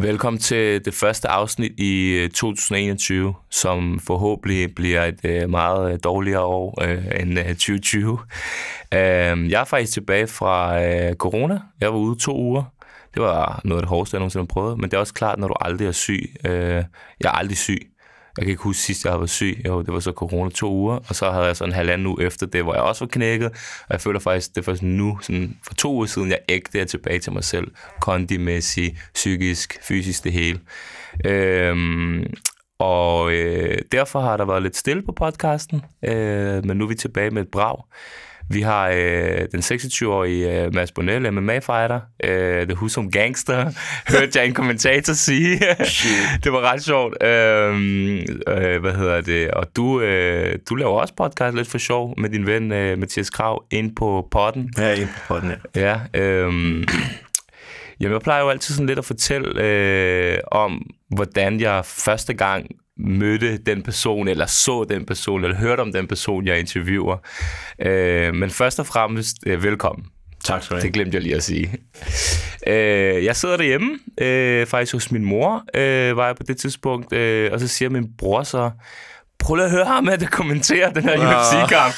Velkommen til det første afsnit i 2021, øh, som forhåbentlig bliver et øh, meget øh, dårligere år end 2020. Øhm, jeg er faktisk tilbage fra corona. Jeg var ude to uger. Det var noget af det hårdeste, jeg nogensinde har prøvet, men det er også klart, når du aldrig er syg. Jeg er aldrig syg. Jeg kan ikke huske sidst, jeg var syg. Jo, det var så corona to uger, og så havde jeg sådan en halvanden uge efter det, hvor jeg også var knækket. Og jeg føler faktisk, det er først nu, sådan for to uger siden, jeg ægte er tilbage til mig selv. Kondimæssigt, psykisk, fysisk, det hele. Øhm, og øh, derfor har der været lidt stille på podcasten, øh, men nu er vi tilbage med et brag. Vi har øh, den 26-årige øh, Mads Bonnell, MMA-fighter, øh, The Husum Gangster, hørte jeg en kommentator sige. det var ret sjovt. Øh, øh, hvad hedder det? Og du, øh, du laver også podcast lidt for sjov med din ven øh, Mathias Krav ind på podden. Ja, ind på podden, ja. ja øh, Jamen, jeg plejer jo altid sådan lidt at fortælle øh, om, hvordan jeg første gang mødte den person, eller så den person, eller hørte om den person, jeg interviewer. Øh, men først og fremmest, øh, velkommen. Tak skal du have. Det glemte jeg lige at sige. Øh, jeg sidder derhjemme, øh, faktisk hos min mor, øh, var jeg på det tidspunkt, øh, og så siger min bror så, prøv lige at høre ham at kommentere den her ja. UFC-kamp.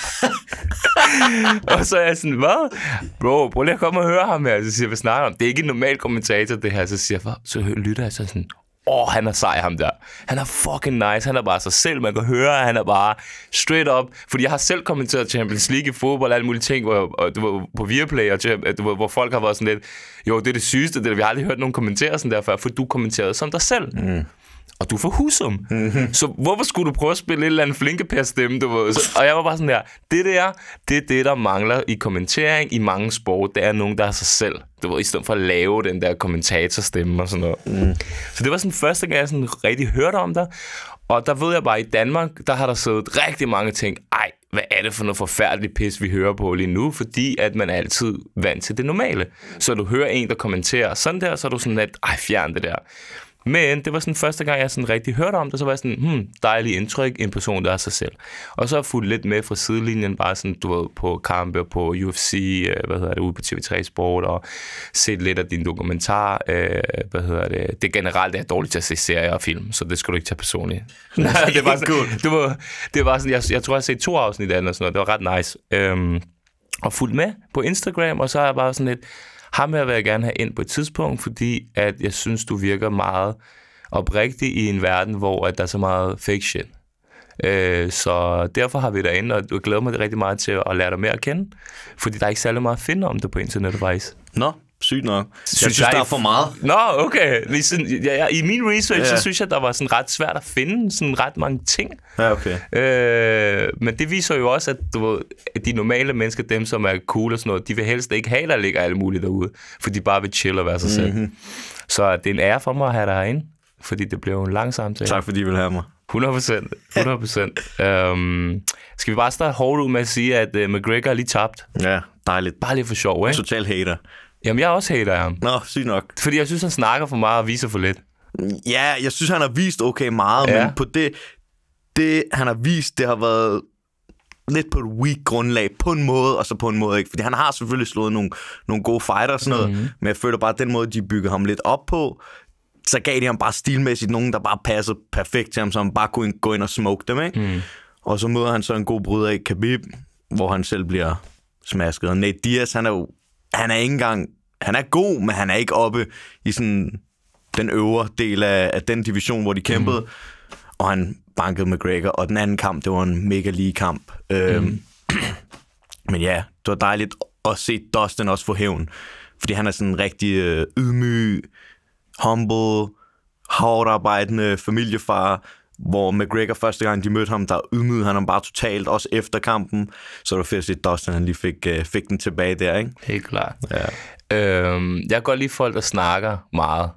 og så er jeg sådan, hvad? Bro, prøv lige at komme og høre ham her. Så siger jeg, hvad snakker om? Det er ikke en normal kommentator, det her. Så siger jeg, hvad? Så lytter jeg så sådan, åh, oh, han er sej, ham der. Han er fucking nice. Han er bare sig selv. Man kan høre, at han er bare straight up. Fordi jeg har selv kommenteret Champions League i fodbold og alle mulige ting, hvor, og, du var på Viaplay, og du var, hvor folk har været sådan lidt, jo, det er det sygeste, det er, vi har aldrig hørt nogen kommentere sådan der før, for du kommenterede som dig selv. Mm og du får husum. Mm-hmm. Så hvorfor skulle du prøve at spille et eller andet per stemme? Du ved? Så, og jeg var bare sådan der, det der, det er det, der mangler i kommentering i mange sport. Det er nogen, der er sig selv. Du ved, i stedet for at lave den der kommentatorstemme og sådan noget. Mm. Så det var sådan første gang, jeg sådan rigtig hørte om dig. Og der ved jeg bare, at i Danmark, der har der siddet rigtig mange ting. Ej, hvad er det for noget forfærdeligt pis, vi hører på lige nu? Fordi at man er altid vant til det normale. Så du hører en, der kommenterer sådan der, så er du sådan lidt, ej, fjern det der. Men det var sådan første gang, jeg sådan rigtig hørte om det, så var jeg sådan, hmm, dejlig indtryk, en person, der er sig selv. Og så fulgte lidt med fra sidelinjen, bare sådan, du ved, på kampe, på UFC, øh, hvad hedder det, ude på TV3 Sport, og set lidt af din dokumentar, øh, hvad hedder det, det generelt er dårligt til at se serier og film, så det skal du ikke tage personligt. Nej, det var sådan, det var, det var sådan jeg, jeg tror, jeg har set to afsnit af den og sådan noget, det var ret nice. Øhm, og fulgt med på Instagram, og så er jeg bare sådan lidt, ham her vil jeg gerne have ind på et tidspunkt, fordi at jeg synes, du virker meget oprigtig i en verden, hvor at der er så meget fake shit. Øh, så derfor har vi dig ind, og jeg glæder mig rigtig meget til at lære dig mere at kende, fordi der er ikke særlig meget at finde om det på internettet faktisk. Nå, sygt nok. Jeg synes, jeg, der er for meget. Nå, okay. Sådan, ja, ja, I min research, ja. så synes jeg, der var sådan ret svært at finde sådan ret mange ting. Ja, okay. Øh, men det viser jo også, at du, at de normale mennesker, dem som er cool og sådan noget, de vil helst ikke have, der ligger alt muligt derude, for de bare vil chill og være sig selv. Mm-hmm. Så det er en ære for mig at have dig herinde, fordi det blev en lang samtale. Tak fordi I vil have mig. 100 procent. 100 procent. øhm, skal vi bare starte hårdt ud med at sige, at uh, McGregor lige tabt? Ja, dejligt. Bare lidt for sjov, ikke? Total hater. Jamen, jeg er også hater af ham. Nå, sygt nok. Fordi jeg synes, han snakker for meget og viser for lidt. Ja, jeg synes, han har vist okay meget, ja. men på det, det, han har vist, det har været lidt på et weak grundlag, på en måde, og så på en måde ikke. Fordi han har selvfølgelig slået nogle, nogle gode fighter og sådan noget, mm-hmm. men jeg føler bare, at den måde, de bygger ham lidt op på, så gav de ham bare stilmæssigt nogen, der bare passede perfekt til ham, så han bare kunne gå ind og smoke dem, ikke? Mm. Og så møder han så en god bryder i Khabib, hvor han selv bliver smasket. Og Nate Diaz, han er jo han er ikke engang... Han er god, men han er ikke oppe i sådan den øvre del af, af den division, hvor de mhm. kæmpede. Mm. Og han bankede McGregor, og den anden kamp, det var en mega lige kamp. Mm. Øhm, mhm. men ja, det var dejligt at se Dustin også få hævn. Fordi han er sådan en rigtig øh, ydmyg, humble, hårdt arbejdende familiefar, hvor McGregor første gang, de mødte ham, der ydmygede han ham bare totalt, også efter kampen. Så det var fedt at se, Dustin han lige fik, øh, fik den tilbage der, ikke? Helt klart. Ja. Øhm, jeg kan godt lide folk, der snakker meget,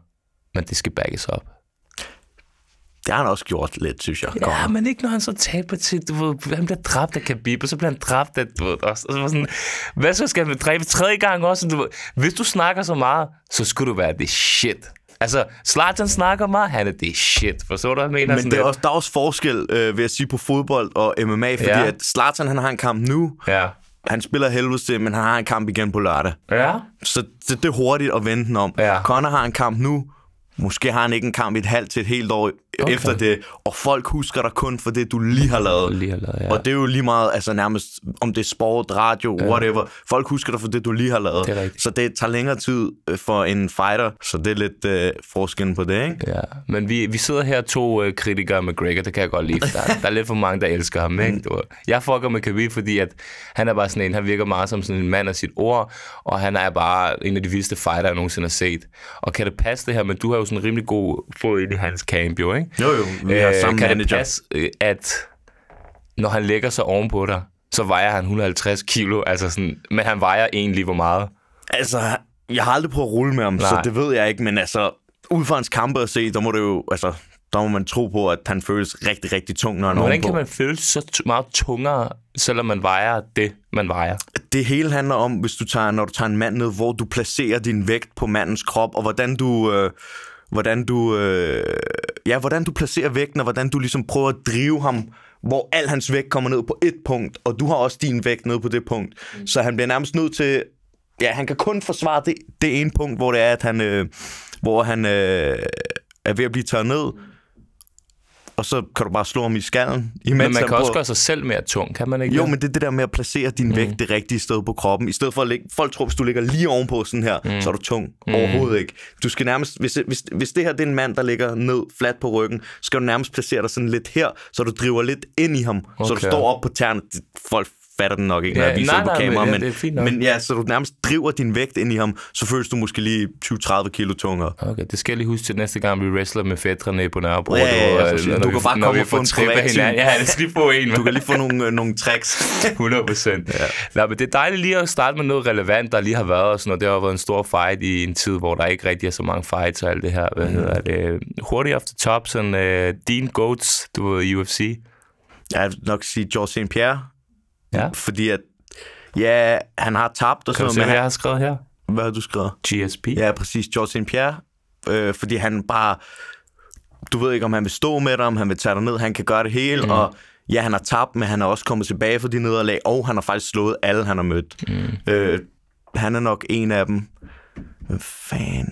men det skal backes op. Det har han også gjort lidt, synes jeg. Ja, Kom. men ikke når han så taber til, du ved, han bliver dræbt af Khabib, og så bliver han dræbt af, du ved, også. Og så sådan, hvad så skal han dræbe tredje gang også? Du ved, hvis du snakker så meget, så skulle du være det shit. Altså, Zlatan snakker meget, han er det shit. Forstår du, hvad jeg mener? Men det er også, der er også forskel, øh, vil jeg sige, på fodbold og MMA, fordi ja. at Zlatan, han har en kamp nu, ja. Han spiller helvede til, men han har en kamp igen på lørdag. Ja. Så det, det er hurtigt at vende den om. Ja. Connor har en kamp nu, Måske har han ikke en kamp i et halvt til et helt år okay. efter det, og folk husker dig kun for det, du lige har lavet. lige har lavet ja. Og det er jo lige meget, altså nærmest, om det er sport, radio, ja. whatever. Folk husker dig for det, du lige har lavet. Det så det tager længere tid øh, for en fighter, så det er lidt øh, forskellen på det, ikke? Ja, men vi, vi sidder her to øh, kritikere med McGregor, det kan jeg godt lide. Der, der er lidt for mange, der elsker ham, ikke? Mm. Du, jeg fucker med Khabib, fordi at han er bare sådan en, han virker meget som sådan en mand af sit ord, og han er bare en af de vildeste fighter, jeg nogensinde har set. Og kan det passe det her, men du har jo sådan en rimelig god fod i hans camp, jo, ikke? Ikke? Jo, jo, vi har øh, samme kan manager. det passe, øh, at når han lægger sig ovenpå dig, så vejer han 150 kilo, altså sådan, men han vejer egentlig hvor meget? Altså, jeg har aldrig prøvet at rulle med ham, Nej. så det ved jeg ikke, men altså, ud fra hans kampe at se, der må det jo, altså, der må man tro på, at han føles rigtig, rigtig tung, når han Hvordan ovenpå. kan man føle så meget tungere, selvom man vejer det, man vejer? Det hele handler om, hvis du tager, når du tager en mand ned, hvor du placerer din vægt på mandens krop, og hvordan du... Øh, hvordan du øh, ja, hvordan du placerer vægten, og hvordan du ligesom prøver at drive ham, hvor al hans vægt kommer ned på et punkt, og du har også din vægt ned på det punkt. Mm. Så han bliver nærmest nødt til, ja, han kan kun forsvare det, det ene punkt, hvor det er, at han, øh, hvor han øh, er ved at blive tørret ned, mm og så kan du bare slå ham i skallen. men man kan også gøre sig selv mere tung, kan man ikke? Jo, det? men det er det der med at placere din mm. vægt det rigtige sted på kroppen. I stedet for at lægge, folk tror, hvis du ligger lige ovenpå sådan her, mm. så er du tung. Mm. Overhovedet ikke. Du skal nærmest, hvis, hvis, hvis det her det er en mand, der ligger ned flat på ryggen, så skal du nærmest placere dig sådan lidt her, så du driver lidt ind i ham, okay. så du står op på tæerne. Folk fatter den nok ikke, når ja, jeg viser nej, nej, på kamera, men, ja, det er men ja, så du nærmest driver din vægt ind i ham, så føles du måske lige 20-30 kilo tungere. Okay, det skal jeg lige huske til næste gang, vi wrestler med fætterne på Nørrebro. Ja, ja, ja, du, ja, øh, du kan bare komme og få en privat Ja, det skal lige få en. Du kan lige få nogle, øh, nogle tricks. 100 procent. ja. men det er dejligt lige at starte med noget relevant, der lige har været og sådan noget. Det har været en stor fight i en tid, hvor der ikke rigtig er så mange fights og alt det her. Hvad mm. hedder det? Hurtigt off the top, sådan uh, Dean Goats, du ved, UFC. Jeg vil nok sige George St. Pierre Ja. Fordi at, ja, han har tabt og sådan noget. Kan du se, hvad jeg har skrevet her? Hvad har du skrevet? GSP. Ja, præcis. George St. Pierre. Øh, fordi han bare... Du ved ikke, om han vil stå med dig, om han vil tage dig ned. Han kan gøre det hele, mm. og ja, han har tabt, men han er også kommet tilbage fra de nederlag, og han har faktisk slået alle, han har mødt. Mm. Øh, han er nok en af dem. Men fan,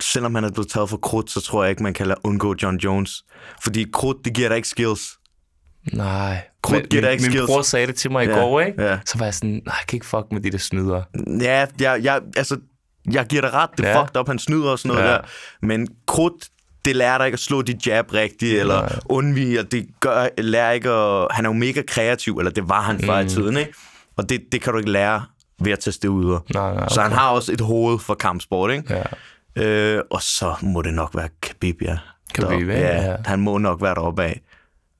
selvom han er blevet taget for krudt, så tror jeg ikke, man kan lade undgå John Jones. Fordi krudt, det giver dig ikke skills. Nej krudt giver da ikke min skills. bror sagde det til mig i ja, går, ikke? Ja. Så var jeg sådan, nej, jeg kan ikke fuck med de der snyder. Ja, jeg, jeg, altså, jeg giver dig ret, det ja. fucked op, han snyder og sådan noget ja. der. Men krudt, det lærer dig ikke at slå dit jab rigtigt, ja. eller undvige, det gør, lærer ikke at... Han er jo mega kreativ, eller det var han før mm. i tiden, ikke? Og det, det kan du ikke lære ved at teste ud. Nej, nej, okay. Så han har også et hoved for kampsport, ikke? Ja. Øh, og så må det nok være Khabib, ja. Khabib, ja, ja. Han må nok være deroppe af.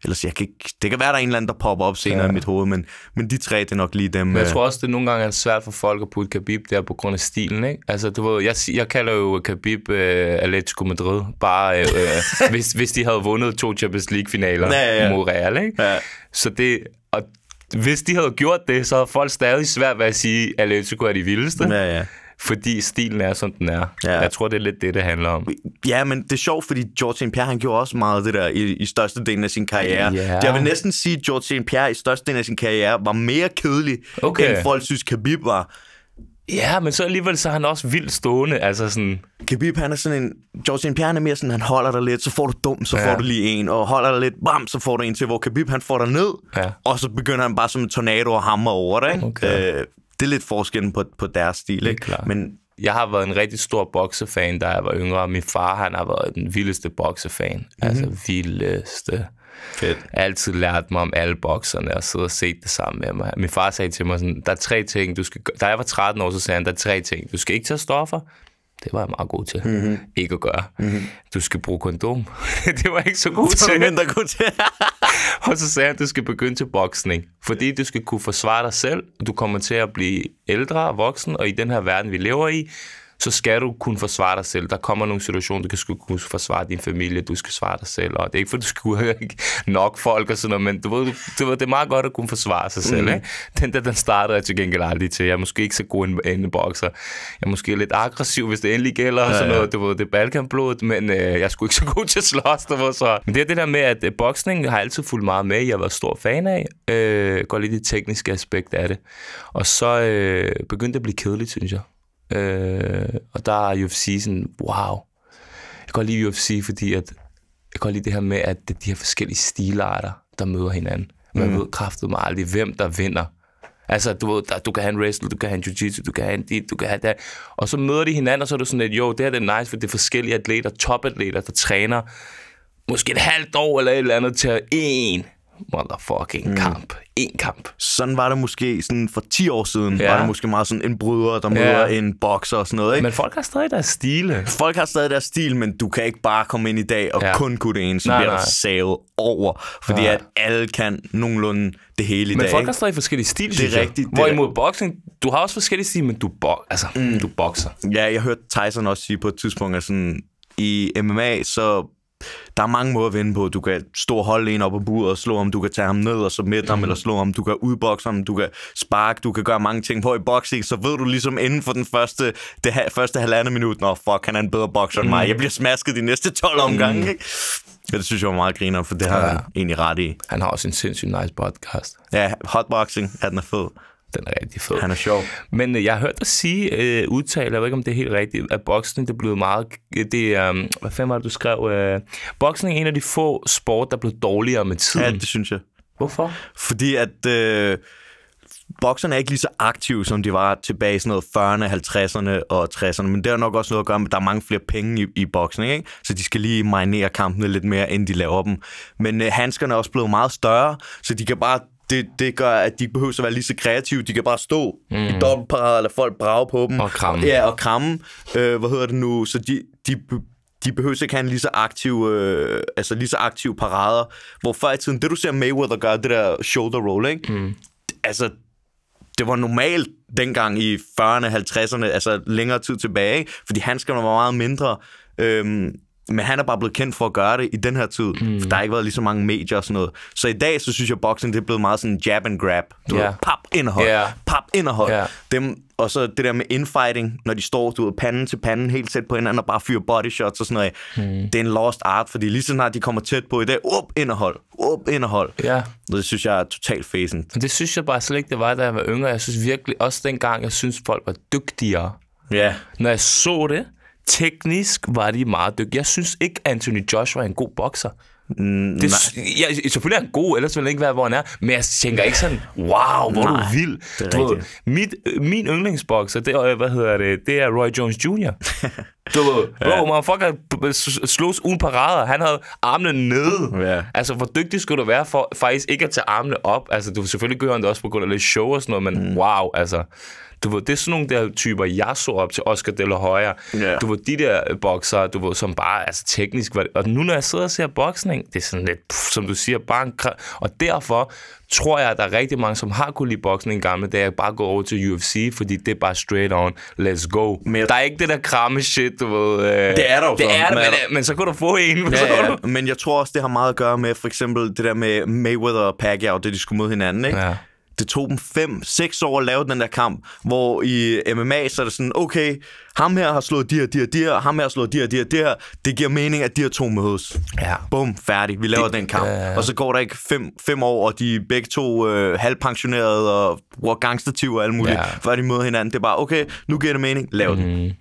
Ellers, jeg kan ikke, det kan være, der er en eller anden, der popper op senere ja. i mit hoved, men, men de tre, det er nok lige dem. Men jeg øh, tror også, det nogle gange er svært for folk at putte Khabib der på grund af stilen, ikke? Altså, du ved, jeg, jeg kalder jo Khabib uh, Atletico Madrid, bare uh, hvis, hvis de havde vundet to Champions League-finaler ja, ja. mod Real, ikke? Ja. Så det, og hvis de havde gjort det, så havde folk stadig svært ved at sige, at Atletico er de vildeste. Ja, ja fordi stilen er, som den er. Ja. Jeg tror, det er lidt det, det handler om. Ja, men det er sjovt, fordi George St. Pierre, han gjorde også meget af det der i, i største delen af sin karriere. Yeah. Jeg vil næsten sige, at George St. Pierre i største delen af sin karriere var mere kedelig, okay. end folk synes, Khabib var. Ja, men så alligevel så er han også vildt stående. Altså sådan... Khabib, han er sådan en... George St. Pierre er mere sådan, han holder dig lidt, så får du dum, så ja. får du lige en. Og holder dig lidt, bam, så får du en til, hvor Khabib, han får dig ned. Ja. Og så begynder han bare som en tornado og hammer over dig. Okay. Øh, det er lidt forskellen på, på deres stil. Ikke? Klar. Men jeg har været en rigtig stor boksefan, da jeg var yngre. Min far, han har været den vildeste boksefan. Mm-hmm. Altså vildeste. Fedt. altid lært mig om alle bokserne og sidde og se det sammen med mig. Min far sagde til mig sådan, der er tre ting, du skal gøre. Da jeg var 13 år, så sagde han, der er tre ting. Du skal ikke tage stoffer, det var jeg meget god til. Mm-hmm. Ikke at gøre. Mm-hmm. Du skal bruge kondom. det var ikke så god til. Det var mindre god til. og så sagde han, du skal begynde til boksning. Fordi du skal kunne forsvare dig selv. Du kommer til at blive ældre og voksen, og i den her verden, vi lever i, så skal du kunne forsvare dig selv. Der kommer nogle situationer, du kan kunne forsvare din familie, du skal svare dig selv, og det er ikke, for du skulle ikke nok folk og sådan noget, men du ved, du ved, det er meget godt at kunne forsvare sig selv. Mm. Ikke? Den der, den starter jeg til gengæld aldrig til. Jeg er måske ikke så god en, endebokser. bokser. Jeg er måske lidt aggressiv, hvis det endelig gælder, ja, og sådan ja. noget. Du ved, det er balkanblod, men øh, jeg er sgu ikke så god til at slås, der var så. Men det er det der med, at øh, boksning har altid fulgt meget med. Jeg var stor fan af. Øh, går lidt i tekniske aspekt af det. Og så øh, begyndte det at blive kedeligt, synes jeg. Øh, og der er UFC sådan, wow. Jeg kan godt lide UFC, fordi at, jeg kan godt lide det her med, at det er de her forskellige stilarter, der møder hinanden. Man mm. ved kraftet mig aldrig, hvem der vinder. Altså, du, ved, der, du kan have en wrestler, du kan have en jiu-jitsu, du kan have en dit, du kan have det. Og så møder de hinanden, og så er du sådan lidt, jo, det her det er nice, for det er forskellige atleter, topatleter, der træner måske et halvt år eller et eller andet til en motherfucking mm. kamp. En kamp. Sådan var det måske sådan for 10 år siden. Ja. Var det måske meget sådan en bryder, der møder ja. en bokser og sådan noget. Ikke? Men folk har stadig deres stil. Folk har stadig deres stil, men du kan ikke bare komme ind i dag og ja. kun kunne det ene. Så bliver savet over. Fordi nej. at alle kan nogenlunde det hele i men dag. Men folk har stadig forskellige stil, Det er rigtigt. Det Hvorimod boxing, du har også forskellige stil, men du, bo altså, mm. du bokser. Ja, jeg hørte Tyson også sige på et tidspunkt, at sådan, i MMA, så der er mange måder at vinde på. Du kan stå og holde en op på buret og slå ham, du kan tage ham ned og så med ham, mm. eller slå ham, du kan udbokse ham, du kan sparke, du kan gøre mange ting på i boxing, så ved du ligesom inden for den første, det ha- første halvandet minut, når fuck, han er en bedre bokser end mig. Mm. Jeg bliver smasket de næste 12 omgange, mm. ikke? Ja, det synes jeg var meget griner, for det har ja. han egentlig ret i. Han har også en sindssygt nice podcast. Ja, hotboxing, ja, den er fed. Den er rigtig fed. Han er sjov. Men øh, jeg har hørt dig sige, øh, udtale, jeg ved ikke om det er helt rigtigt, at boksning det er blevet meget... Det, øh, hvad fanden var det, du skrev? Øh, boksning er en af de få sport, der blev dårligere med tiden. Ja, det synes jeg. Hvorfor? Fordi at... Øh, bokserne er ikke lige så aktive, som de var tilbage i sådan noget 40'erne, 50'erne og 60'erne, men det har nok også noget at gøre med, at der er mange flere penge i, i boksning, ikke? så de skal lige marinere kampene lidt mere, end de laver dem. Men øh, handskerne er også blevet meget større, så de kan bare det, det gør, at de ikke behøver at være lige så kreative. De kan bare stå mm. i dobbeltparade, eller folk brage på dem. Og kramme. Ja, og kramme. Øh, hvad hedder det nu? Så de, de, de behøver ikke have en lige så aktiv, øh, altså lige så aktiv parader. Hvor før i tiden, det du ser Mayweather gøre, det der shoulder rolling, Mm. Altså, det var normalt dengang i 40'erne, 50'erne, altså længere tid tilbage, ikke? fordi handskerne var meget mindre. Øhm, men han er bare blevet kendt for at gøre det i den her tid, mm. for der har ikke været lige så mange medier og sådan noget. Så i dag, så synes jeg, at boxing det er blevet meget sådan jab and grab. Du yeah. ved, pap, indhold, yeah. pap, indhold. Yeah. Dem, og så det der med infighting, når de står du ved, panden til panden helt tæt på hinanden og bare fyrer body shots og sådan noget. Mm. Det er en lost art, fordi lige så snart de kommer tæt på i dag, op inderhold, op inderhold. Ja. Det synes jeg er totalt fæsen. Det synes jeg bare slet ikke, det var, da jeg var yngre. Jeg synes virkelig, også dengang, jeg synes folk var dygtigere. Ja. Når jeg så det, Teknisk var de meget dygtige. Jeg synes ikke, Anthony Joshua er en god bokser. Mm, det, ja, selvfølgelig er han god, ellers ville han ikke være, hvor han er. Men jeg tænker ikke sådan, wow, hvor Nej, du vild. Det er du ved, mit, min yndlingsbokser, det er, øh, hvad hedder det, det er Roy Jones Jr. du ved, bro, man fucker slås uden parader. Han havde armene nede. Ja. Altså, hvor dygtig skulle du være for faktisk ikke at tage armene op? Altså, du selvfølgelig gør han det også på grund af lidt show og sådan noget, men mm. wow, altså. Du ved, det er sådan nogle der typer, jeg så op til Oscar de la Hoya. Yeah. Du ved, de der bokser, du ved, som bare, altså teknisk var det. Og nu når jeg sidder og ser boksning, det er sådan lidt, pff, som du siger, bare en Og derfor tror jeg, at der er rigtig mange, som har kunne lide boksning i gamle dage, bare gå over til UFC, fordi det er bare straight on, let's go. Men jeg... Der er ikke det der kramme shit, du ved. Øh... Det er der jo det er der, men, men, øh, men, så kunne du få en. Ja, ja. Men jeg tror også, det har meget at gøre med for eksempel det der med Mayweather og Pacquiao, det de skulle mod hinanden, ikke? Ja det tog dem 5-6 år at lave den der kamp, hvor i MMA, så er det sådan, okay, ham her har slået de her, de her, de her, ham her har slået de her, de her, de her. Det giver mening, at de her to mødes. Ja. Bum, færdig. Vi laver det, den kamp. ja. Og så går der ikke 5 år, og de er begge to øh, halvpensionerede og bruger gangstativ og alt muligt, ja. før de møder hinanden. Det er bare, okay, nu giver det mening. Lav mm. den. Mhm.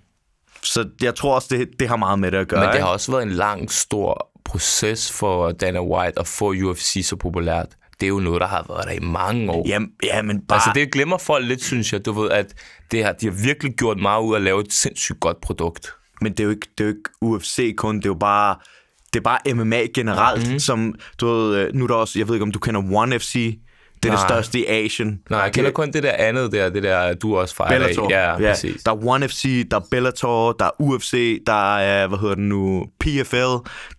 Så jeg tror også, det, det har meget med det at gøre. Men det ikke? har også været en lang, stor proces for Dana White at få UFC så populært det er jo noget, der har været der i mange år. Jamen, ja, men bare... Altså, det glemmer folk lidt, synes jeg, du ved, at det her, de har virkelig gjort meget ud af at lave et sindssygt godt produkt. Men det er jo ikke, det er jo ikke UFC kun, det er jo bare det er bare MMA generelt, mm-hmm. som, du ved, øh, nu er der også, jeg ved ikke om du kender One FC, det er Nej. det største i Asien. Nej, jeg kender det, kun det der andet der, det der, du også fra Bellator. Ja, ja, præcis. Der er One FC, der er Bellator, der er UFC, der er, hvad hedder det nu, PFL.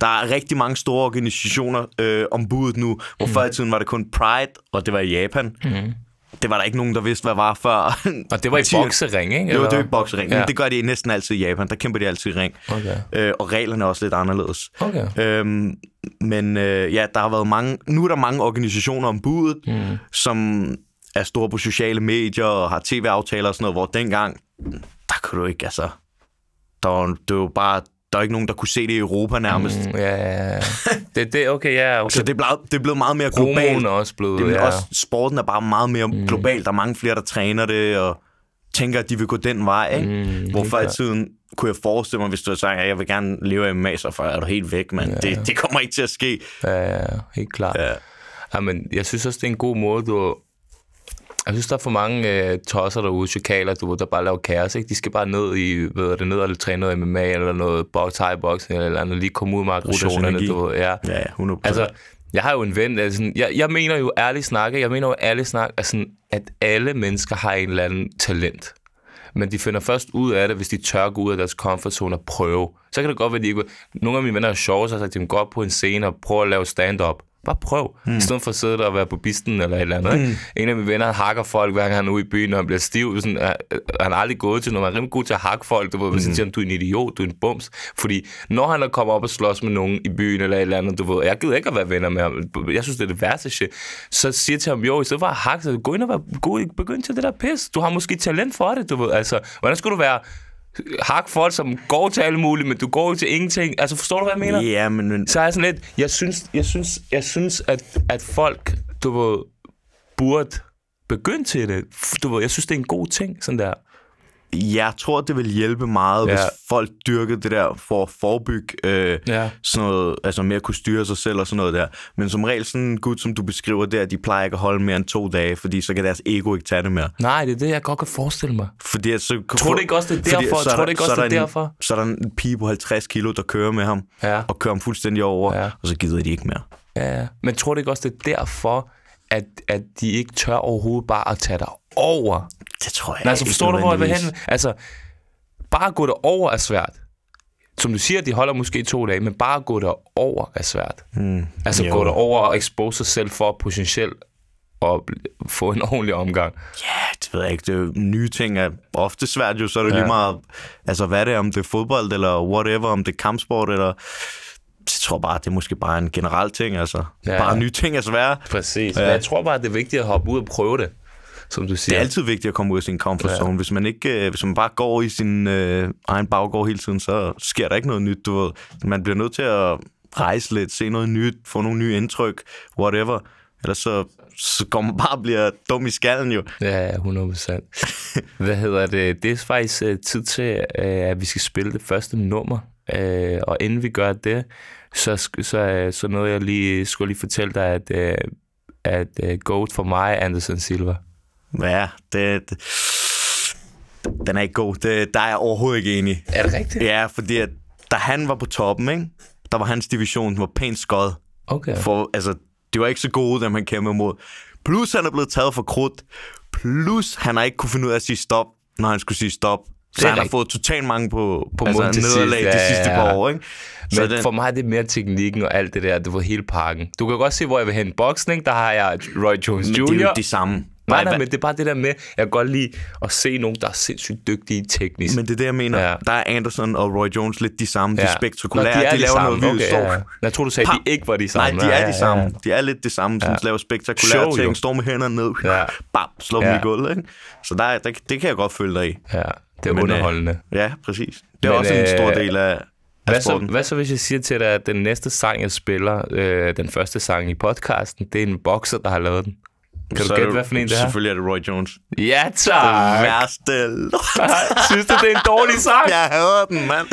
Der er rigtig mange store organisationer øh, ombudet nu, hvor mm. før i tiden var det kun Pride, og det var i Japan. Mm det var der ikke nogen, der vidste, hvad var før. Og det var i boksering, ikke? Eller? Jo, det var i boksering. Ja. Men det gør de næsten altid i Japan. Der kæmper de altid i ring. Okay. Øh, og reglerne er også lidt anderledes. Okay. Øhm, men øh, ja, der har været mange, nu er der mange organisationer om budet, mm. som er store på sociale medier og har tv-aftaler og sådan noget, hvor dengang, der kunne du ikke, altså, der var, det var bare, der er ikke nogen, der kunne se det i Europa nærmest. Mm, ja, ja, ja. Det, det, okay, ja, okay. Så det er, blevet, det er blevet meget mere globalt. Romoen er også blevet, det er ja. også, Sporten er bare meget mere mm. global. Der er mange flere, der træner det, og tænker, at de vil gå den vej. Ikke? Mm, Hvorfor i tiden, kunne jeg forestille mig, hvis du havde sagt, at jeg vil gerne leve af MMA, så for, er du helt væk, men ja, det, det kommer ikke til at ske. Ja, ja helt klart. Ja. Ja, men jeg synes også, det er en god måde, du... Jeg synes, der er for mange øh, tosser derude, chokaler, du, der bare laver kaos. Ikke? De skal bare ned i, ved det, ned og træne noget MMA eller noget high boxing eller andet, lige komme ud med aggressionerne. Du, ja. ja, 100%. Altså, jeg har jo en ven, altså, jeg, jeg mener jo ærligt snakke, jeg mener jo ærligt snakke, altså, at alle mennesker har en eller anden talent men de finder først ud af det, hvis de tør gå ud af deres comfort zone og prøve. Så kan det godt være, at de ikke... Nogle af mine venner er sjove, så har sagt, at de går op på en scene og prøver at lave stand-up. Bare prøv. Mm. I stedet for at sidde der og være på bisten eller et eller andet. Mm. En af mine venner hakker folk, hver gang han er ude i byen, og han bliver stiv. Sådan, øh, øh, han har aldrig gået til når man er rimelig god til at hakke folk. Du ved, mm. siger, du er en idiot, du er en bums. Fordi når han er kommet op og slås med nogen i byen eller et eller andet, du ved, jeg gider ikke at være venner med ham. Jeg synes, det er det værste shit. Så siger til ham, jo, i stedet for at hakke, så gå ind og være god, begynd til det der pis. Du har måske talent for det, du ved. Altså, hvordan skulle du være hak folk, som går til alle mulige, men du går jo til ingenting. Altså, forstår du, hvad jeg mener? Ja, men... men... Så er jeg sådan lidt... Jeg synes, jeg synes, jeg synes at, at folk, du ved, burde begynde til det. Du ved, jeg synes, det er en god ting, sådan der. Jeg tror, det vil hjælpe meget, ja. hvis folk dyrkede det der for at forebygge øh, ja. sådan noget, altså mere kunne styre sig selv og sådan noget der. Men som regel, sådan en gut, som du beskriver der, de plejer ikke at holde mere end to dage, fordi så kan deres ego ikke tage det mere. Nej, det er det, jeg godt kan forestille mig. Fordi, så, tror du ikke også, det er derfor? Fordi, så, tror du ikke også, det er derfor? Så er der en pige på 50 kilo, der kører med ham, ja. og kører ham fuldstændig over, ja. og så gider de ikke mere. Ja, men tror du ikke også, det er derfor, at, at de ikke tør overhovedet bare at tage dig over? Det tror jeg Men altså, forstår du, hvor jeg vil hen? Altså, bare gå derover er svært. Som du siger, de holder måske to dage, men bare gå derover er svært. Mm. Altså jo. gå derover og expose sig selv for potentielt at få en ordentlig omgang. Ja, yeah, det ved jeg ikke. Det, nye ting er ofte svært jo, så er det ja. lige meget... Altså, hvad det er, om det er fodbold, eller whatever, om det er kampsport, eller jeg tror bare, det er måske bare en generel ting, altså. Ja. Bare nye ting er svære. Præcis. Ja. Men jeg tror bare, det er vigtigt at hoppe ud og prøve det som du siger. Det er altid vigtigt at komme ud af sin comfort zone. Ja. Hvis man ikke, øh, hvis man bare går i sin øh, egen baggård hele tiden, så sker der ikke noget nyt, du ved. Man bliver nødt til at rejse lidt, se noget nyt, få nogle nye indtryk, whatever. Ellers så, så går man bare og bliver dum i skallen jo. Ja, 100%. Hvad hedder det? Det er faktisk uh, tid til, uh, at vi skal spille det første nummer. Uh, og inden vi gør det, så, så, så noget jeg lige, skulle lige fortælle dig, at, uh, at uh, Goat for mig Anderson Silva. Ja, det, det, den er ikke god. Det, der er jeg overhovedet ikke enig. Er det rigtigt? Ja, fordi at, da han var på toppen, ikke? der var hans division var pænt skød. Okay. For, altså, det var ikke så gode, dem han kæmpede mod. Plus han er blevet taget for krudt. Plus han har ikke kunne finde ud af at sige stop, når han skulle sige stop. Så han rigtigt. har fået totalt mange på, på altså, til nederlag sidst. Ja, de sidste ja, ja. par år. Ikke? Så Men den... for mig er det mere teknikken og alt det der, det var hele pakken. Du kan godt se, hvor jeg vil hen. Boksning, der har jeg Roy Jones Men Jr. Men det er jo de samme. Nej, nej, men det er bare det der med, jeg kan godt lide at se nogen, der er sindssygt dygtige teknisk. Men det er det, jeg mener. Ja. Der er Anderson og Roy Jones lidt de samme. De er spektakulære. Nå, de, er de, laver de noget vildt okay, ja. Jeg tror, du sagde, at de ikke var de samme. Nej, de er ja, de samme. Ja, ja. De er lidt det samme. Ja. De laver spektakulære Show, ting. Står med hænderne ned. Ja. Bam, slår ja. dem i gulvet. Ikke? Så der, der, det kan jeg godt følge dig i. Ja, det er men, øh, underholdende. ja, præcis. Det er men, også en stor øh, del af, hvad så, hvad så hvis jeg siger til dig, at den næste sang, jeg spiller, øh, den første sang i podcasten, det er en bokser, der har lavet den? Kan så du gætte, hvad for en det er? Selvfølgelig er det Roy Jones. Ja, tak. Den værste lort. Synes du, det er en dårlig sang? Jeg hader den, mand.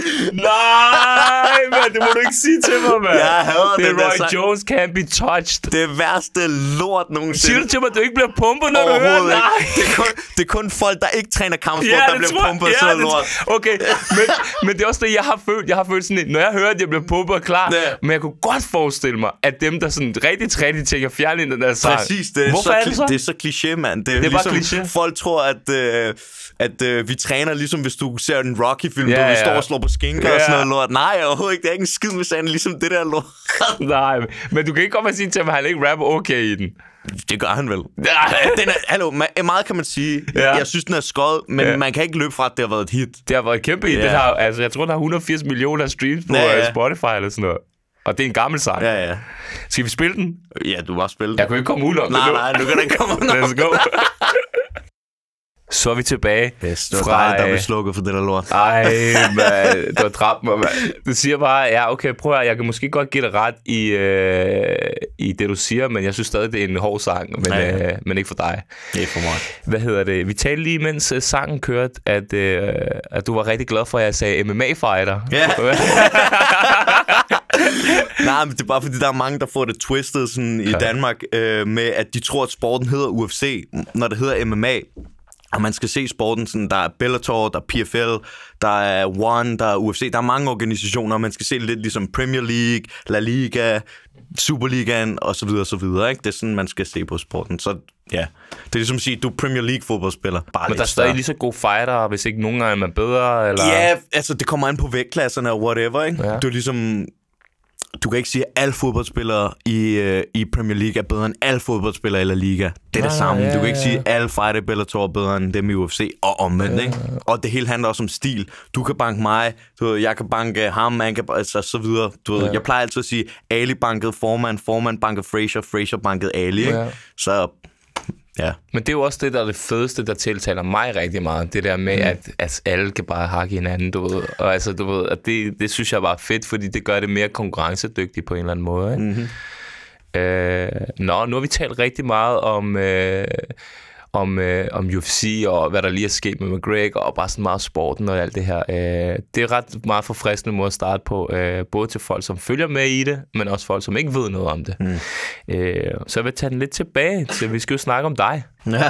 Nej, mand, det må du ikke sige til mig, mand. Jeg hader det den Roy der sang. Jones can't be touched. Det værste lort nogensinde. Siger du til mig, at du ikke bliver pumpet, når du hører den? Nej. Det er, kun, det er kun folk, der ikke træner kampsport, ja, der bliver pumpet ja, så lort. Okay, men, men det er også det, jeg har følt. Jeg har følt sådan, når jeg hører, at jeg bliver pumpet, klar. Ja. Men jeg kunne godt forestille mig, at dem, der sådan rigtig træner, tænker, fjern den der sang. Præcis, det Hvorfor så altså. det er så kliché, mand. Det er, det er ligesom, kliché. Folk tror, at, øh, at øh, vi træner ligesom, hvis du ser en Rocky-film, ja, du ja. står og slår på skinker ja. og sådan noget lort. Nej, overhovedet ikke. Det er ikke en skid med sand, ligesom det der lort. Nej, men du kan ikke komme og sige til ham, at han ikke rapper okay i den. Det gør han vel. Den er, hallo, meget kan man sige. Ja. Jeg synes, den er skød, men ja. man kan ikke løbe fra, at det har været et hit. Det har været et kæmpe hit. Ja. Den har, altså, jeg tror, der har 180 millioner streams på ja, øh, ja. Spotify eller sådan noget. Og det er en gammel sang. Ja, ja. Skal vi spille den? Ja, du var spille den. Jeg kunne ikke komme ud det. Nej, nej, nu kan den ikke komme ud Let's go. Så er vi tilbage. Yes, det var fra, dejligt, der øh, blev slukket for det der lort. Ej, man, du har dræbt mig, man. Du siger bare, ja, okay, prøv at jeg kan måske godt give dig ret i, øh, i det, du siger, men jeg synes stadig, det er en hård sang, men, ja, ja. Øh, men ikke for dig. Det er for mig. Hvad hedder det? Vi talte lige, mens øh, sangen kørte, at, øh, at du var rigtig glad for, at jeg sagde MMA-fighter. Ja. Nej, men det er bare fordi, der er mange, der får det twistet sådan i ja. Danmark, øh, med at de tror, at sporten hedder UFC, når det hedder MMA. Og man skal se sporten sådan, der er Bellator, der er PFL, der er One, der er UFC, der er mange organisationer, man skal se lidt ligesom Premier League, La Liga, Superligaen og så videre, så videre, ikke? Det er sådan, man skal se på sporten. Så ja, det er ligesom at sige, at du er Premier League fodboldspiller. Bare Men der er stadig lige så gode fighter, hvis ikke nogen af dem er bedre, eller? Ja, altså det kommer an på vægtklasserne og whatever, ikke? Ja. Du er ligesom du kan ikke sige, at alle fodboldspillere i, øh, i Premier League er bedre end alle fodboldspillere i La Liga. Det er det samme. Ja, du kan ikke sige, at alle fighter Bellator er bedre end dem i UFC, og omvendt. Ja, ikke? Og det hele handler også om stil. Du kan banke mig, du ved, jeg kan banke ham, man kan, altså, så videre. Du ved, ja. Jeg plejer altid at sige, Ali bankede formand, formand bankede Fraser, Fraser bankede Ali. Ikke? Ja. Så Ja. Men det er jo også det, der er det fedeste, der tiltaler mig rigtig meget. Det der med, mm. at at alle kan bare hakke hinanden, du ved. Og, altså, du ved, at det, det synes jeg er bare fedt, fordi det gør det mere konkurrencedygtigt på en eller anden måde. Ikke? Mm-hmm. Øh, nå, nu har vi talt rigtig meget om... Øh, om, øh, om UFC og hvad der lige er sket med McGregor og bare sådan meget sporten og alt det her. Øh, det er ret meget forfriskende måde at starte på, øh, både til folk, som følger med i det, men også folk, som ikke ved noget om det. Mm. Øh, så jeg vil tage den lidt tilbage til, vi skal jo snakke om dig. Ja.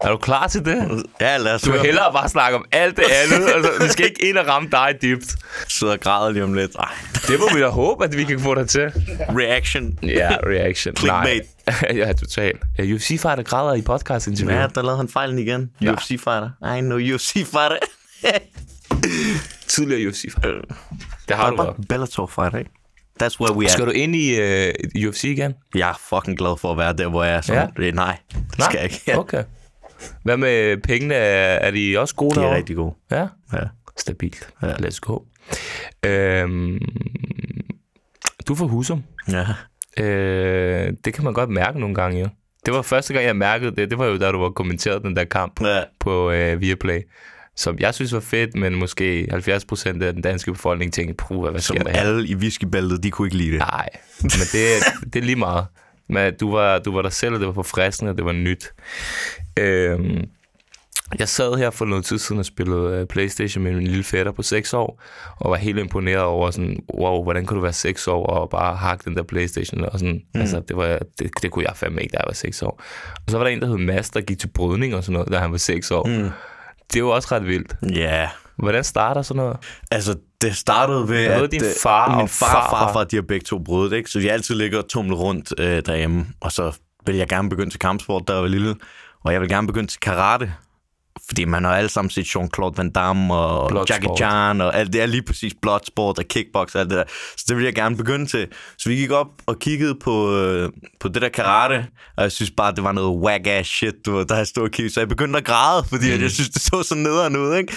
Er du klar til det? Ja, lad os Du vil hellere bare snakke om alt det andet. Altså, vi skal ikke ind og ramme dig dybt. Sidder og græder lige om lidt. Ej. Det må vi da håbe, at vi kan få dig til. Reaction. Ja, reaction. Clickbait. Nej. ja, totalt. UFC-fighter græder i podcast interview. Ja, der lavede han fejlen igen. Ja. UFC-fighter. I know UFC-fighter. Tidligere UFC-fighter. Øh. Det har Bare du Bellator-fighter, ikke? That's where we are. Skal du ind i uh, øh, UFC igen? Jeg er fucking glad for at være der, hvor jeg er. Så ja. nej, det nej? skal jeg ikke. Ja. Okay. Hvad med pengene? Er de også gode De er derovre? rigtig gode. Ja? ja. Stabilt. Ja. Let's go. Øhm, du får husum. Ja. Øh, det kan man godt mærke nogle gange, jo. Det var første gang, jeg mærkede det. Det var jo, da du var kommenteret den der kamp ja. på øh, Viaplay som jeg synes var fedt, men måske 70% af den danske befolkning tænkte, puh, hvad sker som der her? alle i whiskybæltet, de kunne ikke lide det. Nej, men det, det er lige meget. Men du var, du var dig selv, og det var forfriskende, og det var nyt. Øhm, jeg sad her for noget tid siden og spillede øh, Playstation med min lille fætter på 6 år, og var helt imponeret over sådan, wow, hvordan kunne du være 6 år og bare hakke den der Playstation? Og sådan, mm. altså, det, var, det, det, kunne jeg fandme ikke, da jeg var 6 år. Og så var der en, der hed Mads, der gik til brydning og sådan noget, da han var 6 år. Mm. Det var også ret vildt. Ja. Yeah. Hvordan starter sådan noget? Altså, det startede ved, at din øh, far og min far far, farfar, far, de har begge to brudt, ikke? Så vi altid ligger og tumler rundt øh, derhjemme, og så ville jeg gerne begynde til kampsport, da jeg var lille, og jeg ville gerne begynde til karate, fordi man har alle sammen set Jean-Claude Van Damme og Blood Jackie Chan og alt det er lige præcis Bloodsport og kickbox og alt det der. Så det ville jeg gerne begynde til. Så vi gik op og kiggede på, øh, på det der karate, og jeg synes bare, det var noget whack-ass shit, du, der jeg stod og kiggede. Så jeg begyndte at græde, fordi mm. jeg synes, det så så nederen ud, ikke?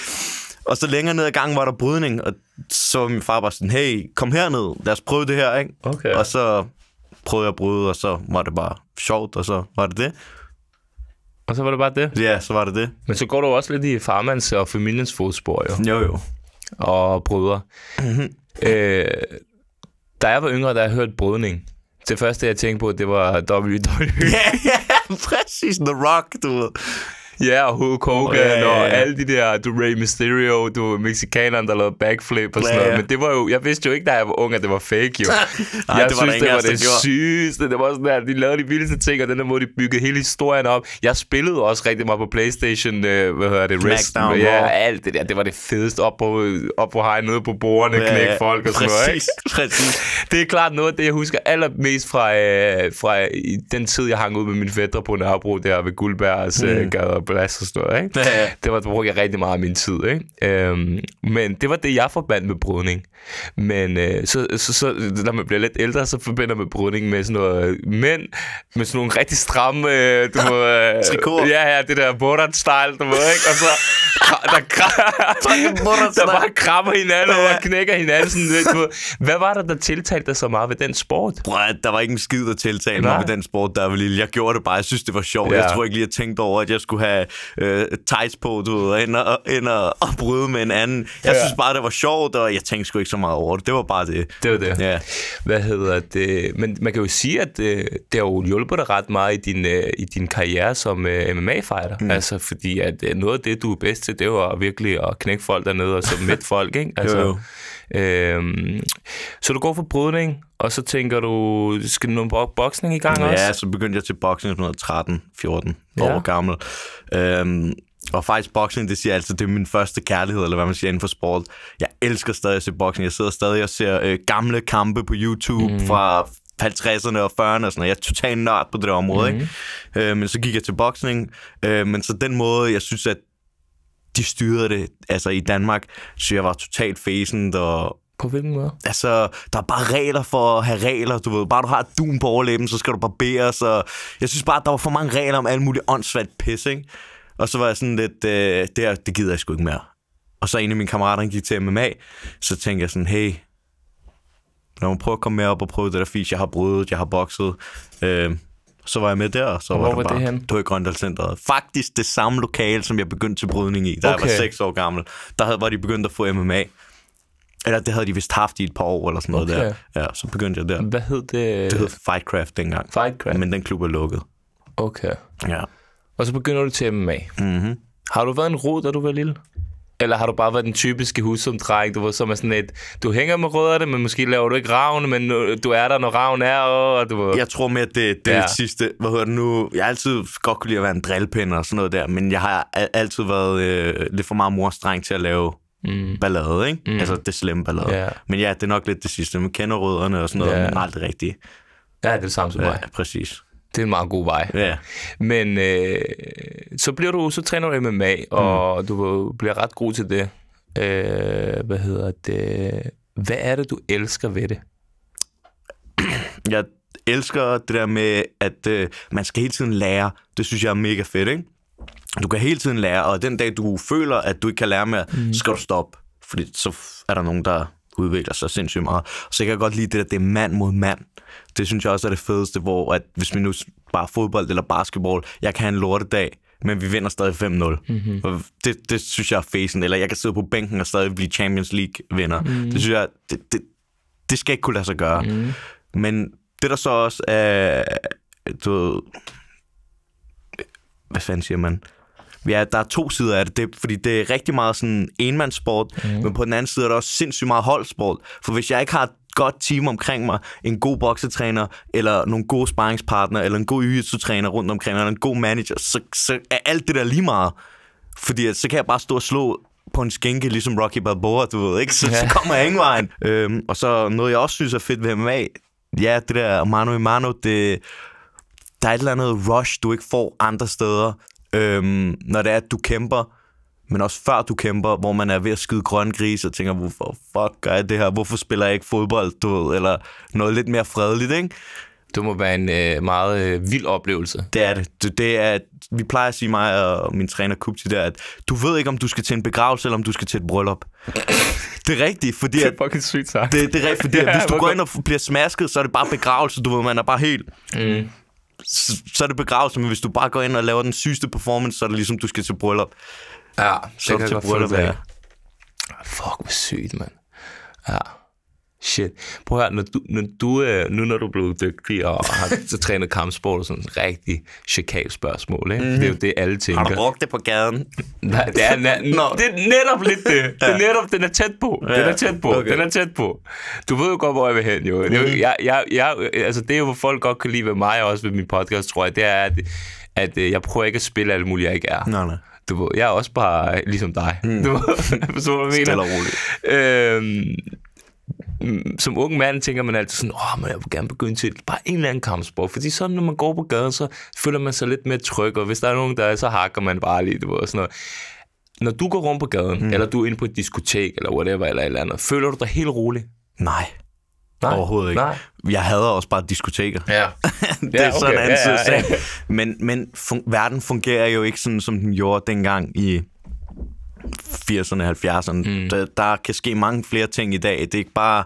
Og så længere ned ad gangen var der brydning, og så min far bare sådan, hey, kom herned, lad os prøve det her, ikke? Okay. Og så prøvede jeg at bryde, og så var det bare sjovt, og så var det det. Og så var det bare det? Ja, så var det det. Men så går du også lidt i farmands og familiens fodspor, jo. Jo, jo. Og bryder. Mm-hmm. øh, da jeg var yngre, der jeg hørte brydning, det første, jeg tænkte på, det var WWE. Ja, yeah, yeah, præcis. The Rock, du ved. Ja, og Hulk Hogan ja, ja, ja. og alle de der, du Ray Mysterio, du mexikaneren, der lavede backflip og sådan ja, ja. noget. Men det var jo, jeg vidste jo ikke, da jeg var ung, at det var fake jo. Nej, jeg det synes, var det var det sygeste. Det var sådan der, de lavede de vildeste ting, og den der måde, de byggede hele historien op. Jeg spillede også rigtig meget på Playstation, øh, hvad hedder det, Rest. Smackdown, ja, alt det der. Det var det fedeste op på, op på hej, nede på bordene, ja, knæk folk og sådan noget. Ikke? Præcis. Det er klart noget af det, jeg husker allermest fra, øh, fra den tid, jeg hang ud med mine fætter på Nørrebro der ved Guldbergs øh, mm. øh, plads og sådan noget. Ikke? Det var, der brugte jeg rigtig meget af min tid. Ikke? Øhm, men det var det, jeg forbandt med brydning. Men øh, så, så, så, når man bliver lidt ældre, så forbinder man brydning med sådan noget øh, mænd, med sådan nogle rigtig stramme... Øh, du må, øh, Ja, ja, det der modern style, du ved, ikke? Og så... Der, der, der bare krammer hinanden og knækker hinanden. Sådan, lidt, du, hvad var der, der tiltalte dig så meget ved den sport? Bro, der var ikke en skid, der tiltalte mig ved den sport, der var lille. Jeg gjorde det bare. Jeg synes, det var sjovt. Ja. Jeg tror ikke lige, jeg tænkte over, at jeg skulle have have øh, tights på, du ved, end at, end at, at bryde med en anden. Jeg ja. synes bare, det var sjovt, og jeg tænkte sgu ikke så meget over det. Det var bare det. Det var det. Ja. Hvad hedder det? Men man kan jo sige, at øh, det har jo hjulpet dig ret meget i din, øh, i din karriere som øh, MMA-fighter. Mm. Altså, fordi at øh, noget af det, du er bedst til, det var virkelig at knække folk dernede og så midt folk, ikke? Altså, jo, jo. Altså, Øhm, så du går for brydning, og så tænker du, skal du noget boksning i gang ja, også? Ja, så begyndte jeg til boksning som 13-14 ja. år gammel. Øhm, og faktisk boksning, det siger altså, det er min første kærlighed, eller hvad man siger inden for sport. Jeg elsker stadig at se boksning. Jeg sidder stadig og ser øh, gamle kampe på YouTube mm. fra 50'erne og 40'erne og sådan noget. Jeg er totalt nørd på det område, mm. ikke? Øh, men så gik jeg til boksning. Øh, men så den måde, jeg synes, at de styrede det altså i Danmark, så jeg var totalt fæsent og... På hvilken måde? Altså, der er bare regler for at have regler, du ved. Bare du har et dun på overlæben, så skal du barbere, så... Jeg synes bare, der var for mange regler om alle mulige åndssvagt pis, ikke? Og så var jeg sådan lidt, øh, det, her, det gider jeg sgu ikke mere. Og så en af mine kammerater, han gik til MMA, så tænkte jeg sådan, hey, lad mig prøve at komme med op og prøve det der fisk, jeg har brudet, jeg har bokset. Øh, så var jeg med der. Så og var hvor var det, bare, det hen? Det var i Grøndalcenteret. Faktisk det samme lokale, som jeg begyndte til brydning i, da okay. jeg var 6 år gammel. Der havde, var de begyndt at få MMA. Eller det havde de vist haft i et par år eller sådan noget okay. der. Ja, så begyndte jeg der. Hvad hed det? Det hed Fightcraft dengang. Fightcraft? Men den klub er lukket. Okay. Ja. Og så begynder du til MMA. Mm-hmm. Har du været en rod, da du var lille? Eller har du bare været den typiske husumdreng, du var som er sådan et, du hænger med rødderne, men måske laver du ikke ravn, men du er der, når ravn er, og du... Jeg tror med, at det, det ja. sidste, hvad hedder det nu, jeg har altid godt kunne lide at være en drillpind og sådan noget der, men jeg har altid været øh, lidt for meget morstreng til at lave mm. ballade, ikke? Mm. Altså det slemme ballade. Yeah. Men ja, det er nok lidt det sidste, man kender rødderne og sådan noget, yeah. men aldrig rigtigt. Ja, det er det samme som mig. Ja, præcis det er en meget god vej. Ja. Men øh, så, bliver du, så træner du MMA, og mm. du bliver ret god til det. Øh, hvad hedder det? Hvad er det, du elsker ved det? Jeg elsker det der med, at øh, man skal hele tiden lære. Det synes jeg er mega fedt, ikke? Du kan hele tiden lære, og den dag, du føler, at du ikke kan lære mere, mm. skal du stoppe. Fordi så er der nogen, der udvikler sig sindssygt meget. Så jeg kan godt lide det, at det er mand mod mand. Det synes jeg også er det fedeste, hvor at hvis vi nu bare fodbold eller basketball, jeg kan have en lortedag, men vi vinder stadig 5-0. Mm-hmm. Og det, det synes jeg er fesen. Eller jeg kan sidde på bænken og stadig blive Champions League-vinder. Mm-hmm. Det synes jeg, det, det, det skal ikke kunne lade sig gøre. Mm-hmm. Men det der så også er, du ved, hvad fanden siger man? ja, der er to sider af det, det fordi det er rigtig meget sådan enmandssport, mm. men på den anden side er der også sindssygt meget holdsport. For hvis jeg ikke har godt team omkring mig, en god boksetræner, eller nogle gode sparringspartner, eller en god jiu-jitsu-træner rundt omkring mig, eller en god manager, så, så er alt det der lige meget. Fordi så kan jeg bare stå og slå på en skænke, ligesom Rocky Balboa, du ved, ikke? Så, ja. så kommer jeg ingen vejen. øhm, og så noget, jeg også synes er fedt ved MMA, ja, det der mano i mano, det, der er et eller andet rush, du ikke får andre steder øhm, når det er, at du kæmper, men også før du kæmper, hvor man er ved at skyde grøn grise og tænker, hvorfor fuck gør jeg det her? Hvorfor spiller jeg ikke fodbold, du ved? Eller noget lidt mere fredeligt, ikke? Det må være en øh, meget øh, vild oplevelse. Det er det. det. det er, vi plejer at sige mig og min træner Kupti der, at du ved ikke, om du skal til en begravelse, eller om du skal til et bryllup. det er rigtigt, fordi... det er fucking sygt sagt. Det, det er rigtigt, fordi ja, hvis du går ind og bliver smasket, så er det bare begravelse, du ved, man er bare helt... Mm så er det begravelse, men hvis du bare går ind og laver den sygeste performance, så er det ligesom, du skal til bryllup. Ja, så det kan til jeg godt bryllup, ja. Fuck, hvor sygt, mand. Ja. Shit. Prøv at høre, når du, når du, øh, nu når du er blevet dygtig og har så trænet kampsport, og sådan en rigtig chakal spørgsmål, ikke? Mm. Det er jo det, alle tænker. Har du brugt det på gaden? Nej, det er, na- no. det er netop lidt det. ja. Det er netop, den er tæt på. Den er tæt på. Okay. Den er tæt på. Du ved jo godt, hvor jeg vil hen, jo. Mm. Jeg, jeg, jeg, altså, det er jo, hvor folk godt kan lide ved mig, og også ved min podcast, tror jeg, det er, at, at øh, jeg prøver ikke at spille alt muligt, jeg ikke er. Nej, nej du ved, jeg er også bare ligesom dig. Mm. Du ved, så, hvad jeg mener. Stille og roligt. Øhm, Mm, som ung mand tænker man altid sådan, åh, men jeg vil gerne begynde til bare en eller anden kampsport, fordi sådan, når man går på gaden, så føler man sig lidt mere tryg, og hvis der er nogen, der er, så hakker man bare lidt, og sådan noget. Når du går rundt på gaden, mm. eller du er inde på et diskotek, eller whatever, eller et eller andet, føler du dig helt rolig? Nej. Nej, overhovedet ikke. Nej. Jeg hader også bare diskoteker. Ja. det er ja, okay. sådan en anden ja, ja, ja. Men, men fun- verden fungerer jo ikke sådan, som den gjorde dengang i 80'erne, 70'erne. Mm. Der, der kan ske mange flere ting i dag. Det er ikke bare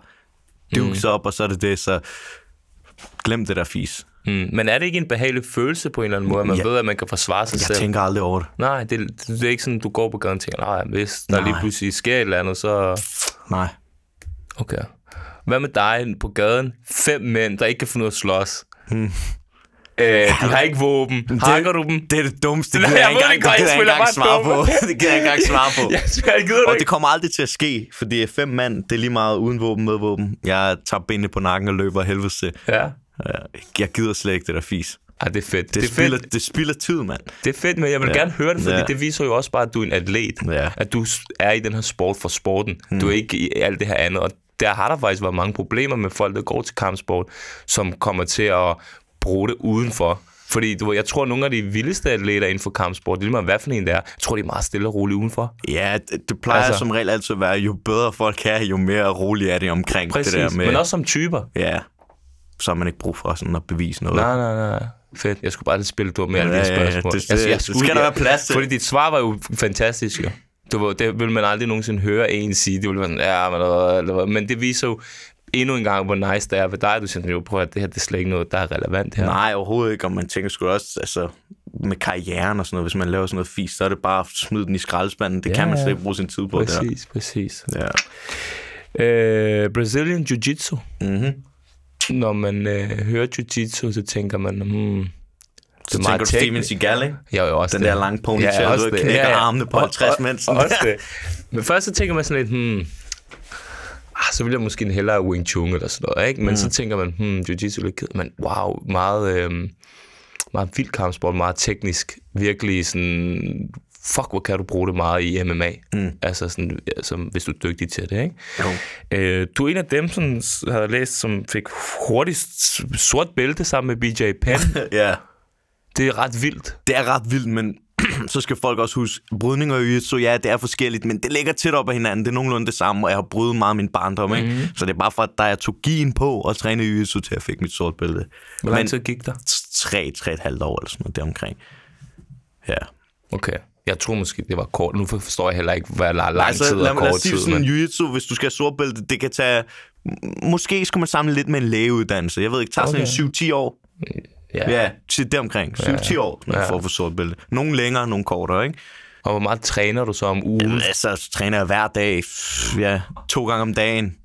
dukes mm. op, og så er det det. Så glem det der fis. Mm. Men er det ikke en behagelig følelse på en eller anden måde, at man ja. ved, at man kan forsvare sig jeg selv? Jeg tænker aldrig over det. Nej, det, det er ikke sådan, du går på gaden og tænker, nej, hvis der nej. lige pludselig sker et eller andet, så... Nej. Okay. Hvad med dig på gaden? Fem mænd, der ikke kan få noget at slås. Mm. Øh, de har ikke våben. Hakker du dem? Det er det dummeste. Det gider jeg, jeg ikke engang, det jeg engang svare på. det gider jeg ikke engang svare på. jeg, og det kommer aldrig til at ske, for det er fem mand. Det er lige meget uden våben, med våben. Jeg tager benene på nakken og løber helvede til. Ja. Jeg gider slet ikke det der fis. Ja, det er fedt. Det, det, spiller, fedt. det spiller tid, mand. Det er fedt, men jeg vil ja. gerne høre det, fordi ja. det viser jo også bare, at du er en atlet. Ja. At du er i den her sport for sporten. Mm. Du er hmm. ikke i alt det her andet. Og der har der faktisk været mange problemer med folk, der går til kampsport, som kommer til at bruge det udenfor. Fordi du, jeg tror, nogle af de vildeste atleter inden for kampsport, det er lige hvad for en det er, jeg tror, de er meget stille og roligt udenfor. Ja, det plejer altså, som regel altid at være, jo bedre folk er, jo mere roligt er det omkring præcis, det der med... men også som typer. Ja, så har man ikke brug for sådan at bevise noget. Nej, nej, nej. Fedt. Jeg skulle bare lidt spille dum med ja, alle de spørgsmål. Ja, det, det, altså, jeg skulle, det skal der være plads til. Fordi dit svar var jo fantastisk, jo. Du, det vil man aldrig nogensinde høre en sige. Det ville være sådan, ja, men, øh, men det viser jo, endnu en gang, hvor nice det er ved dig. Du siger, jo, prøv at det her, det er slet ikke noget, der er relevant her. Nej, overhovedet ikke, og man tænker sgu også, altså, med karrieren og sådan noget, hvis man laver sådan noget fis, så er det bare at smide den i skraldespanden. Det ja, kan man slet ikke bruge sin tid på. Præcis, der. præcis. Ja. Øh, Brazilian Jiu-Jitsu. Mm-hmm. Når man øh, hører Jiu-Jitsu, så tænker man, hmm, så det er tænker du Steven Seagal, ikke? Jo, jo, også Den det. der lange ponytail, ja, du knækker ja, ja. armene på 50 mænd. Også det. Men først så tænker man sådan lidt, hmm, ah, så ville jeg måske hellere Wing Chun eller sådan noget, ikke? Men mm. så tænker man, hmm, jiu-jitsu lidt ked, men wow, meget, øh, meget vild kampsport, meget teknisk, virkelig sådan, fuck, hvor kan du bruge det meget i MMA, mm. altså sådan, som, hvis du er dygtig til det, ikke? Jo. Øh, du er en af dem, som har læst, som fik hurtigst sort bælte sammen med BJ Penn. ja. Det er ret vildt. Det er ret vildt, men så skal folk også huske, brydning og jiu-jitsu, ja, det er forskelligt, men det ligger tæt op ad hinanden. Det er nogenlunde det samme, og jeg har brydet meget af min barndom. Mm. Ikke? Mhm. Så det er bare for, at da jeg tog gien på og trænede jiu-jitsu, til jeg fik mit bælte. Hvor lang tid gik der? Tre, tre et halvt år eller sådan noget deromkring. Ja. Okay. Jeg tror måske, det var kort. Nu forstår jeg heller ikke, hvad lang altså, tid og lad, og kort lad tid. Sådan, men... jiu-jitsu, hvis du skal have sortbælte, det kan tage... Måske skulle man samle lidt med en lægeuddannelse. Jeg ved ikke, tager okay. sådan en 7-10 år. Ja, ja til deromkring. 7-10 ja. år, ja. for at få sort bælte. Nogle længere, nogle kortere, ikke? Og hvor meget træner du så om ugen? Jamen, altså, så træner jeg hver dag. Ja, to gange om dagen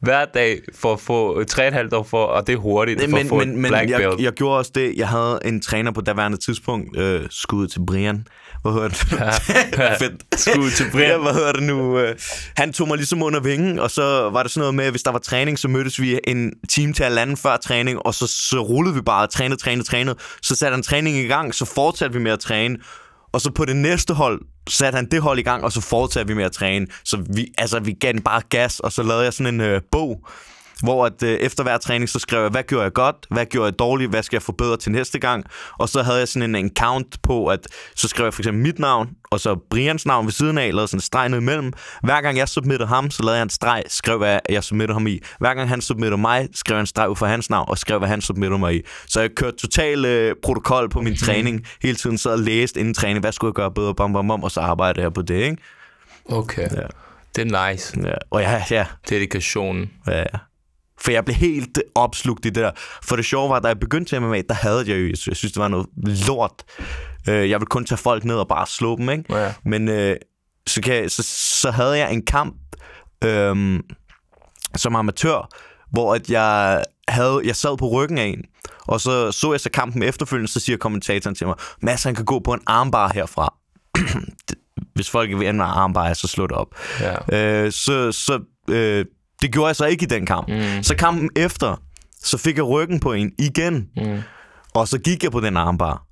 hver dag for at få 3,5 år for, og det er hurtigt, men, for at få men, men black belt. Jeg, jeg gjorde også det. Jeg havde en træner på daværende tidspunkt, øh, skud til Brian. Hvad hører du? Ja, Fedt. Skud til Brian. Ja, hvad hører du nu? Øh, han tog mig ligesom under vingen, og så var det sådan noget med, at hvis der var træning, så mødtes vi en time til lande før træning, og så, så rullede vi bare og trænede, trænede, trænede. Så satte han træning i gang, så fortsatte vi med at træne og så på det næste hold satte han det hold i gang, og så fortsatte vi med at træne. Så vi, altså, vi gav den bare gas, og så lavede jeg sådan en øh, bog, hvor at, øh, efter hver træning, så skrev jeg, hvad gjorde jeg godt, hvad gjorde jeg dårligt, hvad skal jeg forbedre til næste gang, og så havde jeg sådan en, en count på, at så skrev jeg for eksempel mit navn, og så Brians navn ved siden af, lavede sådan en streg ned imellem. Hver gang jeg submittede ham, så lavede jeg en streg, skrev hvad jeg submittede ham i. Hver gang han submittede mig, skrev jeg en streg ud for hans navn, og skrev hvad han submittede mig i. Så jeg kørte total øh, protokol på min mhm. træning, hele tiden sad og læste inden træning, hvad skulle jeg gøre bedre, bom, bom, bom, og så arbejdede jeg på det, ikke? Okay. Ja. Det er nice. Ja. Og ja, ja. Dedikationen. Ja, ja. For jeg blev helt opslugt i det der. For det sjove var, at da jeg begyndte MMA, der havde jeg jo, jeg synes, det var noget lort. Øh, jeg ville kun tage folk ned og bare slå dem, ikke? Ja. Men øh, så, kan, så, så havde jeg en kamp øh, som amatør, hvor at jeg, havde, jeg sad på ryggen af en, og så så jeg så kampen efterfølgende, så siger kommentatoren til mig, Mads, han kan gå på en armbar herfra. Hvis folk ikke vil en armbar, så slå det op. Ja. Øh, så så øh, det gjorde jeg så ikke i den kamp. Mm. Så kampen efter, så fik jeg ryggen på en igen. Mm. Og så gik jeg på den armbar.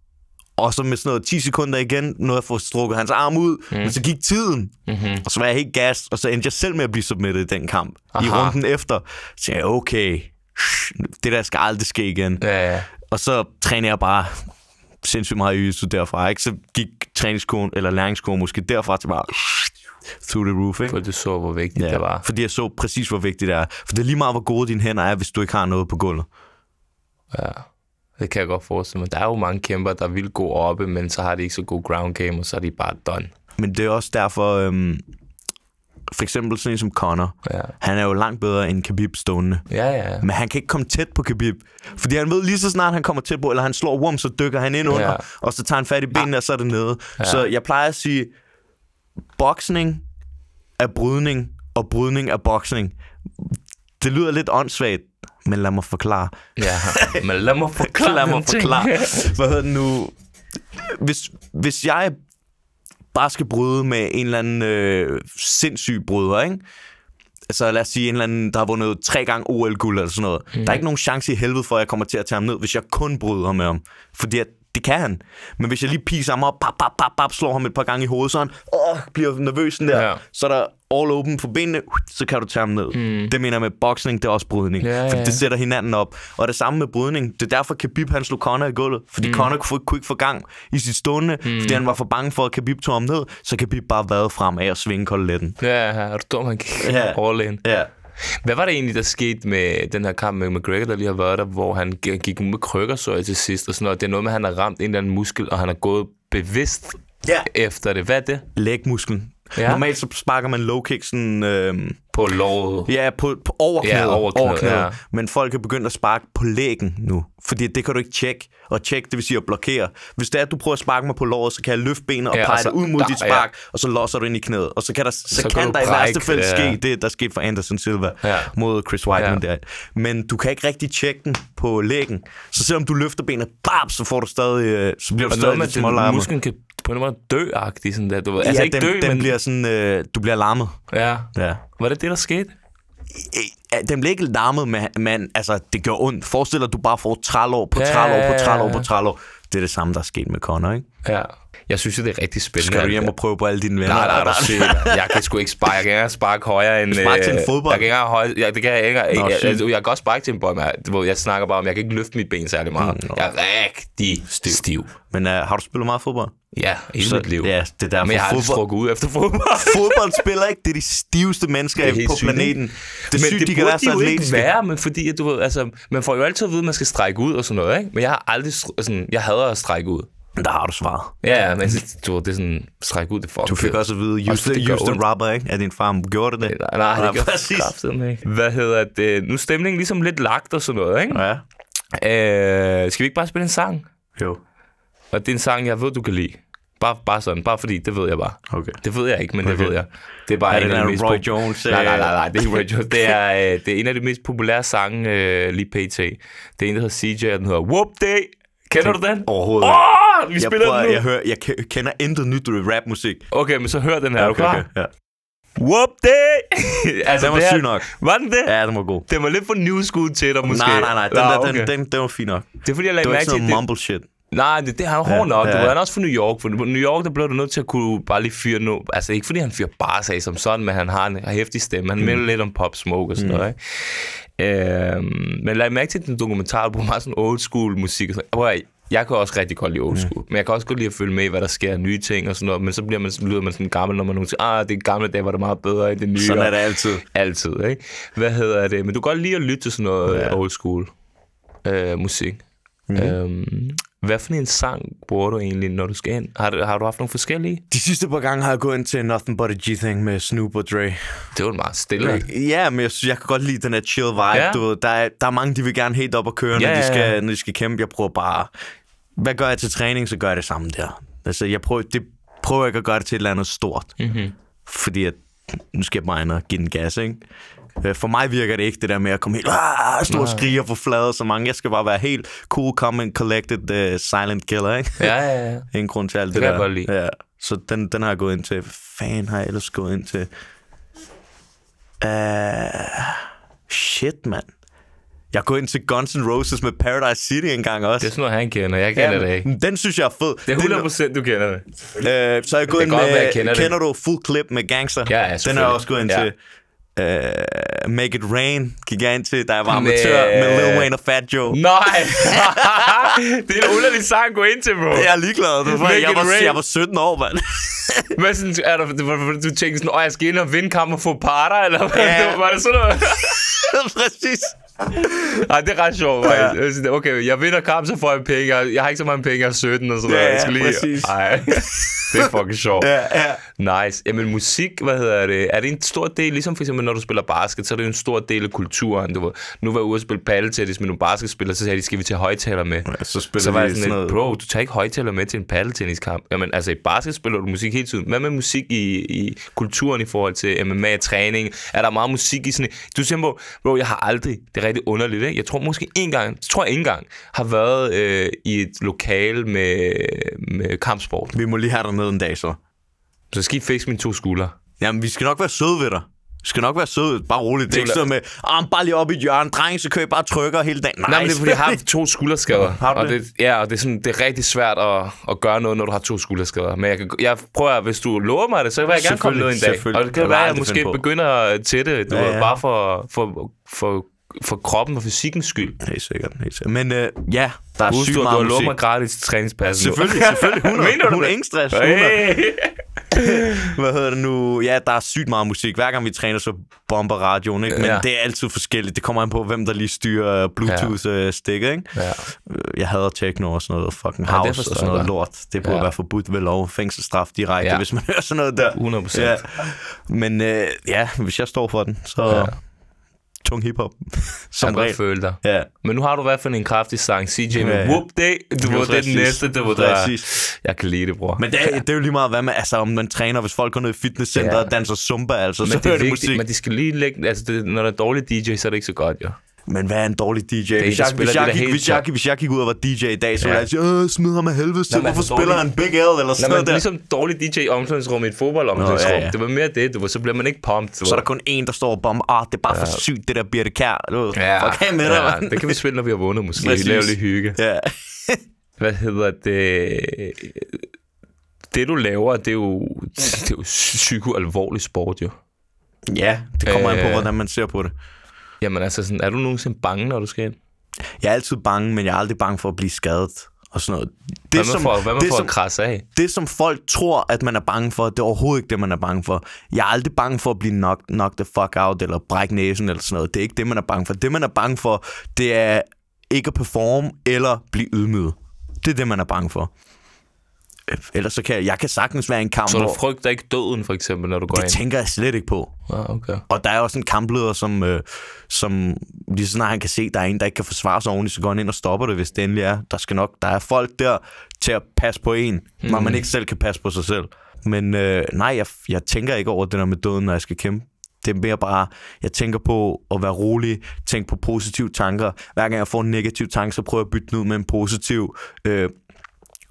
Og så med sådan noget 10 sekunder igen, nåede jeg få strukket hans arm ud. Mm. Men så gik tiden. Mm-hmm. Og så var jeg helt gas. Og så endte jeg selv med at blive submitted i den kamp. Aha. I runden efter. Så jeg, okay, det der skal aldrig ske igen. Ja, ja. Og så træner jeg bare sindssygt meget i derfra. Ikke? Så gik træningskurven, eller læringskurven måske derfra til bare through the roof, ikke? For du så, hvor vigtigt ja, det var. Fordi jeg så præcis, hvor vigtigt det er. For det er lige meget, hvor gode dine hænder er, hvis du ikke har noget på gulvet. Ja, det kan jeg godt forestille mig. Der er jo mange kæmper, der vil gå oppe, men så har de ikke så god ground game, og så er de bare done. Men det er også derfor, øhm, for eksempel sådan en som Connor, ja. han er jo langt bedre end Khabib stående. Ja, ja, ja. Men han kan ikke komme tæt på Khabib, fordi han ved lige så snart han kommer tæt på, eller han slår wum, så dykker han ind under, ja. og så tager han fat i benene, ja. og så er det nede. Ja. Så jeg plejer at sige, boksning er brydning, og brydning er boksning. Det lyder lidt åndssvagt, men lad mig forklare. Ja, men lad mig forklare. lad mig forklare. Hvad hedder det nu? Hvis, hvis jeg bare skal bryde med en eller anden øh, sindssyg bryder, ikke? Altså lad os sige en eller anden, der har vundet tre gange OL-guld eller sådan noget. Mm. Der er mhm. ikke nogen chance i helvede for, at jeg kommer til at tage ham ned, hvis jeg kun bryder med ham. Fordi at det kan han. Men hvis jeg lige piser ham op, pap, pap, pap, pap, slår ham et par gange i hovedet, så han åh, bliver nervøs sådan der. Ja. Så er der all open for benene, så kan du tage ham ned. Mm. Det mener jeg med boksning, det er også brydning. Ja, ja. det sætter hinanden op. Og det samme med brydning. Det er derfor, Khabib han slog Conor i gulvet. Fordi mm. Conor kunne, kunne ikke få gang i sit stående, mm. fordi han var for bange for, at Khabib tog ham ned. Så Khabib bare vade frem af og svinge kolletten. Ja, ja, er du dum, han gik ja. all in. Ja. Hvad var det egentlig, der skete med den her kamp med McGregor, der lige har været der, hvor han gik med krykker så til sidst og sådan noget? Det er noget med, at han har ramt en eller anden muskel, og han har gået bevidst ja. efter det. Hvad er det? Lægmusklen. Ja. Normalt så sparker man low kick sådan... Øh på låret. Ja, på, på overknæet. Ja, overknæet, overknæet. Ja. Men folk er begyndt at sparke på lægen nu. Fordi det kan du ikke tjekke. Og tjekke, det vil sige at blokere. Hvis det er, at du prøver at sparke mig på låret, så kan jeg løfte benet og ja, pege og så, altså, ud mod der, dit spark, ja. og så losser du ind i knæet. Og så kan der, så, så kan, kan der i værste fald ja. ske det, der skete for Anderson Silva ja. mod Chris White. ja. der. Men du kan ikke rigtig tjekke den på lægen. Så selvom du løfter benet, bam, så får du stadig, øh, så bliver du stadig små larmer. Musklen kan på en måde dø-agtig, sådan der. Du ved. Altså ikke den, dø, den men... bliver sådan, øh, du bliver larmet. Ja. ja. Var det det, der skete? den blev ikke larmet, men, men altså, det gør ondt. Forestil dig, at du bare får trælår på trælår ja, på trælår på trælår. Det er det samme, der er sket med Connor, ikke? Ja, jeg synes det er rigtig spændende. Skal du hjem og prøve på alle dine venner? Nej, nej, nej. Se, jeg kan sgu ikke sparke. Jeg kan ikke sparke højere end... Sparke til en øh, fodbold? Jeg kan ikke højere... Jeg, det kan jeg ikke. Nå, jeg, jeg, jeg, kan godt sparke til en bold, hvor jeg snakker bare om, jeg kan ikke løfte mit ben særlig meget. Mm, jeg er rigtig stiv. stiv. Men uh, har du spillet meget fodbold? Ja, hele så, mit liv. Ja, det der Men jeg har aldrig ud efter fodbold. fodbold spiller ikke. Det er de stiveste mennesker på sygt. planeten. Det er men sygt, det de kan være så jo ikke være, men fordi, at du, altså, man får jo altid at vide, at man skal strække ud og sådan noget. Ikke? Men jeg har aldrig... Sådan, jeg hader at strække ud. Der har du svaret. Ja, men jeg synes, du, det er sådan, stræk ud det for. Du fik også at vide, just, the, use the rubber, ikke? At din far gjorde det. Nej, nej, nej det gjorde præcis. Kraftigt, ikke? Hvad hedder det? Nu er stemningen ligesom lidt lagt og sådan noget, ikke? Ja. Øh, skal vi ikke bare spille en sang? Jo. Og det er en sang, jeg ved, du kan lide. Bare, bare sådan, bare fordi, det ved jeg bare. Okay. Det ved jeg ikke, men okay. det ved jeg. Det er bare er det en af de mest Roy Jones? Nej, nej, øh? nej, nej, det er Roy Jones. Det er, øh, det er en af de mest populære sange øh, lige pt. Det er en, der hedder CJ, og den hedder Whoop Day. Kender du den? Overhovedet oh! Vi jeg spiller prøver, den nu. Jeg, hører, jeg kender intet nyt rapmusik. Okay, men så hør den her. Ja, okay, du klar? Okay, ja. Whoop day! altså, den var syg nok. Var den det? Ja, den var god. Den var lidt for new school til dig, måske. Nej, nej, nej. Den, der, okay. den, den, den, var fin nok. Det er fordi, jeg lagde mærke til... Det var ikke sådan mumble shit. Nej, det, det han er ja, hård nok. Ja, ja. Du, han er også fra New York. For New York, der blev du nødt til at kunne bare lige fyre nu. Altså ikke fordi han fyrer bare sig som sådan, men han har en hæftig stemme. Han mm. minder lidt om Pop Smoke og sådan mm. noget. Ikke? Øhm, men lad mærke til den dokumentar, du bruger meget sådan old school musik. Og sådan, jeg kan også rigtig godt lide old school, mm. men jeg kan også godt lide at følge med i, hvad der sker nye ting og sådan noget, men så bliver man, så lyder man sådan gammel, når man nogen siger, ah, det gamle dag var det meget bedre i det nye. Sådan er det altid. Altid, ikke? Hvad hedder det? Men du kan godt lide at lytte til sådan noget ja. old school øh, musik. Mm. Øhm, hvad for en sang bruger du egentlig, når du skal ind? Har du, har du haft nogle forskellige? De sidste par gange har jeg gået ind til Nothing But A G-Thing med Snoop og Dre. Det var meget stille. Ja, men jeg, synes, jeg kan godt lide den her chill vibe. Ja. Du ved, der, er, der er mange, de vil gerne helt op og køre, ja, når, de skal, ja, ja. når de skal kæmpe. Jeg prøver bare hvad gør jeg til træning, så gør jeg det samme der. Altså, jeg prøver, det prøver ikke at gøre det til et eller andet stort. Mm-hmm. Fordi at, nu skal jeg bare ind og give den gas, ikke? Øh, for mig virker det ikke det der med at komme helt stor og skrige og få flader så mange. Jeg skal bare være helt cool, calm and collected uh, silent killer, ikke? Ja, ja, ja. Ingen grund til alt det, det der. Ja. Så den, den har jeg gået ind til. Fan har jeg ellers gået ind til. Uh, shit, mand. Jeg går ind til Guns N' Roses med Paradise City engang også. Det er sådan noget, han kender. Jeg kender ja, det ikke. Den synes jeg er fed. Det er 100% procent, du kender det. Øh, så jeg går ind med, godt, kender, kender du Full Clip med Gangster? Ja, ja Den er jeg også gået ind ja. til. Uh, Make It Rain gik jeg ind til, da jeg var amatør Næh. med Lil Wayne og Fat Joe. Nej! det er en underlig sang at gå ind til, bro. Jeg er ligeglad. Det var, jeg, var, jeg var 17 år, mand. Hvad sådan, er der, du tænkte sådan, åh, jeg skal ind og vinde kamp og få parter, eller hvad? Ja. Var det sådan noget? Præcis. Ej, det er ret sjovt, faktisk. Ja. Okay, jeg vinder kamp, så får jeg penge. Jeg, jeg har ikke så mange penge, jeg er 17 og sådan ja, noget. Jeg skal lige... præcis. Ej, det er fucking sjovt. Ja, ja. Nice. Jamen musik, hvad hedder det? Er det en stor del, ligesom for eksempel når du spiller basket, så er det en stor del af kulturen. Du ved, nu var jeg ude og spille paddeltennis med nogle basketspillere, så sagde de, skal vi tage højtaler med? Ja, så spiller så var jeg sådan, sådan noget. bro, du tager ikke højtaler med til en paddeltenniskamp. Jamen altså, i basket spiller du musik hele tiden. Hvad med musik i, i kulturen i forhold til MMA-træning? Er der meget musik i sådan Du siger, bro, jeg har aldrig, det rigtig underligt. Ikke? Jeg tror måske en gang, tror jeg ikke engang, har været øh, i et lokale med, med kampsport. Vi må lige have dig med en dag så. Så skal I fikse mine to skuldre. Jamen, vi skal nok være søde ved dig. Vi skal nok være søde. Bare roligt. Det er ikke med, oh, bare lige op i hjørnet. Dreng, så kører I bare trykker hele dagen. Nej, Nej men det er fordi, jeg har to skulderskader. Ja, og det? det? Ja, og det er, sådan, det er rigtig svært at, at gøre noget, når du har to skulderskader. Men jeg, kan, jeg prøver, hvis du lover mig det, så vil jeg gerne komme ned en dag. Og det kan være, at jeg måske begynder til det. Du ja, ja. bare for, for, for for kroppen og fysikkens skyld. Helt sikkert, helt sikkert. Men øh, ja, der er sygt meget du har lommer gratis til træningspassen. Selvfølgelig, selvfølgelig. Hun, Mener hun, hun ingen stress. Hey. Hvad hedder det nu? Ja, der er sygt meget musik. Hver gang vi træner, så bomber radioen, ikke? Men ja. det er altid forskelligt. Det kommer an på, hvem der lige styrer øh, Bluetooth-stikket, ikke? Ja. Øh, jeg hader techno og sådan noget fucking house ja, det og sådan noget lort. Det burde ja. være forbudt ved lov. Fængselsstraf direkte, ja. hvis man hører sådan noget der. 100 Ja. Men øh, ja, hvis jeg står for den, så... Ja tung hiphop. Som jeg regel. føle dig. Ja. Men nu har du i hvert fald en kraftig sang. CJ med ja, ja. Whoop Day. Du var det den næste, det var der. Jeg kan lide det, bror. Men det er, det er jo lige meget, hvad man, altså, om man træner, hvis folk går ned i fitnesscenteret ja. og danser zumba, altså, men så det hører det musik. Men de skal lige lægge, altså det, når der er dårlig DJ, så er det ikke så godt, jo men hvad er en dårlig DJ? Det, hvis, jeg, hvis, jeg, gik, hvis, jeg, hvis jeg gik ud og var DJ i dag, så ville ja. jeg sige, øh, smid ham af helvede til, hvorfor spiller han Big L eller sådan noget der? ligesom dårlig DJ i omklædningsrum i et fodboldomklædningsrum. Ja, ja. Det var mere det, du, så bliver man ikke pumped. Du. Så er der kun en, der står og bomber, ah, det er bare ja. for sygt, det der Birte Kær. Du, ja. Fuck af med dig, ja, det kan vi spille, når vi har vundet måske. Vi laver lidt hygge. Ja. hvad hedder det? Det, du laver, det er jo, det er jo psyko-alvorlig sport, jo. Ja, det kommer øh, an på, øh. hvordan man ser på det. Jamen altså, sådan, er du nogensinde bange, når du skal ind? Jeg er altid bange, men jeg er aldrig bange for at blive skadet og sådan noget. Det, hvad man som, får, hvad man det, får som, at af? Det, som folk tror, at man er bange for, det er overhovedet ikke det, man er bange for. Jeg er aldrig bange for at blive knocked, knocked the fuck out, eller brække næsen, eller sådan noget. Det er ikke det, man er bange for. Det, man er bange for, det er ikke at performe, eller blive ydmyget. Det er det, man er bange for. Ellers så kan jeg, jeg kan sagtens være en kamp, Så du frygter ikke døden, for eksempel, når du går det ind? tænker jeg slet ikke på. Ah, okay. Og der er også en kampleder, som, øh, som lige så snart han kan se, der er en, der ikke kan forsvare sig ordentligt, så går han ind og stopper det, hvis det endelig er. Der skal nok, der er folk der til at passe på en, mm. når man ikke selv kan passe på sig selv. Men øh, nej, jeg, jeg tænker ikke over det der med døden, når jeg skal kæmpe. Det er mere bare, jeg tænker på at være rolig, tænke på positive tanker. Hver gang jeg får en negativ tanke, så prøver jeg at bytte den ud med en positiv. Øh,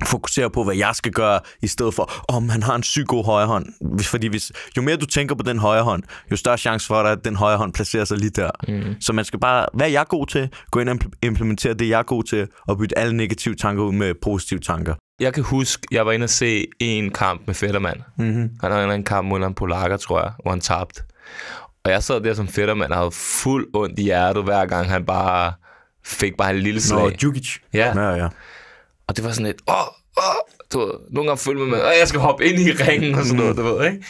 fokusere på, hvad jeg skal gøre, i stedet for, om oh, han har en syg god højre hånd. Fordi hvis, jo mere du tænker på den højre hånd, jo større chance for dig, at den højre hånd placerer sig lige der. Mm. Så man skal bare, hvad er jeg god til? Gå ind og implementere det, jeg er god til, og bytte alle negative tanker ud med positive tanker. Jeg kan huske, jeg var inde og se en kamp med Fetterman. Mm-hmm. Han havde en kamp mod en polakker, tror jeg, hvor han tabte. Og jeg sad der som Fetterman og havde fuld ondt i hjertet, hver gang han bare fik bare en lille slag. Nå, Djukic. Ja. ja, ja. Og det var sådan et, åh, åh, du ved, nogle gange følte man, at jeg skal hoppe ind i ringen og sådan noget, mm. du ved, ikke?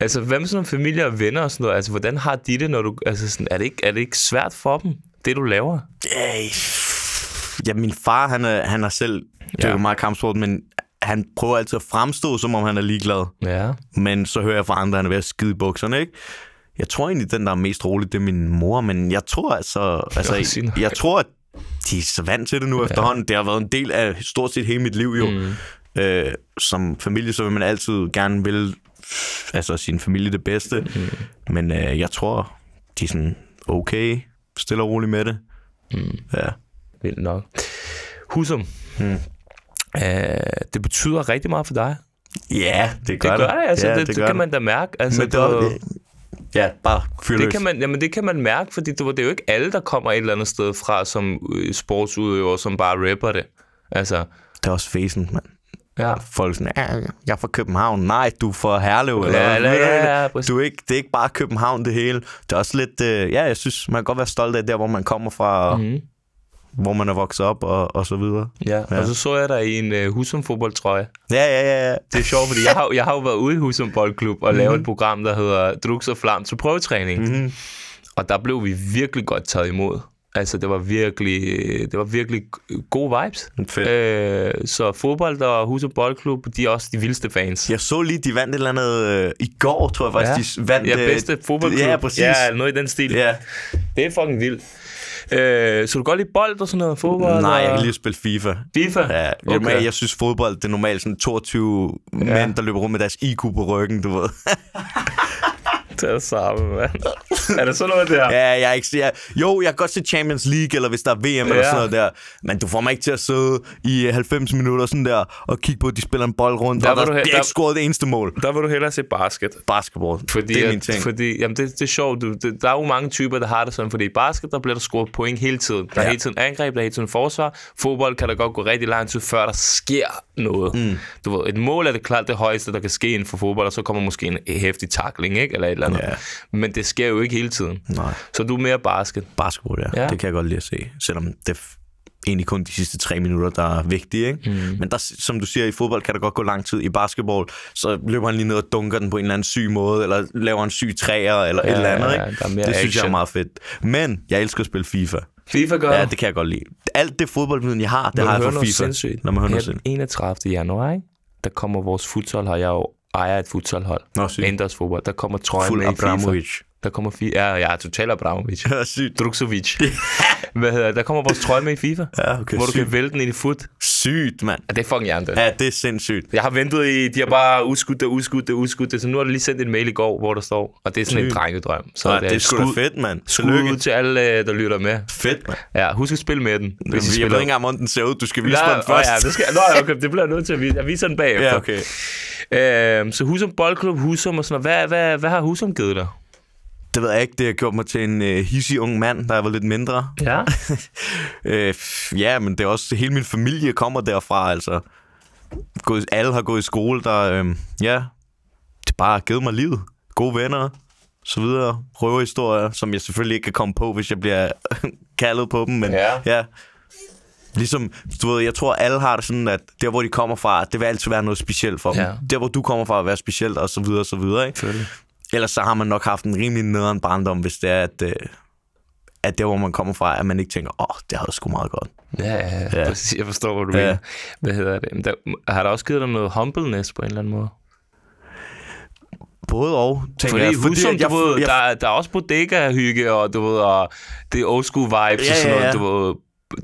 Altså, hvad med sådan nogle familie og venner og sådan noget? Altså, hvordan har de det, når du... Altså, sådan, er, det ikke, er det ikke svært for dem, det du laver? Ej. Ja, min far, han, er, han er selv dyrket ja. meget kampsport, men han prøver altid at fremstå, som om han er ligeglad. Ja. Men så hører jeg fra andre, at han er ved at skide i bukserne, ikke? Jeg tror egentlig, den, der er mest rolig, det er min mor, men jeg tror altså... altså jeg, jeg tror, at de er så vant til det nu ja. efterhånden. Det har været en del af stort set hele mit liv jo. Mm. Øh, som familie, så vil man altid gerne vil altså sin familie det bedste. Mm. Men øh, jeg tror, de er sådan okay, stille og roligt med det. Mm. Ja. Vildt nok. Husum. Mm. Øh, det betyder rigtig meget for dig. Ja, det gør det. Gør det, altså, ja, det, det, gør det kan man da mærke. Altså, Men det, var, Ja, bare det kan man, jamen, det kan man mærke, fordi det, det er jo ikke alle, der kommer et eller andet sted fra som øh, sportsudøver, som bare rapper det. Altså. Det er også fæsen, mand. Ja. Folk sådan, ja, jeg er fra København. Nej, du er fra Herlev. Eller, ja, eller, eller, ja, ja, du er ikke, det er ikke bare København det hele. Det er også lidt, øh, ja, jeg synes, man kan godt være stolt af der, hvor man kommer fra. Mm-hmm hvor man er vokset op og, og så videre. Ja, ja, og så så jeg dig i en uh, øh, Husum fodboldtrøje. Ja, ja, ja. Det er sjovt, fordi jeg har, jeg har jo været ude i Husum Boldklub og mm-hmm. lavet et program, der hedder Drugs og Flam til prøvetræning. Mm-hmm. Og der blev vi virkelig godt taget imod. Altså, det var virkelig, det var virkelig gode vibes. Fedt. Øh, så fodbold og Husum Boldklub, de er også de vildeste fans. Jeg så lige, de vandt et eller andet øh, i går, tror jeg faktisk. Ja. De vandt, ja, øh, bedste fodboldklub. Ja, præcis. Ja, noget i den stil. Ja. Det er fucking vildt. Øh, så du godt lide bold og sådan noget? Fodbold? Nej, og... jeg kan lige spille FIFA. FIFA? Ja, okay. normalt, jeg synes fodbold, det er normalt sådan 22 ja. mænd, der løber rundt med deres IQ på ryggen, du ved. til at sammen, mand. er det sådan noget der? Ja, jeg ikke... siger. jo, jeg kan godt se Champions League, eller hvis der er VM ja. eller sådan noget der. Men du får mig ikke til at sidde i 90 minutter sådan der, og kigge på, at de spiller en bold rundt, der og der, du, der, ikke scoret det eneste mål. Der vil du hellere se basket. Basketball, fordi, det er min ting. Fordi, jamen, det, det er sjovt. Du, det, der er jo mange typer, der har det sådan, fordi i basket, der bliver der scoret point hele tiden. Der er ja. hele tiden angreb, der er hele tiden forsvar. Fodbold kan der godt gå rigtig lang tid, før der sker noget. Mm. Du ved, et mål er det klart det højeste, der kan ske inden for fodbold, og så kommer måske en hæftig takling, ikke? eller et eller andet stjerner. Ja. Men det sker jo ikke hele tiden. Nej. Så du er mere basket. Basketball, ja. ja. Det kan jeg godt lide at se. Selvom det egentlig kun de sidste tre minutter, der er vigtige. Ikke? Mm. Men der, som du siger, i fodbold kan der godt gå lang tid. I basketball, så løber han lige ned og dunker den på en eller anden syg måde, eller laver en syg træer, eller ja, et eller andet. Ikke? Ja, det action. synes jeg er meget fedt. Men jeg elsker at spille FIFA. FIFA gør Ja, det kan jeg godt lide. Alt det fodboldviden, jeg har, det Når har jeg fra FIFA. Sindssygt. Når man hører noget sindssygt. 31. januar, ikke? der kommer vores futsal, har jeg jo ejer et futsalhold. Nå, syg. fodbold. Der kommer trøjen Fuld med Abramovic. i FIFA. Der kommer FIFA. Ja, jeg er total Abramovic. Ja, sygt. Druksovic. Hvad hedder Der kommer vores trøje med i FIFA. Ja, okay, hvor sygt. du kan vælte den i fod. Sygt, mand. Ja, det er fucking hjernedødt. Ja, det er sindssygt. Jeg har ventet i... De har bare udskudt det, udskudt det, udskudt det. Så nu har du lige sendt en mail i går, hvor der står... Og det er sådan sygt. en drengedrøm. Så ja, det, er, det er sgu da fedt, mand. Skud ud til alle, øh, der lytter med. Fedt, mand. Ja, husk at spille med den. Hvis Jamen, jeg ved ikke engang, hvordan den ser ud. Du skal vise mig den først. Ja, det skal, nå, okay, det bliver nødt til at vise. Jeg viser den bagefter. Ja, okay. Øhm, så Husum Boldklub, Husum og sådan noget. Hvad, hvad, hvad har Husum givet dig? det ved jeg ikke, det har gjort mig til en øh, hissig ung mand, der er lidt mindre. Ja. øh, ja, men det er også, hele min familie kommer derfra, altså. Gået, alle har gået i skole, der, øh, ja, det bare har givet mig livet. Gode venner, så videre. Røverhistorier, som jeg selvfølgelig ikke kan komme på, hvis jeg bliver kaldet på dem, men ja. ja. Ligesom, du ved, jeg tror, alle har det sådan, at der, hvor de kommer fra, det vil altid være noget specielt for dem. Ja. Der, hvor du kommer fra, vil være specielt, og så videre, og så videre, ikke? Selvfølgelig ellers så har man nok haft en rimelig nederen barndom, hvis det er, at, øh, at der, hvor man kommer fra, at man ikke tænker, åh, oh, det har jo sgu meget godt. Ja, ja, ja. Præcis, jeg forstår, hvad du ja. mener. Hvad hedder det? Men der, har der også givet dig noget humbleness på en eller anden måde? Både og, tænker fordi, jeg. Fordi Husum, jeg, du ved, jeg, der, der er også bodega-hygge, og du ved, og det er old school vibes ja, og sådan noget, ja, ja. du ved,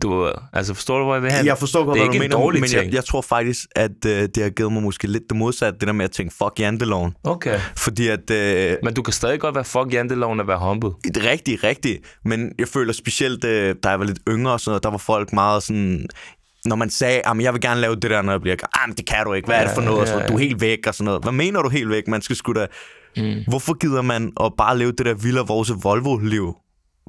du, altså forstår du, hvor jeg vil have? Jeg forstår godt, det er hvad ikke du mener, dårlig men ting. Jeg, jeg tror faktisk, at øh, det har givet mig måske lidt det modsatte, det der med at tænke, fuck janteloven. Okay. Fordi at... Øh, men du kan stadig godt være fuck janteloven og være humble. rigtigt, rigtigt. Men jeg føler specielt, øh, da jeg var lidt yngre og sådan noget, der var folk meget sådan, når man sagde, at ah, jeg vil gerne lave det der, når jeg bliver Jamen, ah, det kan du ikke, hvad er det for noget, ja, ja. Så, du er helt væk og sådan noget. Hvad mener du helt væk? Man skal sgu da... Mm. Hvorfor gider man at bare leve det der vilde vores Volvo-liv?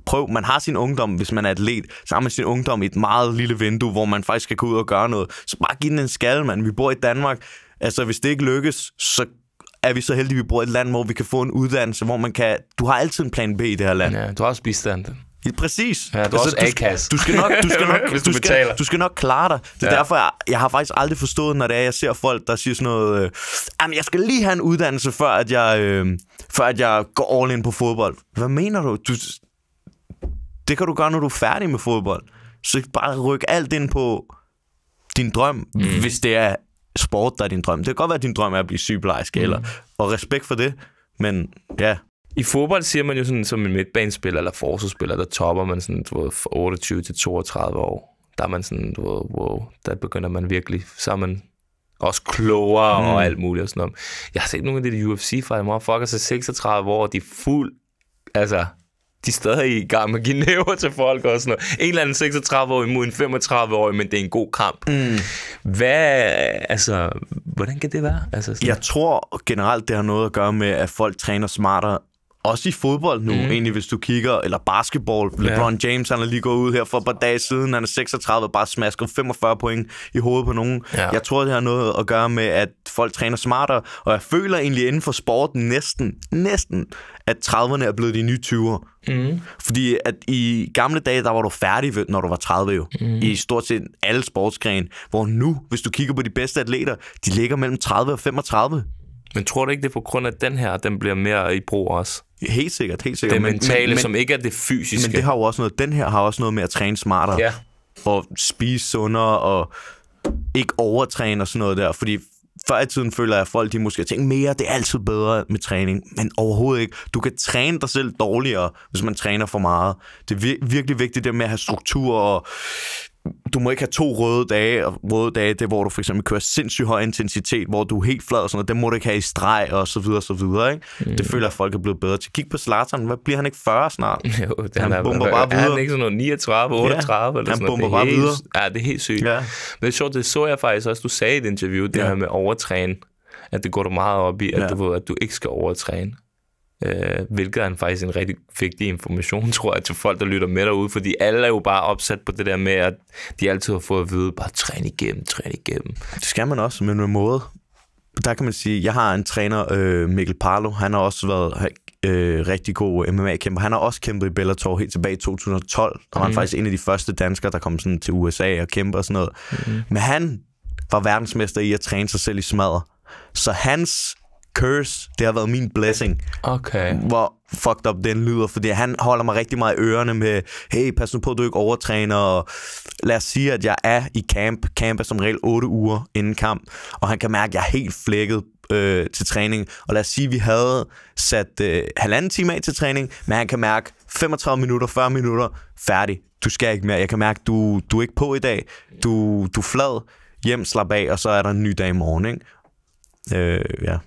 prøv, man har sin ungdom, hvis man er atlet, så har man sin ungdom i et meget lille vindue, hvor man faktisk skal gå ud og gøre noget. Så bare giv den en skalle, mand. Vi bor i Danmark. Altså, hvis det ikke lykkes, så er vi så heldige, at vi bor i et land, hvor vi kan få en uddannelse, hvor man kan... Du har altid en plan B i det her land. Ja, du har også bistand. Ja, præcis. Ja, du, altså, også du, du skal nok, du skal nok, Hvis du, du, betaler. skal, du skal nok klare dig. Det er ja. derfor, jeg, jeg har faktisk aldrig forstået, når det er, jeg ser folk, der siger sådan noget, øh, jeg skal lige have en uddannelse, før at jeg, øh, før at jeg går all in på fodbold. Hvad mener du? du det kan du gøre, når du er færdig med fodbold. Så bare ryk alt ind på din drøm, mm. hvis det er sport, der er din drøm. Det kan godt være, at din drøm er at blive sygeplejerske, mm. eller, og respekt for det, men ja. I fodbold siger man jo sådan, som en midtbanespiller eller forsvarsspiller, der topper man sådan, du ved, fra 28 til 32 år. Der er man sådan, du ved, wow, der begynder man virkelig, så er man også klogere mm. og alt muligt og sådan noget. Jeg har set nogle af de UFC fra, hvor fuck er så 36 år, og de er fuld, altså, de er stadig i gang med at give næver til folk og sådan noget. En eller anden 36-årig mod en 35-årig, men det er en god kamp. Mm. Hvad, altså, hvordan kan det være? Altså, Jeg tror generelt, det har noget at gøre med, at folk træner smartere også i fodbold nu, mm. egentlig, hvis du kigger, eller basketball. Ja. LeBron James, han er lige gået ud her for et par dage siden, han er 36 og bare smasker 45 point i hovedet på nogen. Ja. Jeg tror, det har noget at gøre med, at folk træner smartere, og jeg føler egentlig inden for sporten næsten, næsten, at 30'erne er blevet de nye 20'er. Mm. Fordi at i gamle dage, der var du færdig, når du var 30 jo. Mm. I stort set alle sportsgrene. Hvor nu, hvis du kigger på de bedste atleter, de ligger mellem 30 og 35. Men tror du ikke, det er på grund af den her, den bliver mere i brug også? Helt sikkert, helt sikkert. Det men, mentale, men, som ikke er det fysiske. Men det har jo også noget, den her har også noget med at træne smartere. Ja. Og spise sundere og ikke overtræne og sådan noget der. Fordi før i tiden føler jeg, at folk de måske tænker mere, det er altid bedre med træning, men overhovedet ikke. Du kan træne dig selv dårligere, hvis man træner for meget. Det er virkelig vigtigt det med at have struktur og du må ikke have to røde dage, og røde dage, det er, hvor du for eksempel kører sindssygt høj intensitet, hvor du er helt flad og sådan noget, det må du ikke have i streg, og så videre, og så videre, ikke? Mm. Det føler jeg, at folk er blevet bedre til. Kig på Zlatan, hvad bliver han ikke 40 snart? Jo, det han, han bomber bare videre. Er han ikke sådan noget 39, 38 ja, eller sådan noget? Han bomber bare helt, videre. Ja, det er helt sygt. Ja. Men det er sjovt, det så jeg faktisk også, du sagde i et interview, det ja. her med overtræne, at det går du meget op i, at, ja. du, at du ikke skal overtræne. Øh, hvilket er faktisk en rigtig vigtig information, tror jeg, til folk, der lytter med derude, fordi alle er jo bare opsat på det der med, at de altid har fået at vide, bare træn igennem, træn igennem. Det skal man også, men med måde. Der kan man sige, jeg har en træner, øh, Mikkel Parlo, han har også været øh, rigtig god MMA-kæmper. Han har også kæmpet i Bellator helt tilbage i 2012. Der var mm. han mhm. faktisk en af de første danskere, der kom sådan til USA og kæmpe og sådan noget. Mm. Men han var verdensmester i at træne sig selv i smadret. Så hans curse, det har været min blessing. Okay. Hvor fucked up den lyder, fordi han holder mig rigtig meget i ørerne med, hey, pas nu på, at du ikke overtræner, og lad os sige, at jeg er i camp. Camp er som regel 8 uger inden kamp, og han kan mærke, at jeg er helt flækket øh, til træning. Og lad os sige, at vi havde sat øh, halvanden time af til træning, men han kan mærke 35 minutter, 40 minutter, færdig. Du skal ikke mere. Jeg kan mærke, du, du er ikke på i dag. Du, du er flad. Hjem, slap af, og så er der en ny dag i morgen. Ikke? Øh, ja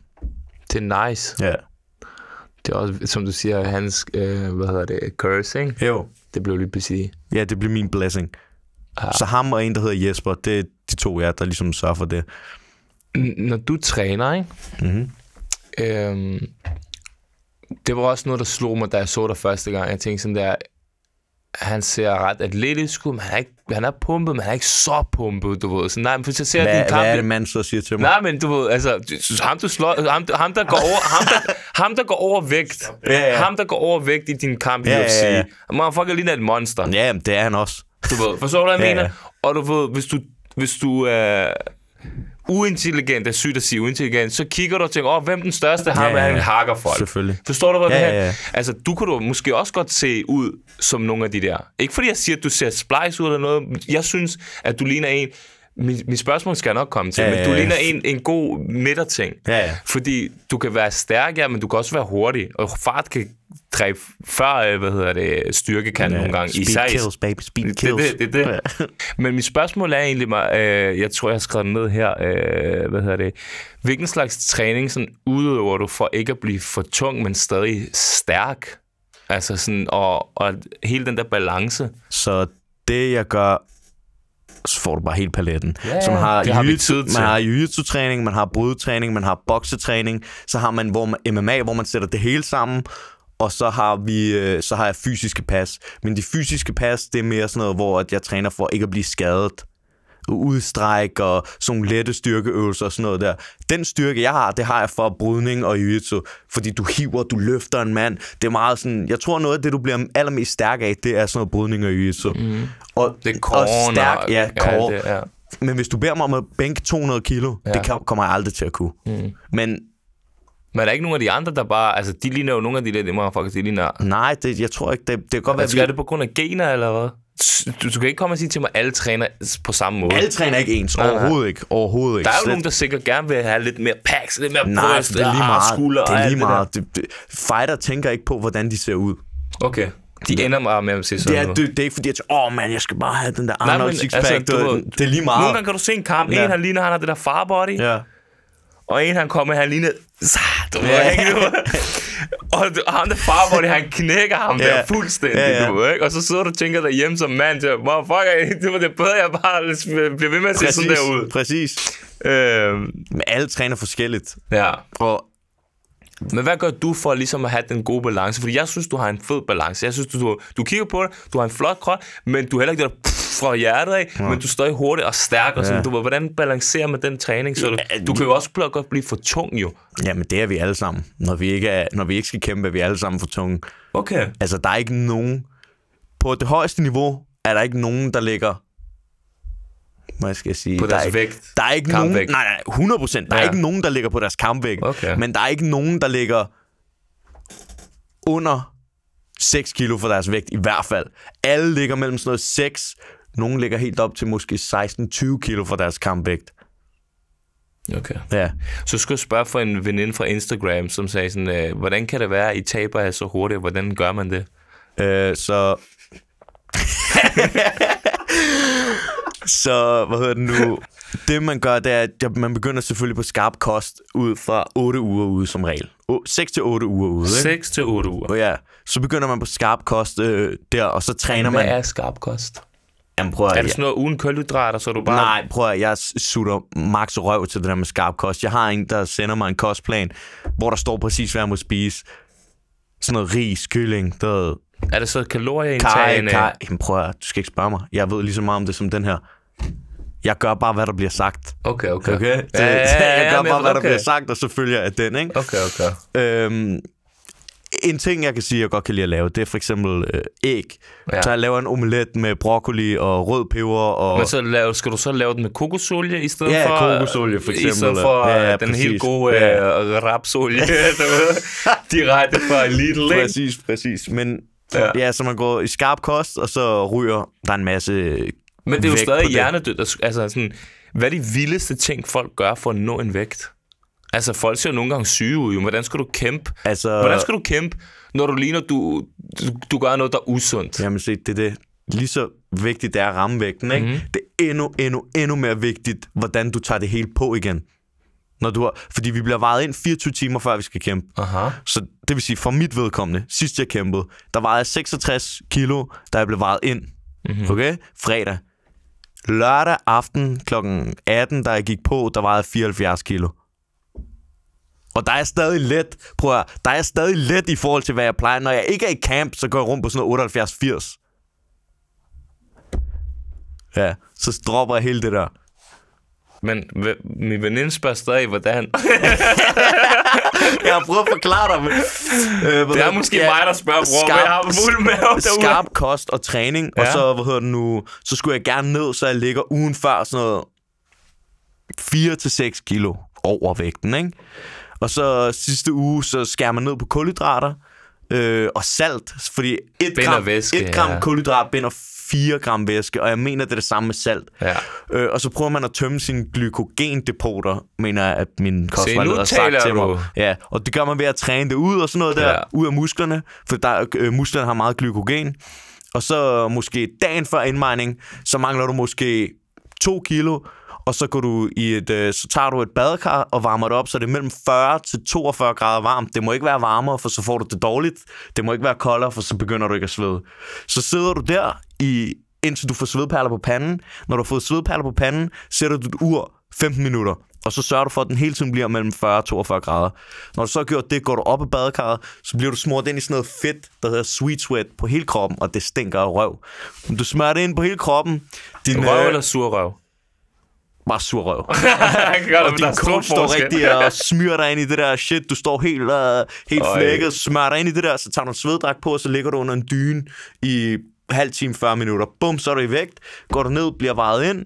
det er nice. Ja. Yeah. Det er også, som du siger, hans, øh, hvad hedder det, cursing. Jo. Det blev lige præcis. Ja, det blev min blessing. Ja. Ah. Så ham og en, der hedder Jesper, det er de to jer, der ligesom sørger for det. N- når du træner, ikke? Mm-hmm. Øhm, det var også noget, der slog mig, da jeg så dig første gang. Jeg tænkte sådan der, han ser ret atletisk ud, men han er, ikke, han er pumpet, men han er ikke så pumpet, du ved. Så, nej, men hvis så ser Hva, din kamp... Hvad er det, man så siger til mig? Nej, men du ved, altså, ham, du slår, ham, ham, der, går over, ham, der, ham der går over vægt, ja, ja. ham, der går over vægt i din kamp i ja, UFC, ja, ja. motherfucker ligner et monster. Ja, men det er han også. Du ved, forstår du, hvad jeg ja, mener? Ja. Og du ved, hvis du, hvis du, øh, uintelligent er sygt at sige uintelligent, så kigger du og tænker, åh, hvem den største har, ja, ja, ja. han hakker folk. Selvfølgelig. Forstår du, hvad ja, det her? Ja, ja. Altså, du kunne du måske også godt se ud som nogle af de der. Ikke fordi jeg siger, at du ser splice ud eller noget. Jeg synes, at du ligner en, min, min spørgsmål skal jeg nok komme til, ja, men du ligner en, en god midterting. Ja, ja. Fordi du kan være stærk, ja, men du kan også være hurtig, og fart kan tre, før, øh, hvad hedder det, styrke kan yeah, nogle gange. Speed Især kills, baby, speed Det, kills. det, det. det. Men mit spørgsmål er egentlig, mig, øh, jeg tror, jeg har skrevet ned her, øh, hvad hedder det, hvilken slags træning sådan, udøver du for ikke at blive for tung, men stadig stærk? Altså sådan, og, og hele den der balance. Så det, jeg gør så får du bare hele paletten. Yeah, så man har, det har jiu man har jiu-jitsu-træning, man har brydetræning, man har boksetræning, så har man hvor man, MMA, hvor man sætter det hele sammen, og så har, vi, øh, så har jeg fysiske pas. Men de fysiske pas, det er mere sådan noget, hvor jeg træner for ikke at blive skadet udstræk og sådan nogle lette styrkeøvelser og sådan noget der. Den styrke, jeg har, det har jeg for brydning og jiu-jitsu, fordi du hiver, du løfter en mand. Det er meget sådan, jeg tror noget af det, du bliver allermest stærk af, det er sådan noget brydning og jiu-jitsu. Mm. Og, det er corner, og stærk, ja, Ja, det, ja. Men hvis du beder mig om at bænke 200 kilo, ja. det kommer jeg aldrig til at kunne. Mm. Men men er der ikke nogen af de andre, der bare... Altså, de ligner jo nogle af de der demmer, faktisk. De ligner... Nej, det, jeg tror ikke, det, det kan godt være... Altså, vi... er det på grund af gener, eller hvad? Du, du kan ikke komme og sige til mig, at alle træner på samme måde. Alle træner ikke ens. Overhovedet nej, ikke. Overhovedet ikke. Der er jo Slet... nogen, der sikkert gerne vil have lidt mere packs, lidt mere nej, bryst, det er lige ah, meget, skulder det er lige meget. Det, det, fighter tænker ikke på, hvordan de ser ud. Okay. De ender bare med at se sådan det er, det, det er ikke fordi, jeg tænker, åh oh, mand, jeg skal bare have den der Arnold six Altså, du, det, det er lige meget. Nogle gange kan du se en kamp, ja. en han ligner, han har det der farbody. Ja. Og en han kommer, han ligner så, du ja. ikke, du? Og, du, og ham der farbror, han knækker ham ja. der fuldstændig, ja, ja. du ikke? Og så sidder du og tænker dig hjemme som mand, til, hvor fuck, det var det bedre, jeg bare bliver ved med at se sådan der ud. Præcis. Øhm. Men alle træner forskelligt. Ja. Og men hvad gør du for ligesom at have den gode balance? Fordi jeg synes, du har en fed balance. Jeg synes, du, du kigger på det, du har en flot krop, men du er heller ikke det der fra hjertet af, ja. men du står i hurtig og stærk. Og sådan. Ja. Du, hvordan balancerer med den træning? Så du, ja, du kan jo også godt blive for tung jo. Jamen, det er vi alle sammen. Når vi ikke, er, når vi ikke skal kæmpe, er vi alle sammen for tunge. Okay. Altså, der er ikke nogen... På det højeste niveau er der ikke nogen, der ligger hvad skal jeg sige? På deres der er, vægt? Der er ikke kampvægt. nogen, nej, nej, 100 procent. Der ja. er ikke nogen, der ligger på deres kampvægt. Okay. Men der er ikke nogen, der ligger under 6 kilo for deres vægt, i hvert fald. Alle ligger mellem sådan noget 6, nogle ligger helt op til måske 16-20 kilo for deres kampvægt. Okay. Ja. Så skulle jeg spørge for en veninde fra Instagram, som sagde sådan, øh, hvordan kan det være, at I taber jer så hurtigt? Hvordan gør man det? Øh, så... Så, hvad hedder det nu? Det, man gør, det er, at man begynder selvfølgelig på skarp kost ud fra 8 uger ude som regel. 6 til 8 uger ude, ikke? 6 til 8 uger. Ja, så begynder man på skarp kost øh, der, og så træner man... Hvad er skarp kost? Jamen, prøv at, er det sådan noget uden kulhydrater, så du bare... Nej, prøv at, jeg sutter max røv til det der med skarp kost. Jeg har en, der sender mig en kostplan, hvor der står præcis, hvad jeg må spise. Sådan noget ris, kylling, der er det så kalorieindtagende? Kaj, øh? kaj. Prøv at, du skal ikke spørge mig. Jeg ved lige så meget om det som den her. Jeg gør bare, hvad der bliver sagt. Okay, okay. okay? Det, ja, ja, ja, jeg gør bare, hvad okay. der bliver sagt, og så følger jeg den, ikke? Okay, okay. Øhm, en ting, jeg kan sige, jeg godt kan lide at lave, det er for eksempel øh, æg. Ja. Så jeg laver en omelet med broccoli og rød peber. Og... Men så laver, skal du så lave den med kokosolie i stedet ja, for? Ja, kokosolie for eksempel. I stedet for ja, ja, øh, den præcis. helt gode ja. Øh, rapsolie, direkte fra Lidl. Præcis, præcis. Men Ja. Det er, så man går i skarp kost, og så ryger der en masse Men det er jo stadig hjernedødt. Altså sådan, hvad er de vildeste ting, folk gør for at nå en vægt? Altså, folk ser jo nogle gange syge ud. Hvordan skal du kæmpe? Altså, Hvordan skal du kæmpe, når du ligner, du, du, du gør noget, der er usundt? Jamen, se, det er det. Lige så vigtigt det er at ramme vægten, ikke? Mm-hmm. Det er endnu, endnu, endnu mere vigtigt, hvordan du tager det hele på igen. Når du har, fordi vi bliver vejet ind 24 timer, før vi skal kæmpe. Aha. Så det vil sige, for mit vedkommende, sidst jeg kæmpede, der vejede jeg 66 kilo, da jeg blev vejet ind. Mm-hmm. Okay? Fredag. Lørdag aften kl. 18, da jeg gik på, der vejede jeg 74 kilo. Og der er stadig let, prøv at, der er stadig let i forhold til, hvad jeg plejer. Når jeg ikke er i camp, så går jeg rundt på sådan noget 78-80. Ja, så dropper jeg hele det der. Men min veninde spørger stadig, hvordan... jeg har prøvet at forklare dig, men... Øh, det er måske ja, mig, der spørger, bror, skarp, jeg har fuld mave derude. Skarp kost og træning, ja. og så, hvad hedder det nu, så skulle jeg gerne ned, så jeg ligger ugen før sådan noget 4-6 kilo over vægten, ikke? Og så sidste uge, så skærer man ned på kulhydrater øh, og salt, fordi et binder gram, væske, et gram ja. kulhydrat binder 4 gram væske, og jeg mener, det er det samme med salt. Ja. Øh, og så prøver man at tømme sine glykogendepoter, mener jeg, at min kostvejleder har sagt til mig. Ja, og det gør man ved at træne det ud og sådan noget der, ja. ud af musklerne, for der, øh, musklerne har meget glykogen. Og så måske dagen før indmejning, så mangler du måske 2 kilo, og så, går du i et, øh, så tager du et badekar og varmer det op, så det er mellem 40 til 42 grader varmt. Det må ikke være varmere, for så får du det dårligt. Det må ikke være koldere, for så begynder du ikke at svede. Så sidder du der i indtil du får svedperler på panden. Når du har fået svedperler på panden, sætter du et ur 15 minutter, og så sørger du for, at den hele tiden bliver mellem 40 og 42 grader. Når du så har gjort det, går du op i badekarret, så bliver du smurt ind i sådan noget fedt, der hedder sweet sweat, på hele kroppen, og det stinker af røv. Du smører det ind på hele kroppen. Din, røv øh, eller sur røv? bare sur røv. Godt, og din coach står rigtig og smyrer dig ind i det der shit. Du står helt, uh, helt flækket, smører dig ind i det der, så tager du en sveddrag på, og så ligger du under en dyne i halv time, 40 minutter. Bum, så er du i vægt. Går du ned, bliver vejet ind.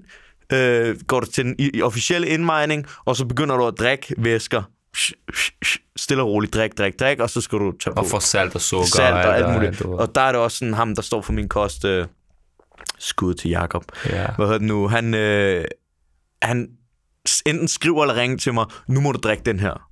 Øh, går du til den i, i officielle indmejning, og så begynder du at drikke væsker. Sh, sh, sh, stille og roligt, drik, drik, drik, og så skal du tage på. Og få salt og sukker. Salt og, alt muligt. Og der er det også sådan ham, der står for min kost. Øh, skud til Jakob. Yeah. Hvad hedder det nu? Han, øh, han enten skriver eller ringer til mig, nu må du drikke den her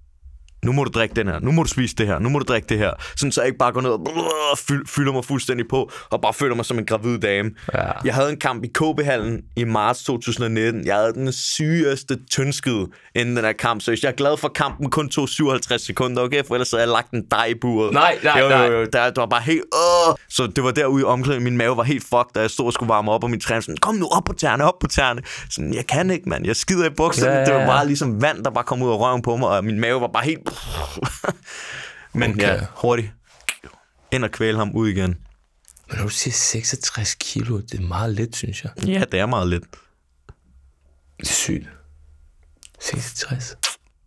nu må du drikke den her, nu må du spise det her, nu må du drikke det her. Sådan så jeg ikke bare går ned og fylder mig fuldstændig på, og bare føler mig som en gravid dame. Ja. Jeg havde en kamp i KB-hallen i marts 2019. Jeg havde den sygeste tyndskid inden den her kamp. Så jeg er glad for, at kampen kun tog 57 sekunder, okay? For ellers havde jeg lagt en dej i buret. Nej, nej, jo, jo, jo. Der, det var bare helt... Åh! Så det var derude i omklædningen, min mave var helt fucked, da jeg stod og skulle varme op, og min træner sådan, kom nu op på tærne, op på tærne. Sådan, jeg kan ikke, mand. Jeg skider i bukserne. Ja, ja, ja. Det var bare ligesom vand, der bare kom ud af røven på mig, og min mave var bare helt Men okay. ja, hurtigt. Ind og kvæle ham ud igen. Men når du siger 66 kilo, det er meget let, synes jeg. Ja, det er meget let. Det er sygt. 66.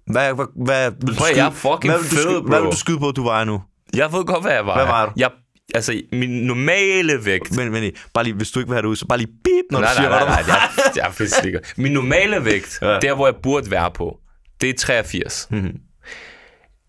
Hvad, hvad, hvad vil du skyde? jeg er fucking hvad vil, du fed, skyde, hvad vil du skyde på, du vejer nu? Jeg ved godt, hvad jeg vejer. Hvad vejer du? Jeg, altså, min normale vægt... Men, men bare lige, hvis du ikke vil have det ud, så bare lige bip, når nej, du nej, siger, nej, nej, nej, jeg, jeg er fedt sikker. Min normale vægt, ja. der hvor jeg burde være på, det er 83. Mm-hmm.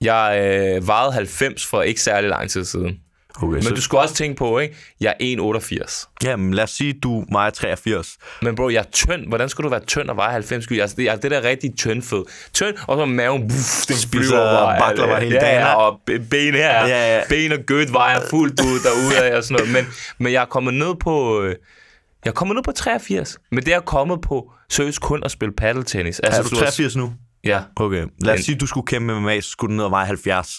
Jeg øh, vejede 90 for ikke særlig lang tid siden. Okay, men så... du skulle også tænke på, ikke? Jeg er 1,88. Jamen, lad os sige, du vejer 83. Men bro, jeg er tynd. Hvordan skulle du være tynd og veje 90 Jeg Altså, det, altså, det der rigtig tyndfed. Tynd, og så maven, buff, den spiser og bakler mig hele dagen. Ja, og ben her. Ja, ja. Ben og gødt vejer fuldt ud derude af og sådan noget. Men, men jeg er kommet ned på... Øh, jeg er kommet ned på 83, men det er kommet på seriøst kun at spille paddeltennis. Altså, er du 83 nu? Ja. Okay. Lad os sige, at du skulle kæmpe med MMA, så skulle du ned og veje 70.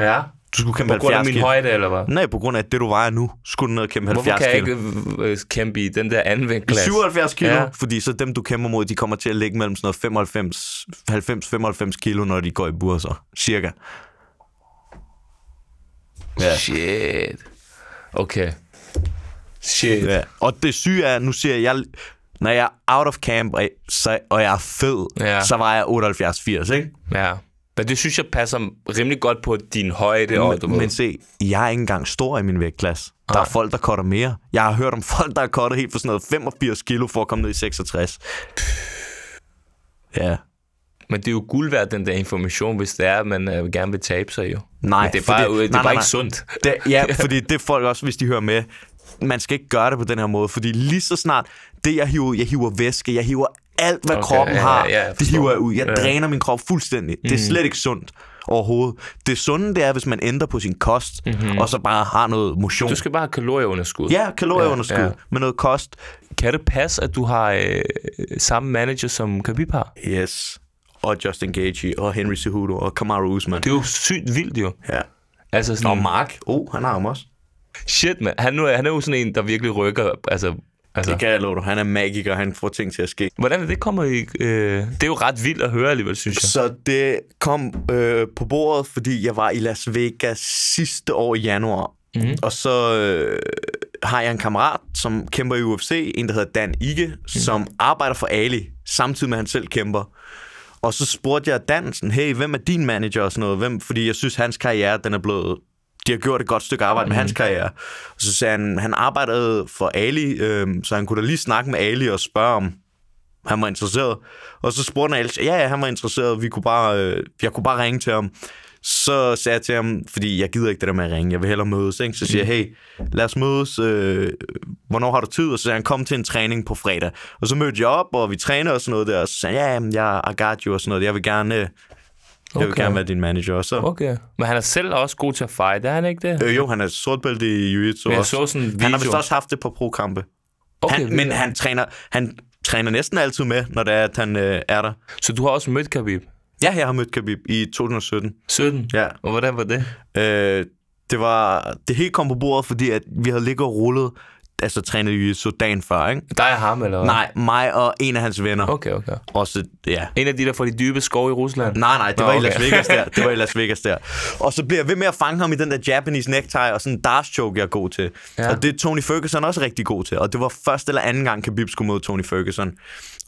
Ja. Du skulle kæmpe på 70 grund af min kilo. højde, eller hvad? Nej, på grund af det, du vejer nu, skulle du ned og kæmpe Hvorfor 70 kilo. Hvorfor kan jeg ikke øh, øh, kæmpe i den der anden vægtklasse? 77 kilo, ja. fordi så dem, du kæmper mod, de kommer til at ligge mellem sådan noget 95, 90, 95 kilo, når de går i bur, så Cirka. Ja. Shit. Okay. Shit. Ja. Og det syge er, nu ser jeg, når jeg er out of camp, og, så, og jeg er fed, ja. så var jeg 78-80, ikke? Ja. Men det synes jeg passer rimelig godt på din højde. Men, og, du men se, jeg er ikke engang stor i min vægtklasse. Der er folk, der cutter mere. Jeg har hørt om folk, der har cuttet helt for sådan noget 85 kilo for at komme ned i 66. Ja. Men det er jo guld værd, den der information, hvis det er, at man øh, gerne vil tabe sig jo. Nej, men det er bare, fordi, det er nej, bare nej, ikke nej. sundt. Det, ja, fordi det folk også, hvis de hører med, man skal ikke gøre det på den her måde, fordi lige så snart, det jeg hiver ud, jeg hiver væske, jeg hiver alt, hvad okay, kroppen ja, har, ja, ja, det hiver jeg ud. Jeg ja. dræner min krop fuldstændig. Mm. Det er mhm. slet ikke sundt overhovedet. Det sunde, det er, hvis man ændrer på sin kost, mm-hmm. og så bare har noget motion. Du skal bare have kalorieunderskud. Ja, kalorieunderskud ja, ja. med noget kost. Kan det passe, at du har øh, samme manager som har? Yes. Og Justin Gaethje, og Henry Cejudo, og Kamaru Usman. Det er jo sygt vildt, jo. Ja. Altså sådan... Og Mark, oh, han har ham også. Shit, man. Han, han er jo sådan en, der virkelig rykker altså, Altså. Det kan jeg love dig. Han er magiker, han får ting til at ske. Hvordan er det kommer I? Øh, det er jo ret vildt at høre alligevel, synes jeg. Så det kom øh, på bordet, fordi jeg var i Las Vegas sidste år i januar. Mm-hmm. Og så øh, har jeg en kammerat, som kæmper i UFC, en der hedder Dan Ige, mm-hmm. som arbejder for Ali, samtidig med at han selv kæmper. Og så spurgte jeg Dan sådan, hey, hvem er din manager og sådan noget? Hvem? Fordi jeg synes, hans karriere den er blevet de har gjort et godt stykke arbejde med mhm. hans karriere. så sagde han, han arbejdede for Ali, øh, så han kunne da lige snakke med Ali og spørge om, han var interesseret. Og så spurgte han, ja, ja, han var interesseret, vi kunne bare, øh, jeg kunne bare ringe til ham. Så sagde jeg til ham, fordi jeg gider ikke det der med at ringe, jeg vil hellere mødes. Ikke? Så siger jeg, hey, lad os mødes, øh, hvornår har du tid? Og så sagde han, kom til en træning på fredag. Og så mødte jeg op, og vi trænede og sådan noget der, og så sagde han, ja, jeg yeah, I got you og sådan noget, jeg vil gerne, øh, Okay. Jeg vil gerne være din manager også. Okay. Men han er selv også god til at fight, er han ikke det? Øh, jo, han er sortbælte i jiu-jitsu også. Så sådan video. han har vist også haft det på pro-kampe. Okay, han, men han træner, han træner næsten altid med, når det er, at han øh, er der. Så du har også mødt Khabib? Ja, jeg har mødt Khabib i 2017. 17? Ja. Og hvordan var det? Øh, det var det hele kom på bordet, fordi at vi havde ligget og rullet altså trænede jiu-jitsu før, ikke? Der er ham, eller hvad? Nej, mig og en af hans venner. Okay, okay. Også, ja. En af de, der får de dybe skove i Rusland? Nej, nej, det var Nå, okay. i Las Vegas der. Det var i Las Vegas der. Og så bliver jeg ved med at fange ham i den der Japanese necktie og sådan en Dars choke, jeg er god til. Ja. Og det er Tony Ferguson også rigtig god til. Og det var første eller anden gang, Khabib skulle møde Tony Ferguson.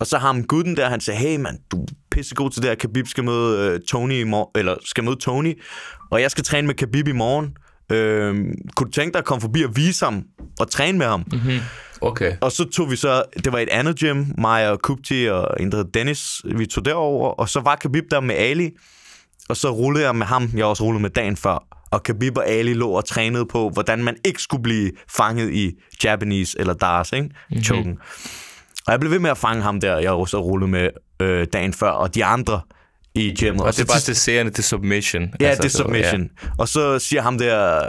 Og så har ham gutten der, han sagde, hey mand, du er pissegod til det her. Khabib skal møde, uh, Tony i morgen, eller skal møde Tony. Og jeg skal træne med Khabib i morgen. Øh, kunne du tænke dig at komme forbi og vise ham og træne med ham? Mm-hmm. Okay. Og så tog vi så, det var et andet gym, mig og Kupti og Indre Dennis, vi tog derover, og så var Khabib der med Ali, og så rullede jeg med ham, jeg også rullede med dagen før, og Khabib og Ali lå og trænede på, hvordan man ikke skulle blive fanget i Japanese eller Dars, ikke? Mm-hmm. Choken. Og jeg blev ved med at fange ham der, jeg også rullede med øh, dagen før, og de andre i gymmet. Og, og det er bare til seerne, til submission. Ja, altså, det er submission. Ja. Og så siger ham der,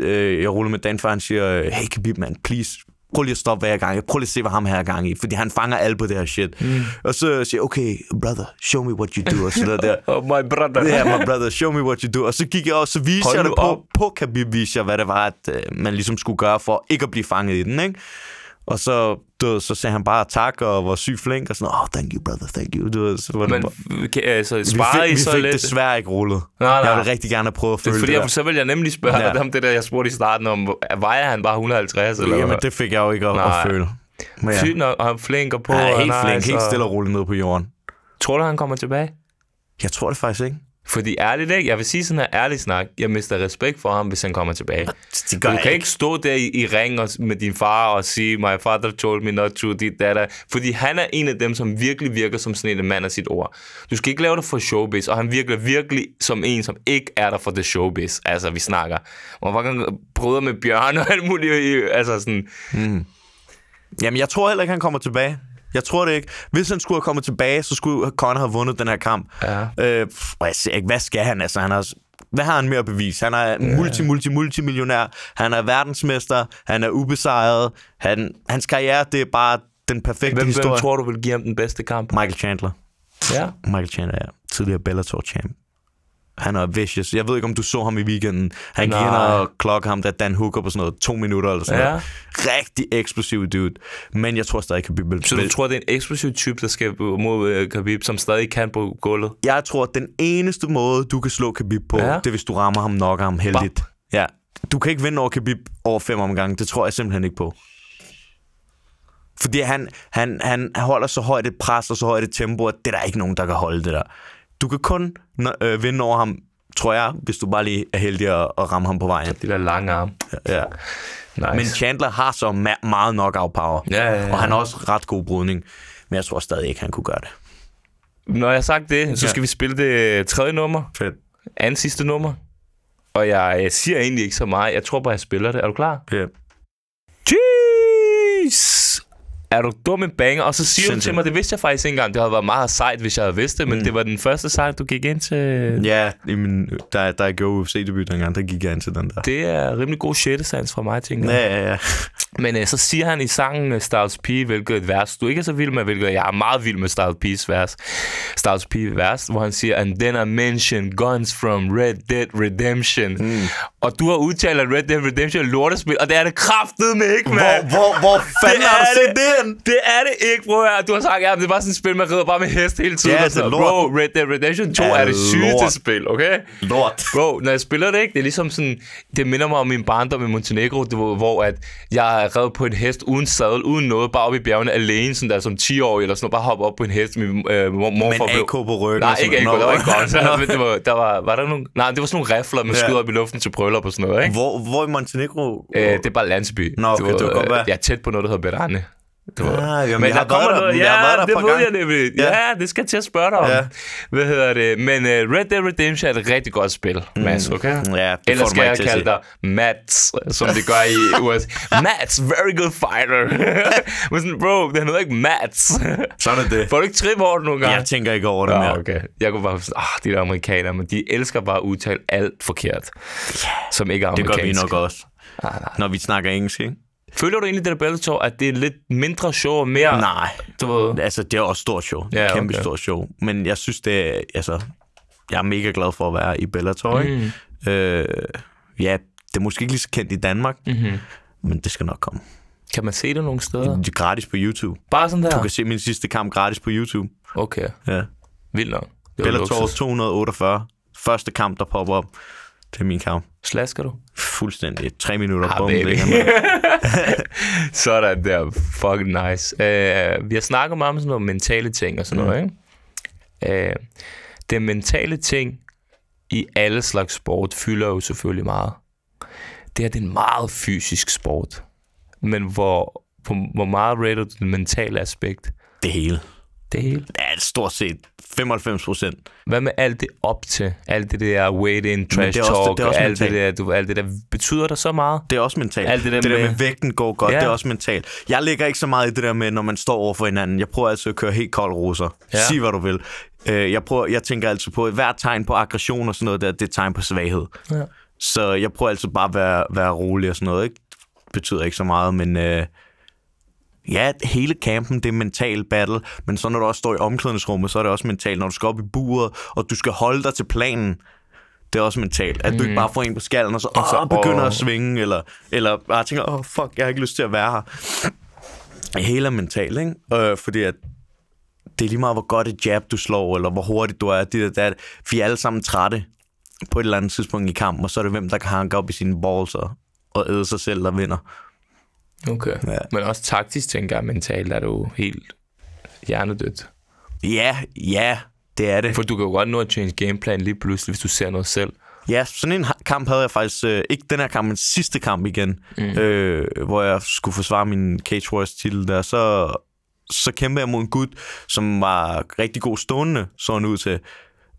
øh, jeg ruller med Dan, for han siger, hey Khabib, man, please, prøv lige at stoppe, hver gang Prøv lige at se, hvad ham her er gang i. Fordi han fanger alt på det her shit. Mm. Og så siger okay, brother, show me what you do. Og så der. oh, my brother. Ja, yeah, my brother, show me what you do. Og så gik jeg også, så viser jeg det på, op. på Khabib, viser jeg, hvad det var, at øh, man ligesom skulle gøre for ikke at blive fanget i den, ikke? Og så, du, så sagde han bare tak, og var sygt flink, og sådan, oh, thank you, brother, thank you. Du, så var Men det bare... kan, altså, sparede vi fik, I vi så fik lidt? desværre ikke rullet. Nej, nej. Jeg ville rigtig gerne prøve at følge det, fordi det jeg, Så ville jeg nemlig spørge ja. om det der, jeg spurgte i starten om, vejer han bare 150? Eller Jamen, det fik jeg jo ikke op nej. at føle. Men ja. Sygt nok, og han flinker på. Ja, helt flink, nice, helt altså- stille og roligt ned på jorden. Tror du, han kommer tilbage? Jeg tror det faktisk ikke. Fordi ærligt ikke, jeg vil sige sådan her ærlig snak, jeg mister respekt for ham, hvis han kommer tilbage. Det gør du kan ikke. ikke stå der i, i ring og, med din far og sige, my father told me not to, dit datter. Fordi han er en af dem, som virkelig virker som sådan en mand af sit ord. Du skal ikke lave det for showbiz, og han virker virkelig som en, som ikke er der for det showbiz. Altså, vi snakker. Man fucking bryder med bjørn og alt muligt. Altså sådan... Mm. Jamen, jeg tror heller ikke, han kommer tilbage. Jeg tror det ikke. Hvis han skulle have kommet tilbage, så skulle Conor have vundet den her kamp. Ja. Øh, jeg ikke, hvad skal han? Altså, han har hvad har han mere at bevise? Han er multi, multi, multimillionær. Han er verdensmester. Han er ubesejret. Han, hans karriere, det er bare den perfekte hvem, historie. Hvem tror du vil give ham den bedste kamp? Michael Chandler. Ja. Michael Chandler, ja. Tidligere Bellator-champ. Han er vicious. Jeg ved ikke, om du så ham i weekenden. Han Nej. gik ind og klokke ham, der Dan Hooker på sådan noget to minutter eller sådan ja. noget. Rigtig eksplosiv dude. Men jeg tror stadig, Khabib... Vil... Så du tror, det er en eksplosiv type, der skal mod øh, Khabib, som stadig kan på gulvet? Jeg tror, at den eneste måde, du kan slå Khabib på, ja. det er, hvis du rammer ham nok ham heldigt. Bam. Ja. Du kan ikke vinde over Khabib over fem omgange. Det tror jeg simpelthen ikke på. Fordi han, han, han holder så højt et pres og så højt et tempo, at det er der ikke nogen, der kan holde det der. Du kan kun øh, vinde over ham, tror jeg, hvis du bare lige er heldig at, at ramme ham på vejen. Det der lange arm. Ja. ja. Nice. Men Chandler har så ma- meget knockout power. Ja, ja, ja. Og han har også ret god brydning. Men jeg tror stadig ikke, han kunne gøre det. Når jeg har sagt det, så skal ja. vi spille det øh, tredje nummer. Fedt. Anden sidste nummer. Og jeg, jeg øh, siger egentlig ikke så meget. Jeg tror bare, jeg spiller det. Er du klar? Ja. Yeah. Cheese! er du dum en banger? Og så siger Sindssygt. du til mig, det vidste jeg faktisk ikke engang. Det havde været meget sejt, hvis jeg havde vidst det, men mm. det var den første sejr, du gik ind til. Ja, jamen, der, der jeg gjorde UFC-debut dengang, der gik jeg ind til den der. Det er rimelig god sjættesans fra mig, tænker jeg. Ja, ja, ja. Men øh, så siger han i sangen øh, Styles P, hvilket et vers, du ikke er så vild med, hvilket jeg er meget vild med Styles P's vers. Styles P vers, hvor han siger, and then I mention guns from Red Dead Redemption. Mm. Og du har udtalt, at Red Dead Redemption er lortespil, og det er det kraftedeme ikke, man? Hvor, hvor, hvor fanden det er, er det? det? den. Det er det ikke, bror. Du har sagt, ja, det var sådan et spil, man rider bare med hest hele tiden. Ja, det er lort. Bro, Red Dead Redemption 2 er, er det sygeste lort. spil, okay? Lort. Bro, når jeg spiller det, ikke? Det er ligesom sådan, det minder mig om min barndom i Montenegro, det hvor at jeg red på en hest uden sadel, uden noget, bare op i bjergene alene, sådan der som 10 år eller sådan bare hoppe op på en hest. Min øh, morfar Men AK på ryggen. Nej, ikke AK, det var ikke godt. Så, men det var, der var, var der nogle, nej, det var sådan nogle rifler, man ja. skyder op i luften til bryllup og sådan noget, ikke? Hvor, hvor i Montenegro? Øh, det er bare landsby. Nå, okay, det, var, det var godt, øh, hvad? Jeg er tæt på noget, der hedder Berane ja, ah, jamen, men jeg der kommer noget. Ja, det ved gang. jeg nemlig. Ja. ja, det skal jeg til at spørge dig om. Ja. Hvad hedder det? Men uh, Red Dead Redemption er et rigtig godt spil, mm. Mads, okay? Mm. Ja, det Ellers skal jeg kalde dig Mats, som det gør i USA. Mats, very good fighter. men sådan, bro, det hedder ikke Mats. sådan er det. Får du ikke trip over det nogle gange? Jeg tænker ikke over det mere. Ja, okay. Jeg kunne bare ah, de der amerikanere, men de elsker bare at udtale alt forkert, yeah. som ikke er amerikansk. Det gør vi nok også. Ah, nej. Når vi snakker engelsk, ikke? Føler du egentlig, det der Bellator, at det er lidt mindre show og mere... Nej, du ved... altså det er også stort show. Ja, yeah, Kæmpe okay. stort show. Men jeg synes, det er... Altså, jeg er mega glad for at være i Bellator. Mm. Øh, ja, det er måske ikke lige så kendt i Danmark, mm-hmm. men det skal nok komme. Kan man se det nogle steder? Det er gratis på YouTube. Bare sådan der? Du kan se min sidste kamp gratis på YouTube. Okay. Ja. Vildt nok. Bellator 248. Første kamp, der popper op til min kamp. Slasker du? Fuldstændig. Tre minutter. Ah, bum, baby. sådan der. Fucking nice. Uh, vi har snakket meget om sådan noget mentale ting og sådan mm. noget, ikke? Uh, øh, det mentale ting i alle slags sport fylder jo selvfølgelig meget. Det er en meget fysisk sport. Men hvor, hvor, hvor meget rater du det mentale aspekt? Det hele. Det hele? Ja, stort set 95 procent. Hvad med alt det op til? Alt det der weight in trash det talk, det, det alt, mentalt. det der, du, alt det der, betyder der så meget? Det er også mentalt. Alt det der, det med... der med vægten går godt, ja. det er også mentalt. Jeg ligger ikke så meget i det der med, når man står over for hinanden. Jeg prøver altså at køre helt kold roser. Ja. Sig hvad du vil. Øh, jeg, prøver, jeg tænker altså på, at hver tegn på aggression og sådan noget der, det er tegn på svaghed. Ja. Så jeg prøver altså bare at være, være rolig og sådan noget. Ikke? Det betyder ikke så meget, men... Øh, ja, hele kampen, det er mental battle, men så når du også står i omklædningsrummet, så er det også mentalt. Når du skal op i buret, og du skal holde dig til planen, det er også mentalt. At mm. du ikke mm. bare får en på skallen, og så, åh, altså, begynder åh. at svinge, eller, eller bare tænker, åh, fuck, jeg har ikke lyst til at være her. Hele er mentalt, ikke? Øh, fordi at det er lige meget, hvor godt et jab du slår, eller hvor hurtigt du er. Det, det, er Vi er alle sammen trætte på et eller andet tidspunkt i kampen, og så er det hvem, der kan hanke op i sine balls og, og æde sig selv, der vinder. Okay. Ja. Men også taktisk, tænker jeg, mentalt er du helt hjernedødt. Ja, ja, det er det. For du kan jo godt nå at change gameplan lige pludselig, hvis du ser noget selv. Ja, sådan en kamp havde jeg faktisk, øh, ikke den her kamp, men sidste kamp igen, mm. øh, hvor jeg skulle forsvare min Cage Warriors titel der, så, så kæmpede jeg mod en gut, som var rigtig god stående, så han ud til.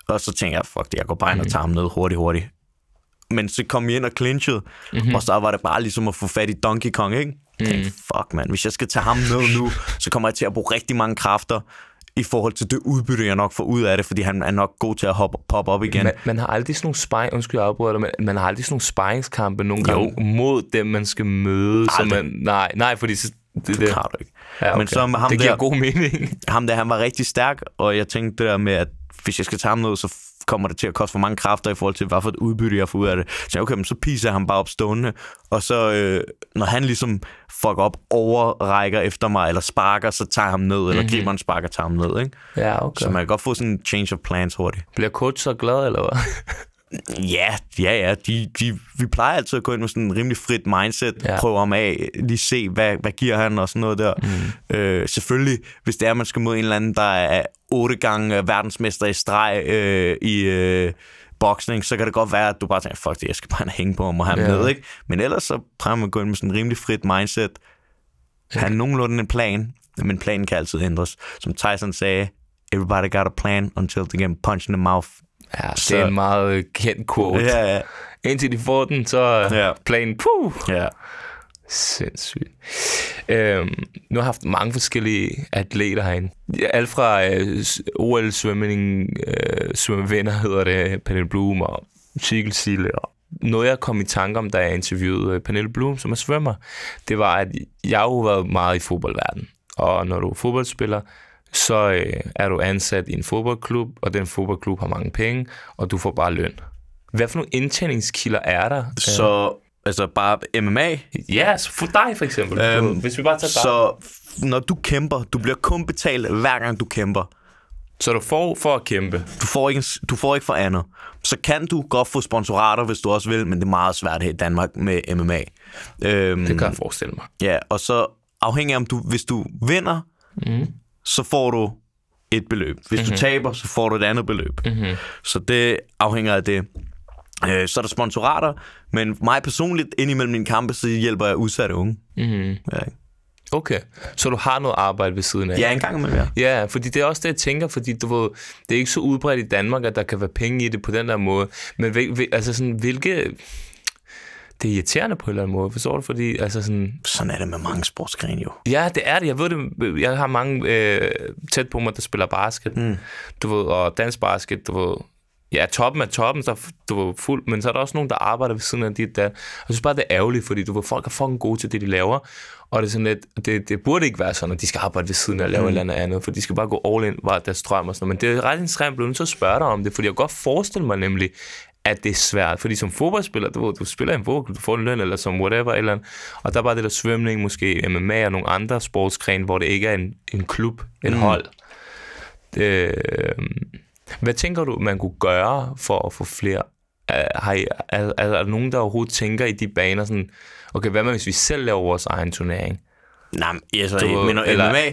Og så tænkte jeg, fuck det, jeg går bare ind og mm. tager ham ned hurtigt, hurtigt. Men så kom jeg ind og clinchede, mm-hmm. og så var det bare ligesom at få fat i Donkey Kong, ikke? mm. fuck mand, hvis jeg skal tage ham med nu, så kommer jeg til at bruge rigtig mange kræfter i forhold til det udbytte, jeg nok får ud af det, fordi han er nok god til at hoppe, poppe op igen. Man, man har aldrig sådan nogle sparring, undskyld, jeg afbryder dig, men man har aldrig sådan nogle sparringskampe nogle gange mod dem, man skal møde. Så man, nej, nej, fordi så, det, det, det har du ikke. Ja, okay. Men så ham det giver der, god mening. Ham der, han var rigtig stærk, og jeg tænkte det der med, at hvis jeg skal tage ham noget, så kommer det til at koste for mange kræfter i forhold til, hvad for et udbytte jeg får ud af det. Så okay, men så piser jeg ham bare op stående, og så øh, når han ligesom fuck op, overrækker efter mig, eller sparker, så tager ham ned, mm-hmm. eller giver mhm. mig en spark og tager ham ned. Ikke? Ja, okay. Så man kan godt få sådan en change of plans hurtigt. Bliver coach så glad, eller hvad? Ja, ja, ja. De, de, vi plejer altid at gå ind med sådan en rimelig frit mindset, ja. prøve ham af, lige se, hvad, hvad giver han og sådan noget der. Mm. Øh, selvfølgelig, hvis det er, at man skal mod en eller anden, der er otte gange verdensmester i streg øh, i øh, boksning, så kan det godt være, at du bare tænker, fuck det, jeg skal bare hænge på ham og have ham ja. med, ikke? Men ellers så prøver man at gå ind med sådan en rimelig frit mindset, have nogenlunde en plan, men planen kan altid ændres. Som Tyson sagde, everybody got a plan until they get punched in the mouth Ja, det så... er en meget øh, kendt quote. Ja, ja. Indtil de får den, så øh, ja. planen, puh! Ja. Sindssygt. Øhm, nu har jeg haft mange forskellige atleter herinde. Alt fra øh, OL-svømning, øh, svømmevinder hedder det, Pernille Blum og Sigel og noget, jeg kom i tanke om, da jeg interviewede øh, Pernille Blum, som er svømmer, det var, at jeg har jo været meget i fodboldverdenen. Og når du er fodboldspiller, så øh, er du ansat i en fodboldklub, og den fodboldklub har mange penge, og du får bare løn. Hvad for nogle indtjeningskilder er der? Så altså bare MMA? Ja, yes, altså, for dig for eksempel. Øhm, Hvis vi bare tager dig. Så når du kæmper, du bliver kun betalt hver gang du kæmper. Så du får for at kæmpe? Du får, ikke, du får ikke for andet. Så kan du godt få sponsorater, hvis du også vil, men det er meget svært her i Danmark med MMA. Øhm, det kan øhm, jeg forestille mig. Ja, og så afhængig af, om du, hvis du vinder, mm så får du et beløb. Hvis mm-hmm. du mhm. taber, så får du et andet beløb. Mm-hmm. Så det afhænger af det. Øh, så er der sponsorater, men mig personligt, indimellem mine kampe, så hjælper jeg udsatte unge. Mm-hmm. Ja. Okay, så du har noget arbejde ved siden af? Ja, en gang imellem, ja. Ja, fordi det er også det, jeg tænker, fordi du ved, det er ikke så udbredt i Danmark, at der kan være penge i det på den der måde. Men altså sådan, hvilke, det er irriterende på en eller anden måde, forstår du? Fordi, altså sådan... Sådan er det med mange sportsgrene jo. Ja, det er det. Jeg ved det. Jeg har mange øh, tæt på mig, der spiller basket. Mm. Du ved, og dansbasket, du ved. Ja, toppen af toppen, så du var fuld, men så er der også nogen, der arbejder ved siden af dit der. Jeg synes bare, det er ærgerligt, fordi du var folk er fucking gode til det, de laver. Og det er sådan lidt, det, det burde ikke være sådan, at de skal arbejde ved siden af at lave mm. et eller andet, for de skal bare gå all in, var deres drøm og sådan noget. Men det er ret interessant, jeg blev nødt til at spørge dig om det, fordi jeg kan godt forestille mig nemlig, at det er svært. Fordi som fodboldspiller, du, du spiller en fodboldklub, du får en løn eller som whatever, eller, og der er bare det der svømning, måske MMA og nogle andre sportsgrene, hvor det ikke er en, en klub, en mm. hold. Det, øh, hvad tænker du, man kunne gøre for at få flere? Er, har er, er, er der nogen, der overhovedet tænker i de baner sådan, okay, hvad med hvis vi selv laver vores egen turnering? Nej, altså, du, mener, eller, MMA? Ja,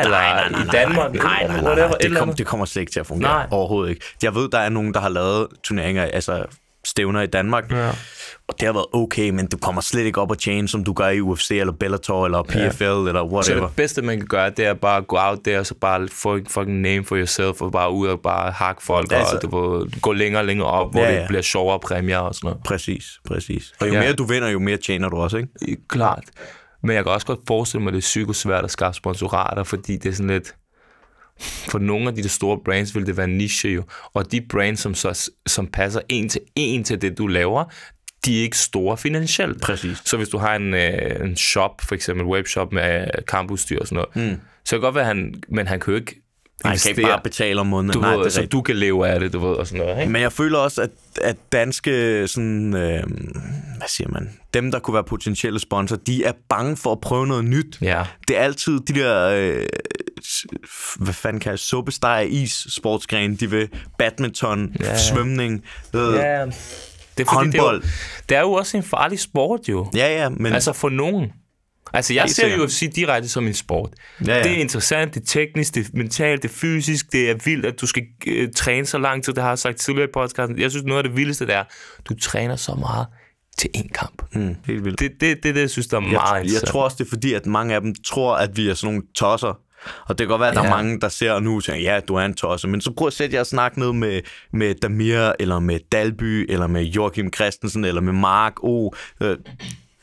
eller nej, nej, nej, i Danmark? Nej, nej, nej, nej, nej. Det, kom, det kommer slet ikke til at fungere. Nej. Overhovedet ikke. Jeg ved, der er nogen, der har lavet turneringer, altså stævner i Danmark. Ja. Og det har været okay, men du kommer slet ikke op og tjene, som du gør i UFC, eller Bellator, eller PFL, ja. eller whatever. Så det bedste, man kan gøre, det er bare at gå out der, og så bare få en fucking name for yourself, og bare ud og bare hakke folk, altså, og du gå længere og længere op, ja, hvor det ja. bliver sjovere præmier og sådan noget. Præcis, præcis. Og jo ja. mere du vinder, jo mere tjener du også, ikke? Klart. Men jeg kan også godt forestille mig, at det er psykosvært at skaffe sponsorater, fordi det er sådan lidt... For nogle af de store brands vil det være niche jo. Og de brands, som, så, som passer en til en til det, du laver, de er ikke store finansielt. Præcis. Så hvis du har en, øh, en shop, for eksempel webshop med kampudstyr øh, og sådan noget, mm. så kan det godt være, han, men han kan jo ikke Nej, kan ikke bare betale om måneden. Du Nej, ved, det så rigtigt. du kan leve af det, du ved, og sådan noget. Ikke? Men jeg føler også, at, at danske, sådan, øh, hvad siger man, dem, der kunne være potentielle sponsorer, de er bange for at prøve noget nyt. Ja. Det er altid de der, øh, hvad fanden kan jeg, suppesteg is, sportsgren, de vil badminton, ja. svømning, ved, ja. det er fordi, håndbold. Det er, jo, det er jo også en farlig sport, jo. Ja, ja, men... Altså for nogen. Altså, jeg ser jo UFC direkte som en sport. Ja, ja. Det er interessant, det er teknisk, det er mentalt, det er fysisk, det er vildt, at du skal øh, træne så lang tid. Det har jeg sagt tidligere i podcasten. Jeg synes, noget af det vildeste, det er, du træner så meget til én kamp. Mm, helt vildt. Det er det, det, det, jeg synes, der er jeg, meget Jeg tror også, det er fordi, at mange af dem tror, at vi er sådan nogle tosser. Og det kan godt være, at der ja. er mange, der ser nu og tænker, ja, du er en tosser, men så prøv at sætte jer og snakke ned med, med Damir, eller med Dalby, eller med Joachim Christensen, eller med Mark O. Øh,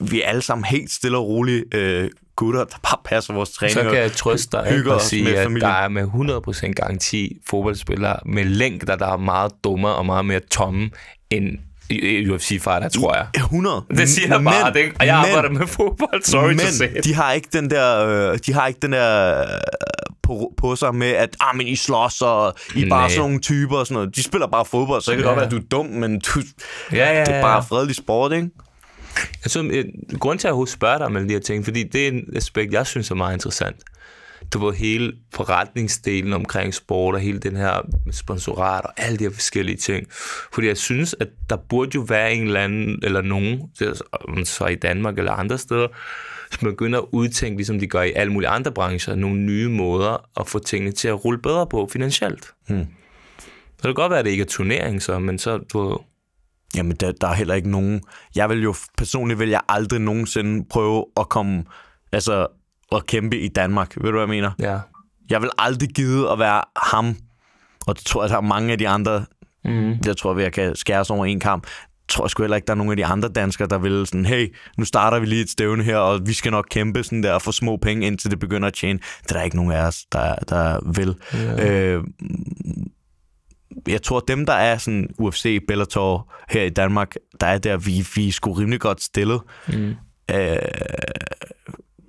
vi er alle sammen helt stille og roligt øh, gutter, der bare passer vores træning. Så kan jeg trøste dig og sige, at familien. der er med 100% garanti fodboldspillere med længder, der er meget dummere og meget mere tomme end UFC-fighter, tror jeg. 100. Det siger jeg bare, men, det, og jeg arbejder men, med fodbold, sorry men, to say. de har ikke den der, øh, de har ikke den der øh, på, på sig med, at ah, men I slås, og I er bare sådan nogle typer og sådan noget. De spiller bare fodbold, så det kan godt være, at du er dum, men du, ja, ja, ja. det er bare fredelig sport, ikke? Jeg synes, jeg, grund til, at jeg spørger dig om alle de her ting, fordi det er en aspekt, jeg synes er meget interessant. Du var hele forretningsdelen omkring sport og hele den her sponsorat og alle de her forskellige ting. Fordi jeg synes, at der burde jo være en eller anden, eller nogen, så i Danmark eller andre steder, som begynder at udtænke, ligesom de gør i alle mulige andre brancher, nogle nye måder at få tingene til at rulle bedre på finansielt. Hmm. Så det kan godt være, at det ikke er turnering, så, men så du, Jamen, der, der er heller ikke nogen... Jeg vil jo personligt vil jeg aldrig nogensinde prøve at komme... Altså, at kæmpe i Danmark. Ved du, hvad jeg mener? Ja. Jeg vil aldrig gide at være ham. Og det tror jeg, der er mange af de andre... Mm. Jeg tror, vi kan skæres over en kamp. Jeg tror sgu heller ikke, der er nogen af de andre danskere, der vil sådan, hey, nu starter vi lige et stævne her, og vi skal nok kæmpe sådan der for små penge, indtil det begynder at tjene. Det er der ikke nogen af os, der, der vil. Ja. Øh, jeg tror, dem, der er sådan UFC, Bellator her i Danmark, der er der, vi, vi er sgu rimelig godt stillet. Mm. Øh,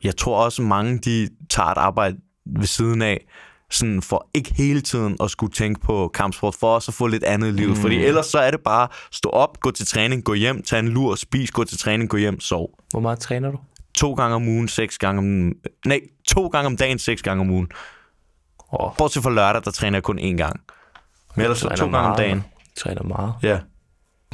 jeg tror også, mange de tager et arbejde ved siden af, sådan for ikke hele tiden at skulle tænke på kampsport, for også at få lidt andet liv. Mm. Fordi ellers så er det bare stå op, gå til træning, gå hjem, tage en lur, spis, gå til træning, gå hjem, sov. Hvor meget træner du? To gange om ugen, seks gange om... Nej, to gange om dagen, seks gange om ugen. Oh. Bortset fra lørdag, der træner jeg kun én gang. Men ellers to gange om dagen. Træner meget. Ja.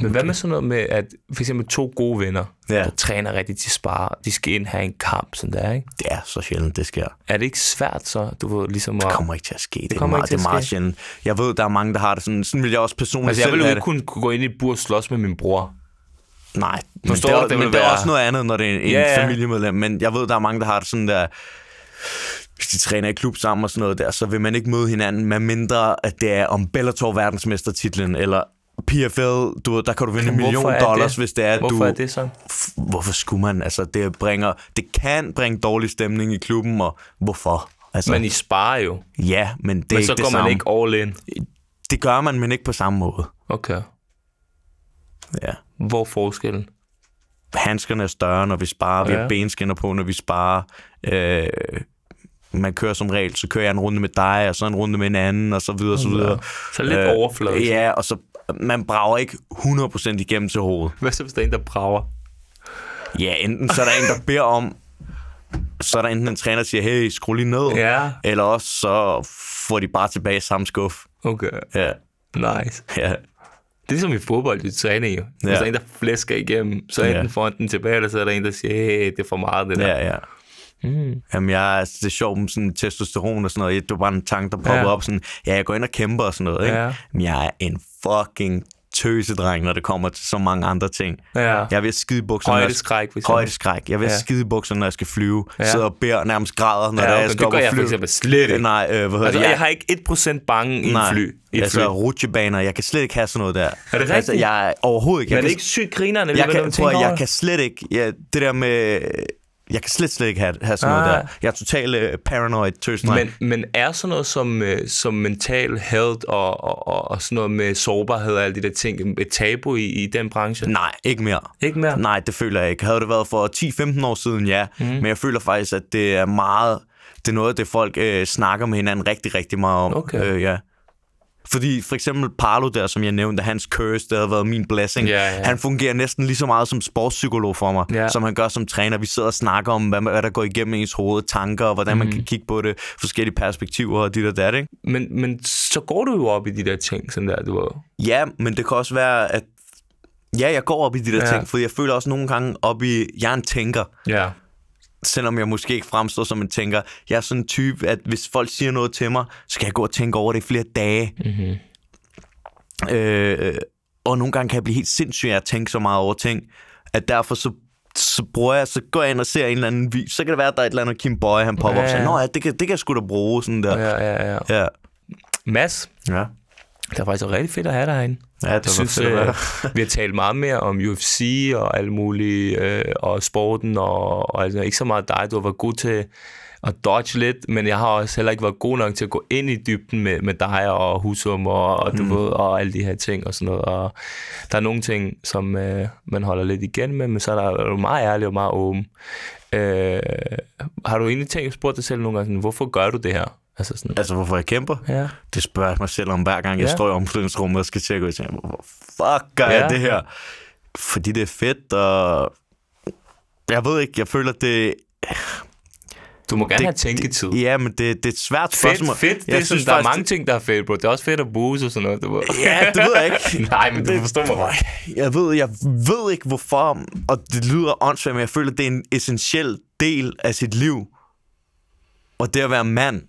Men hvad med sådan noget med, at for eksempel to gode venner, ja. der træner rigtigt, til sparer, de skal ind have en kamp, sådan der, ikke? Det er så sjældent, det sker. Er det ikke svært så, du ved, ligesom at... Det kommer ikke til at ske. Det, det kommer meget, ikke til at Det er meget sjældent. Jeg ved, der er mange, der har det sådan. Sådan vil jeg også personligt altså, jeg ville ikke kunne gå ind i et bur og slås med min bror. Nej, men, Forstår det, det, men det er også noget andet, når det er en, en ja, ja. familiemedlem. Men jeg ved, der er mange, der har det sådan der hvis de træner i klub sammen og sådan noget der, så vil man ikke møde hinanden, med mindre at det er om Bellator verdensmestertitlen, eller PFL, du, der kan du vinde en million dollars, det? hvis det er, at Hvorfor du... er det så? Hvorfor skulle man? Altså, det, bringer, det kan bringe dårlig stemning i klubben, og hvorfor? Altså, men I sparer jo. Ja, men det men er ikke så går man ikke all in. Det gør man, men ikke på samme måde. Okay. Ja. Hvor er forskellen? Handskerne er større, når vi sparer. Ja. Vi har benskinner på, når vi sparer. Øh, man kører som regel, så kører jeg en runde med dig, og så en runde med en anden, og så videre, så videre. Ja. Så lidt øh, overfladisk. Ja, og så man brager ikke 100% igennem til hovedet. Hvad så, hvis der er en, der brager? Ja, enten så er der en, der beder om, så er der enten en træner, der siger, hey, skru lige ned, ja. eller også så får de bare tilbage samme skuff. Okay. Ja. Nice. Ja. Det er som ligesom i fodbold, du træner jo. Hvis ja. der er en, der flæsker igennem, så enten ja. får den tilbage, eller så er der en, der siger, hey, det er for meget, det der. Ja, ja. Mm. Jamen, jeg, altså, det er sjovt med sådan testosteron og sådan noget. Det var bare en tanke, der poppede ja. op sådan, ja, jeg går ind og kæmper og sådan noget. Ikke? Ja. Men jeg er en fucking tøsedreng, når det kommer til så mange andre ting. Ja. Jeg vil skide bukserne. Højdeskræk, hvis Højdeskræk. Jeg vil ja. skide bukserne, når jeg skal flyve. Ja. Sidder og beder nærmest græder, når ja, okay, jeg skal op og flyve. Det gør jeg for slet ikke. Nej, øh, hvad altså, jeg, jeg har ikke 1% bange i nej. en fly. I altså fly. rutsjebaner, jeg kan slet ikke have sådan noget der. Er det altså, rigtigt? Altså, jeg er overhovedet ikke. Men er det ikke sygt grinerne? Jeg, kan, prøv, jeg kan slet ikke. Ja, det der med jeg kan slet, slet ikke have, have sådan ah. noget der. Jeg er totalt uh, paranoid tøsner. Men, men er sådan noget som, uh, som mental health og, og, og, og sådan noget med sårbarhed og alle de der ting øh, et tabu i, i den branche? Nej, ikke mere. Ikke mere? Nej, det føler jeg ikke. Havde det været for 10-15 år siden, ja. Mm. Men jeg føler faktisk, at det er meget... Det er noget, det folk øh, snakker med hinanden rigtig, rigtig meget om. Okay. Øh, ja. Fordi for eksempel Parlo der, som jeg nævnte, hans curse, der har været min blessing, yeah, yeah. han fungerer næsten lige så meget som sportspsykolog for mig, yeah. som han gør som træner. Vi sidder og snakker om, hvad, hvad der går igennem ens hoved, tanker, og hvordan mm. man mhm. kan kigge på det, forskellige perspektiver og dit og dat, ikke? Men, men så går du jo op i de der ting, sådan der, du var. Ja, men det kan også være, at Ja, jeg går op i de der yeah. ting, fordi jeg føler også nogle gange op i, jeg er en tænker. Ja selvom jeg måske ikke fremstår som en tænker, jeg er sådan en type, at hvis folk siger noget til mig, så skal jeg gå og tænke over det i flere dage. Mm-hmm. Øh, og nogle gange kan jeg blive helt sindssyg af at tænke så meget over ting, at derfor så så bruger jeg, så går jeg ind og ser en eller anden video, så kan det være, at der er et eller andet Kim Boy, han popper ja, ja. op og siger, nå ja, det kan, det kan jeg sgu da bruge, sådan der. Ja, ja, ja. ja. Mads, ja. Det var faktisk rigtig fedt at have dig herinde. Ja, det var jeg synes, fedt at øh, Vi har talt meget mere om UFC og alt muligt, øh, og sporten, og, og altså, ikke så meget dig. Du har været god til at dodge lidt, men jeg har også heller ikke været god nok til at gå ind i dybden med, med dig og Husum og, og, du mm. ved, og alle de her ting og sådan noget. Og der er nogle ting, som øh, man holder lidt igen med, men så er, der, er du meget ærlig og meget åben. Øh, har du egentlig tænkt spurgt dig selv nogle gange, sådan, hvorfor gør du det her? Altså, sådan, altså hvorfor jeg kæmper? Ja. Det spørger jeg mig selv om hver gang, jeg ja. står i omklædningsrummet og skal tjekke gå i tænker, hvorfor fuck gør ja. jeg det her? Fordi det er fedt, og jeg ved ikke, jeg føler, det... Du må gerne det, have tænketid. ja, men det, det er et svært fedt, spørgsmål. Fedt, fedt. Jeg det synes, der faktisk, er mange ting, der er fedt, bro. Det er også fedt at booze og sådan noget. Du ja, det ved jeg ikke. Nej, men det, du forstår mig. Jeg ved, jeg ved ikke, hvorfor, og det lyder åndssvagt, men jeg føler, det er en essentiel del af sit liv. Og det at være mand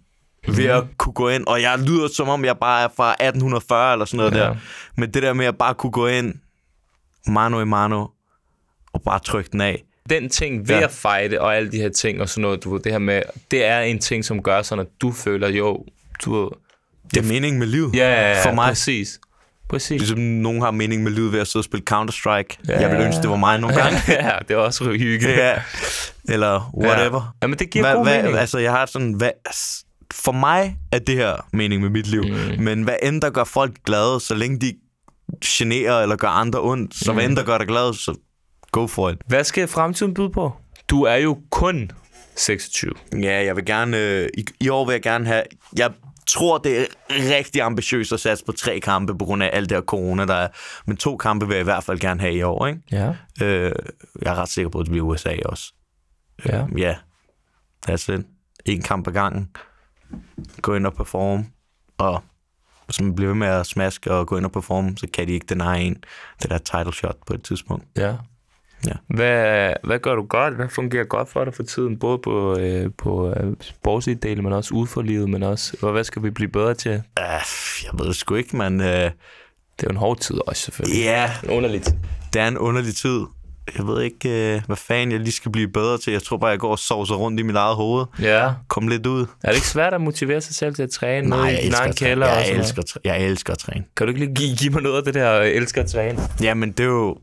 ved at mhm. kunne gå ind, og jeg lyder som om, jeg bare er fra 1840 eller sådan noget ja. der. Men det der med at bare kunne gå ind, mano i mano, og bare trykke den af. Den ting ved ja. at fejde og alle de her ting og sådan noget, du, det her med, det er en ting, som gør sådan, at du føler, jo, du... Det er mening med livet. Ja, ja, ja for mig. præcis. Præcis. Ligesom nogen har mening med livet ved at sidde og spille Counter-Strike. Ja. Jeg vil ønske, det var mig nogle gange. ja, det er også hyggeligt. ja. Eller whatever. Ja. Jamen, det giver hva, god hva, mening. Altså, jeg har sådan, hvad, for mig er det her mening med mit liv. Mm. Men hvad end der gør folk glade, så længe de generer eller gør andre ondt, så mm. hvad end mm. der gør dig glad, så go for it. Hvad skal fremtiden byde på? Du er jo kun 26. Ja, jeg vil gerne... Øh, i, I år vil jeg gerne have... Jeg tror, det er rigtig ambitiøst at satse på tre kampe på grund af alt det her corona, der er. Men to kampe vil jeg i hvert fald gerne have i år, ikke? Ja. Øh, jeg er ret sikker på, at det bliver USA også. Ja. Øh, ja. Yeah. That's En kamp ad gangen gå ind og performe, og hvis man bliver ved med at smaske og gå ind og performe, så kan de ikke deny en det der title shot på et tidspunkt. Ja. ja. Hvad, hvad gør du godt? Hvad fungerer godt for dig for tiden? Både på, øh, på øh, men også ude for livet, men også, og hvad skal vi blive bedre til? Æh, ah, jeg ved sgu ikke, man... Øh, det er jo en hård tid også, selvfølgelig. Ja. Yeah. En underlig tid. Det er en underlig tid, jeg ved ikke, øh, hvad fanden jeg lige skal blive bedre til. Jeg tror bare, jeg går og sover rundt i mit eget hoved. Ja. Kom lidt ud. Er det ikke svært at motivere sig selv til at træne Nej, jeg i din kælder? Jeg, jeg, elsker, træ- jeg elsker at træne. Kan du ikke lige give, give mig noget af det der, jeg øh, elsker at træne? Jamen, det er jo...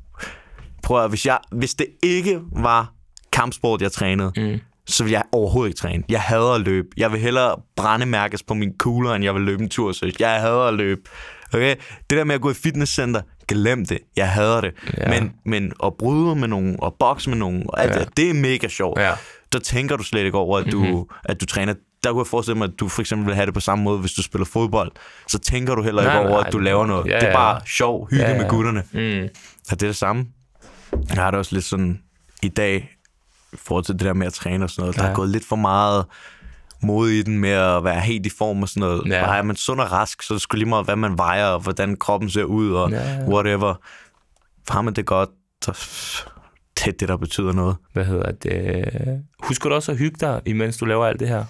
Prøv at, hvis, jeg, hvis det ikke var kampsport, jeg trænede, mm. så ville jeg overhovedet ikke træne. Jeg hader at løbe. Jeg vil hellere brændemærkes på min kugler, end jeg vil løbe en tur. Så jeg hader at løbe. Okay? Det der med at gå i fitnesscenter, glem det. Jeg hader det. Ja. Men, men at bryde med nogen, og bokse med nogen, og alt ja. det, det er mega sjovt. Ja. Der tænker du slet ikke over, at du, mm-hmm. at du træner der kunne jeg forestille mig, at du for eksempel vil have det på samme måde, hvis du spiller fodbold. Så tænker du heller nej, ikke over, nej, at du laver noget. Ja, Det er bare sjov, hygge ja, ja. med gutterne. Mm. Er det det samme. Jeg har det også lidt sådan i dag, i forhold til det der med at træne og sådan noget. Ja. Der er gået lidt for meget mod i den med at være helt i form og sådan noget. Ja. Bare er man sund og rask, så skulle lige meget, hvad man vejer, og hvordan kroppen ser ud, og ja. whatever. Har man det godt, så det det, der betyder noget. Hvad hedder det? Husk du også at hygge dig, imens du laver alt det her.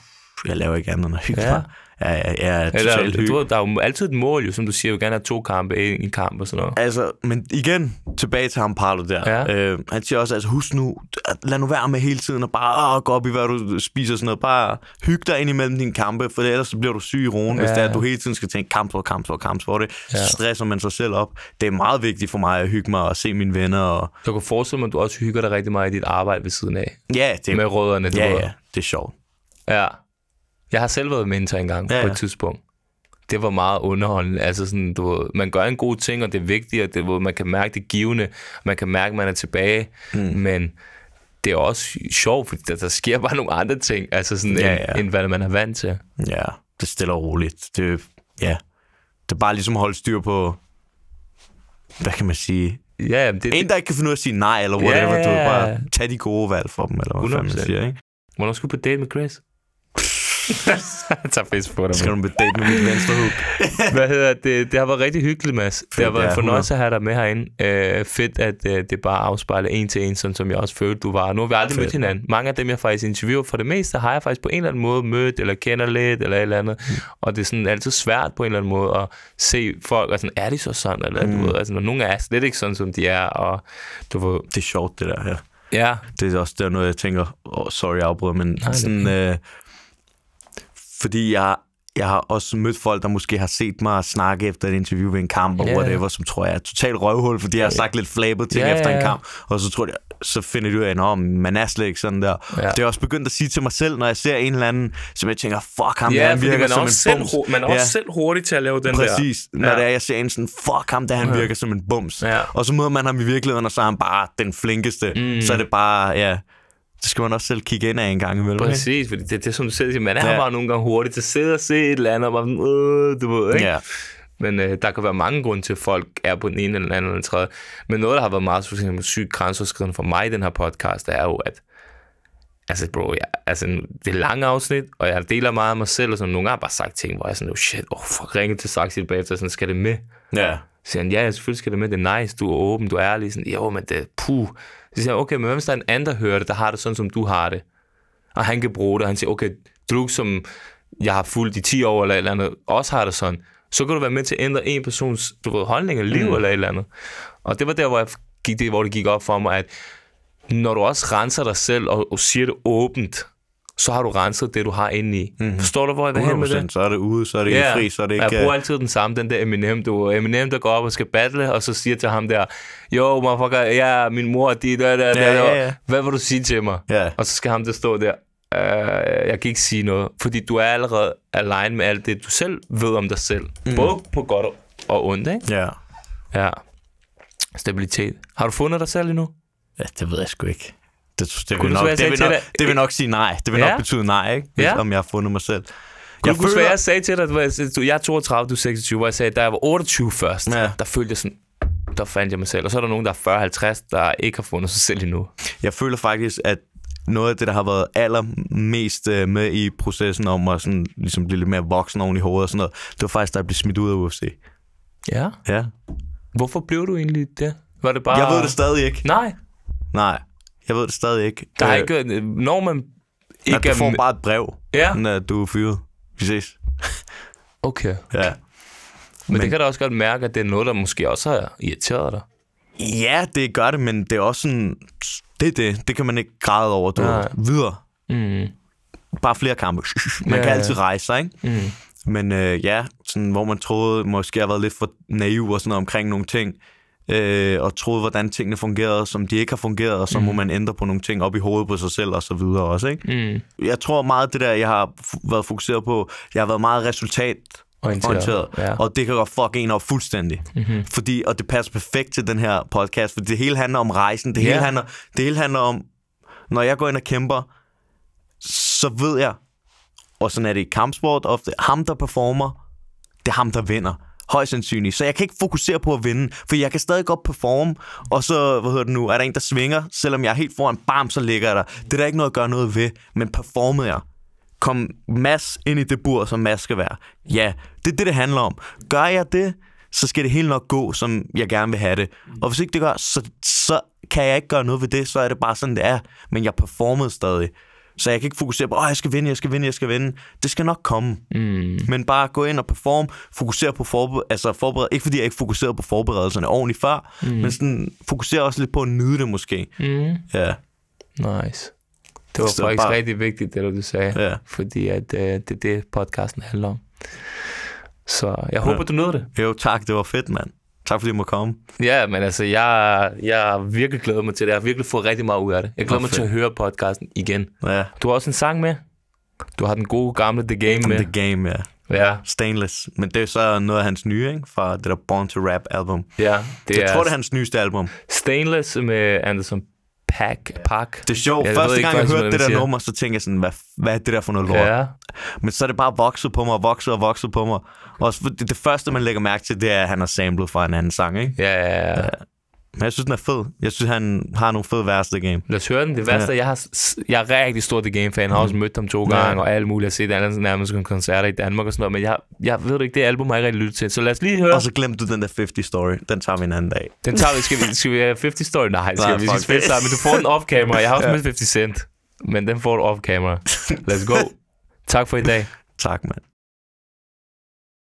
Jeg laver ikke andet end at hygge ja. mig er, er er totalt hyggeligt. Der er jo altid et mål, jo, som du siger, vi gerne have to kampe, en, en kamp og sådan noget. Altså, men igen, tilbage til ham Parlo der. Ja. Øh, han siger også, altså husk nu, lad nu være med hele tiden og bare åh, gå op i, hvad du spiser og sådan noget. Bare hyg dig ind imellem dine kampe, for ellers så bliver du syg i roen, ja. hvis det er, at du hele tiden skal tænke kamp for kamp for kamp for det. Ja. Så stresser man sig selv op. Det er meget vigtigt for mig at hygge mig og se mine venner. Og... Du kan forestille mig, at du også hygger dig rigtig meget i dit arbejde ved siden af. Ja, det er... Med rødderne, du ja, ja, det er sjovt. Ja, jeg har selv været mentor engang ja, ja. på et tidspunkt. Det var meget underholdende. Altså sådan, du, man gør en god ting, og det er vigtigt, og det, man kan mærke det givende, man kan mærke, at man er tilbage, mm. men det er også sjovt, fordi der, der sker bare nogle andre ting, altså sådan, ja, ja. End, end hvad man er vant til. Ja, det stiller roligt. Det, ja. det er bare ligesom at holde styr på, hvad kan man sige, Ja, det, en, der ikke kan finde ud af at sige nej, eller whatever. Ja, ja, ja. Du bare tage de gode valg for dem, eller hvad man siger. Ikke? Hvornår skulle du på date med Chris? Han tager pis på dig. Skal du bedate date med mit venstre hook? Hvad hedder det? Det har været rigtig hyggeligt, Mads. Fedt, det har været ja, en fornøjelse at have dig med herinde. Øh, fedt, at øh, det bare afspejler en til en, sådan som jeg også følte, du var. Nu har vi aldrig fedt. mødt hinanden. Mange af dem, jeg faktisk interviewer, for det meste har jeg faktisk på en eller anden måde mødt, eller kender lidt, eller et eller andet. Mm. Og det er sådan altid svært på en eller anden måde at se folk, og sådan, er de så sådan? Eller, mm. du ved, altså, når nogle er slet ikke sådan, som de er. Og, du ved, det er sjovt, det der her. Ja. Det er også der noget, jeg tænker, oh, sorry, jeg afbryder, men Nej, sådan, øh, fordi jeg, jeg har også mødt folk, der måske har set mig snakke efter et interview ved en kamp, og whatever, som tror jeg er totalt røvhul, fordi jeg har sagt lidt flabet ting yeah, efter en kamp, og så tror jeg, så finder du ud af, at man er slet ikke sådan der. Yeah. Det er også begyndt at sige til mig selv, når jeg ser en eller anden, som jeg tænker, fuck ham, yeah, han virker som en bums. Man er også selv hurtig til at lave den Præcis, der. Præcis. Når yeah. det er, jeg ser en sådan, fuck ham, der han yeah. virker som en bums. Yeah. Og så møder man ham i virkeligheden, og så er han bare den flinkeste. Mm. Så er det bare, ja... Det skal man også selv kigge ind af en gang imellem. Præcis, ikke? fordi det, det er som du selv siger, man er ja. bare nogle gange hurtig til at sidde og se et eller andet, og bare sådan, øh, du ved, ikke? Ja. Men øh, der kan være mange grunde til, at folk er på den ene eller anden eller tredje. Men noget, der har været meget for eksempel, sygt grænseoverskridende for mig i den her podcast, er jo, at altså bro, jeg, altså, det er lange afsnit, og jeg deler meget af mig selv, og sådan, nogle gange har bare sagt ting, hvor jeg er sådan, oh shit, oh, fuck, ringe til Saxi bagefter, sådan, skal det med? Ja. Så siger han, ja, selvfølgelig skal det med, det er nice, du er åben, du er ærlig, sådan, jo, men det, puh, så siger han, okay, men hvem er der en anden, der hører det, der har det sådan, som du har det? Og han kan bruge det, han siger, okay, Druk, som jeg har fulgt i 10 år eller et eller andet, også har det sådan. Så kan du være med til at ændre en persons du ved, holdning eller liv mm. eller et eller andet. Og det var der, hvor, jeg gik, det, hvor det gik op for mig, at når du også renser dig selv og, og siger det åbent, så har du renset det, du har inde i. Mm-hmm. Forstår du, hvor jeg vil hen med det? Så er det ude, så er det yeah. fri, så er det ikke... Jeg bruger øh, altid den samme, den der Eminem, du. Eminem, der går op og skal battle, og så siger til ham der, jo, motherfucker, ja, min mor, de, der, der, ja, der, ja, ja. hvad vil du sige til mig? Ja. Og så skal ham der stå der, øh, jeg kan ikke sige noget, fordi du er allerede alene med alt det, du selv ved om dig selv. Mm. Både på godt og ondt, ikke? Ja. Ja. Stabilitet. Har du fundet dig selv endnu? Ja, det ved jeg sgu ikke det, det, vil, nok, det, vil, nok, det vil nok sige nej. Det vil ja. nok betyde nej, ikke? Hvis, ja. om jeg har fundet mig selv. Kunne jeg du føler... hvad jeg sagde til dig? at altså, jeg er 32, du er 26, hvor jeg sagde, da jeg var 28 først, ja. der følte jeg sådan, der fandt jeg mig selv. Og så er der nogen, der er 40-50, der ikke har fundet sig selv endnu. Jeg føler faktisk, at noget af det, der har været allermest øh, med i processen om at sådan, ligesom blive lidt mere voksen oven i hovedet og sådan noget, det var faktisk, da jeg blev smidt ud af UFC. Ja? Ja. Hvorfor blev du egentlig det? Var det bare... Jeg ved det stadig ikke. Nej. Nej. Jeg ved det stadig ikke. Der er øh, ikke... Øh, når man ikke... At du får bare et brev, ja. når du er fyret. Vi ses. Okay. Ja. Men, men det kan da også godt mærke, at det er noget, der måske også har irriteret dig. Ja, det gør det, men det er også sådan... Det er det. Det kan man ikke græde over. Du ja. videre. Mm. Bare flere kampe. Man ja. kan altid rejse sig, ikke? Mm. Men øh, ja, sådan, hvor man troede måske har været lidt for naiv og sådan noget omkring nogle ting, øh, og troet, hvordan tingene fungerede, som de ikke har fungeret, og så mm. må man ændre på nogle ting op i hovedet på sig selv og så videre også. Ikke? Mm. Jeg tror meget det der, jeg har været fokuseret på, jeg har været meget resultat orienteret. Ja. Og det kan godt fuck en op fuldstændig. Mm-hmm. Fordi, og det passer perfekt til den her podcast, for det hele handler om rejsen. Det hele, handler, det hele handler om, når jeg går ind og kæmper, så ved jeg, og sådan er det i kampsport ofte, ham der performer, det er ham, der vinder. Højst sandsynligt. Så jeg kan ikke fokusere på at vinde, for jeg kan stadig godt performe, og så, hvad hedder det nu, er der en, der svinger, selvom jeg er helt foran, bam, så ligger jeg der. Det er der ikke noget at gøre noget ved, men performede jeg? Kom mass ind i det bur, som mass skal være? Ja, det er det, det handler om. Gør jeg det, så skal det helt nok gå, som jeg gerne vil have det. Og hvis ikke det gør, så, så kan jeg ikke gøre noget ved det, så er det bare sådan, det er. Men jeg performede stadig. Så jeg kan ikke fokusere på, at jeg skal vinde, jeg skal vinde, jeg skal vinde. Det skal nok komme. Mm. Men bare gå ind og perform, fokusere på forber- altså forbered- ikke fordi jeg ikke fokuserede på forberedelserne ordentligt før, mm. men sådan, fokusere også lidt på at nyde det måske. Mm. Ja. Nice. Det var faktisk bare... rigtig vigtigt, det du sagde, ja. fordi at, uh, det er det, podcasten handler om. Så jeg håber, ja. du nød det. Jo tak, det var fedt, mand. Tak fordi du måtte komme. Ja, men altså, jeg, jeg virkelig glæder mig til det. Jeg har virkelig fået rigtig meget ud af det. Jeg glæder mig til at høre podcasten igen. Ja. Du har også en sang med. Du har den gode gamle The Game med. The Game, ja. Ja. Stainless. Men det er så noget af hans nye, ikke? Fra det der Born to Rap album. Ja, det jeg er... Jeg tror, det er hans nyeste album. Stainless med Anderson Pack. pack. Det er sjovt. Ja, Første gang, jeg hørte det der siger. nummer, så tænkte jeg sådan, hvad, hvad er det der for noget lort? Ja. Men så er det bare vokset på mig, og vokset og vokset på mig. Og det, det første, man lægger mærke til, det er, at han har samlet fra en anden sang, ikke? Ja, ja, ja. ja. Men jeg synes, den er fed. Jeg synes, han har nogle fede værste The Game. Lad os høre den. Det værste, ja. jeg, har, jeg er rigtig stor The Game-fan. Jeg har mhm. også mødt ham to gange ja. og alt muligt. Jeg har set andre nærmest koncerter i Danmark og sådan noget. Men jeg, jeg ved ikke, det album har jeg rigtig lyttet til. Så lad os lige høre. Og så glemte du den der 50 Story. Den tager vi en anden dag. Den tager vi. Skal vi, skal vi have 50 Story? Nej, skal Nej vi, vi skal spille sammen. Men du får den off-camera. Jeg har også ja. mødt 50 Cent. Men den får du off-camera. Let's go. tak for i dag. tak, mand.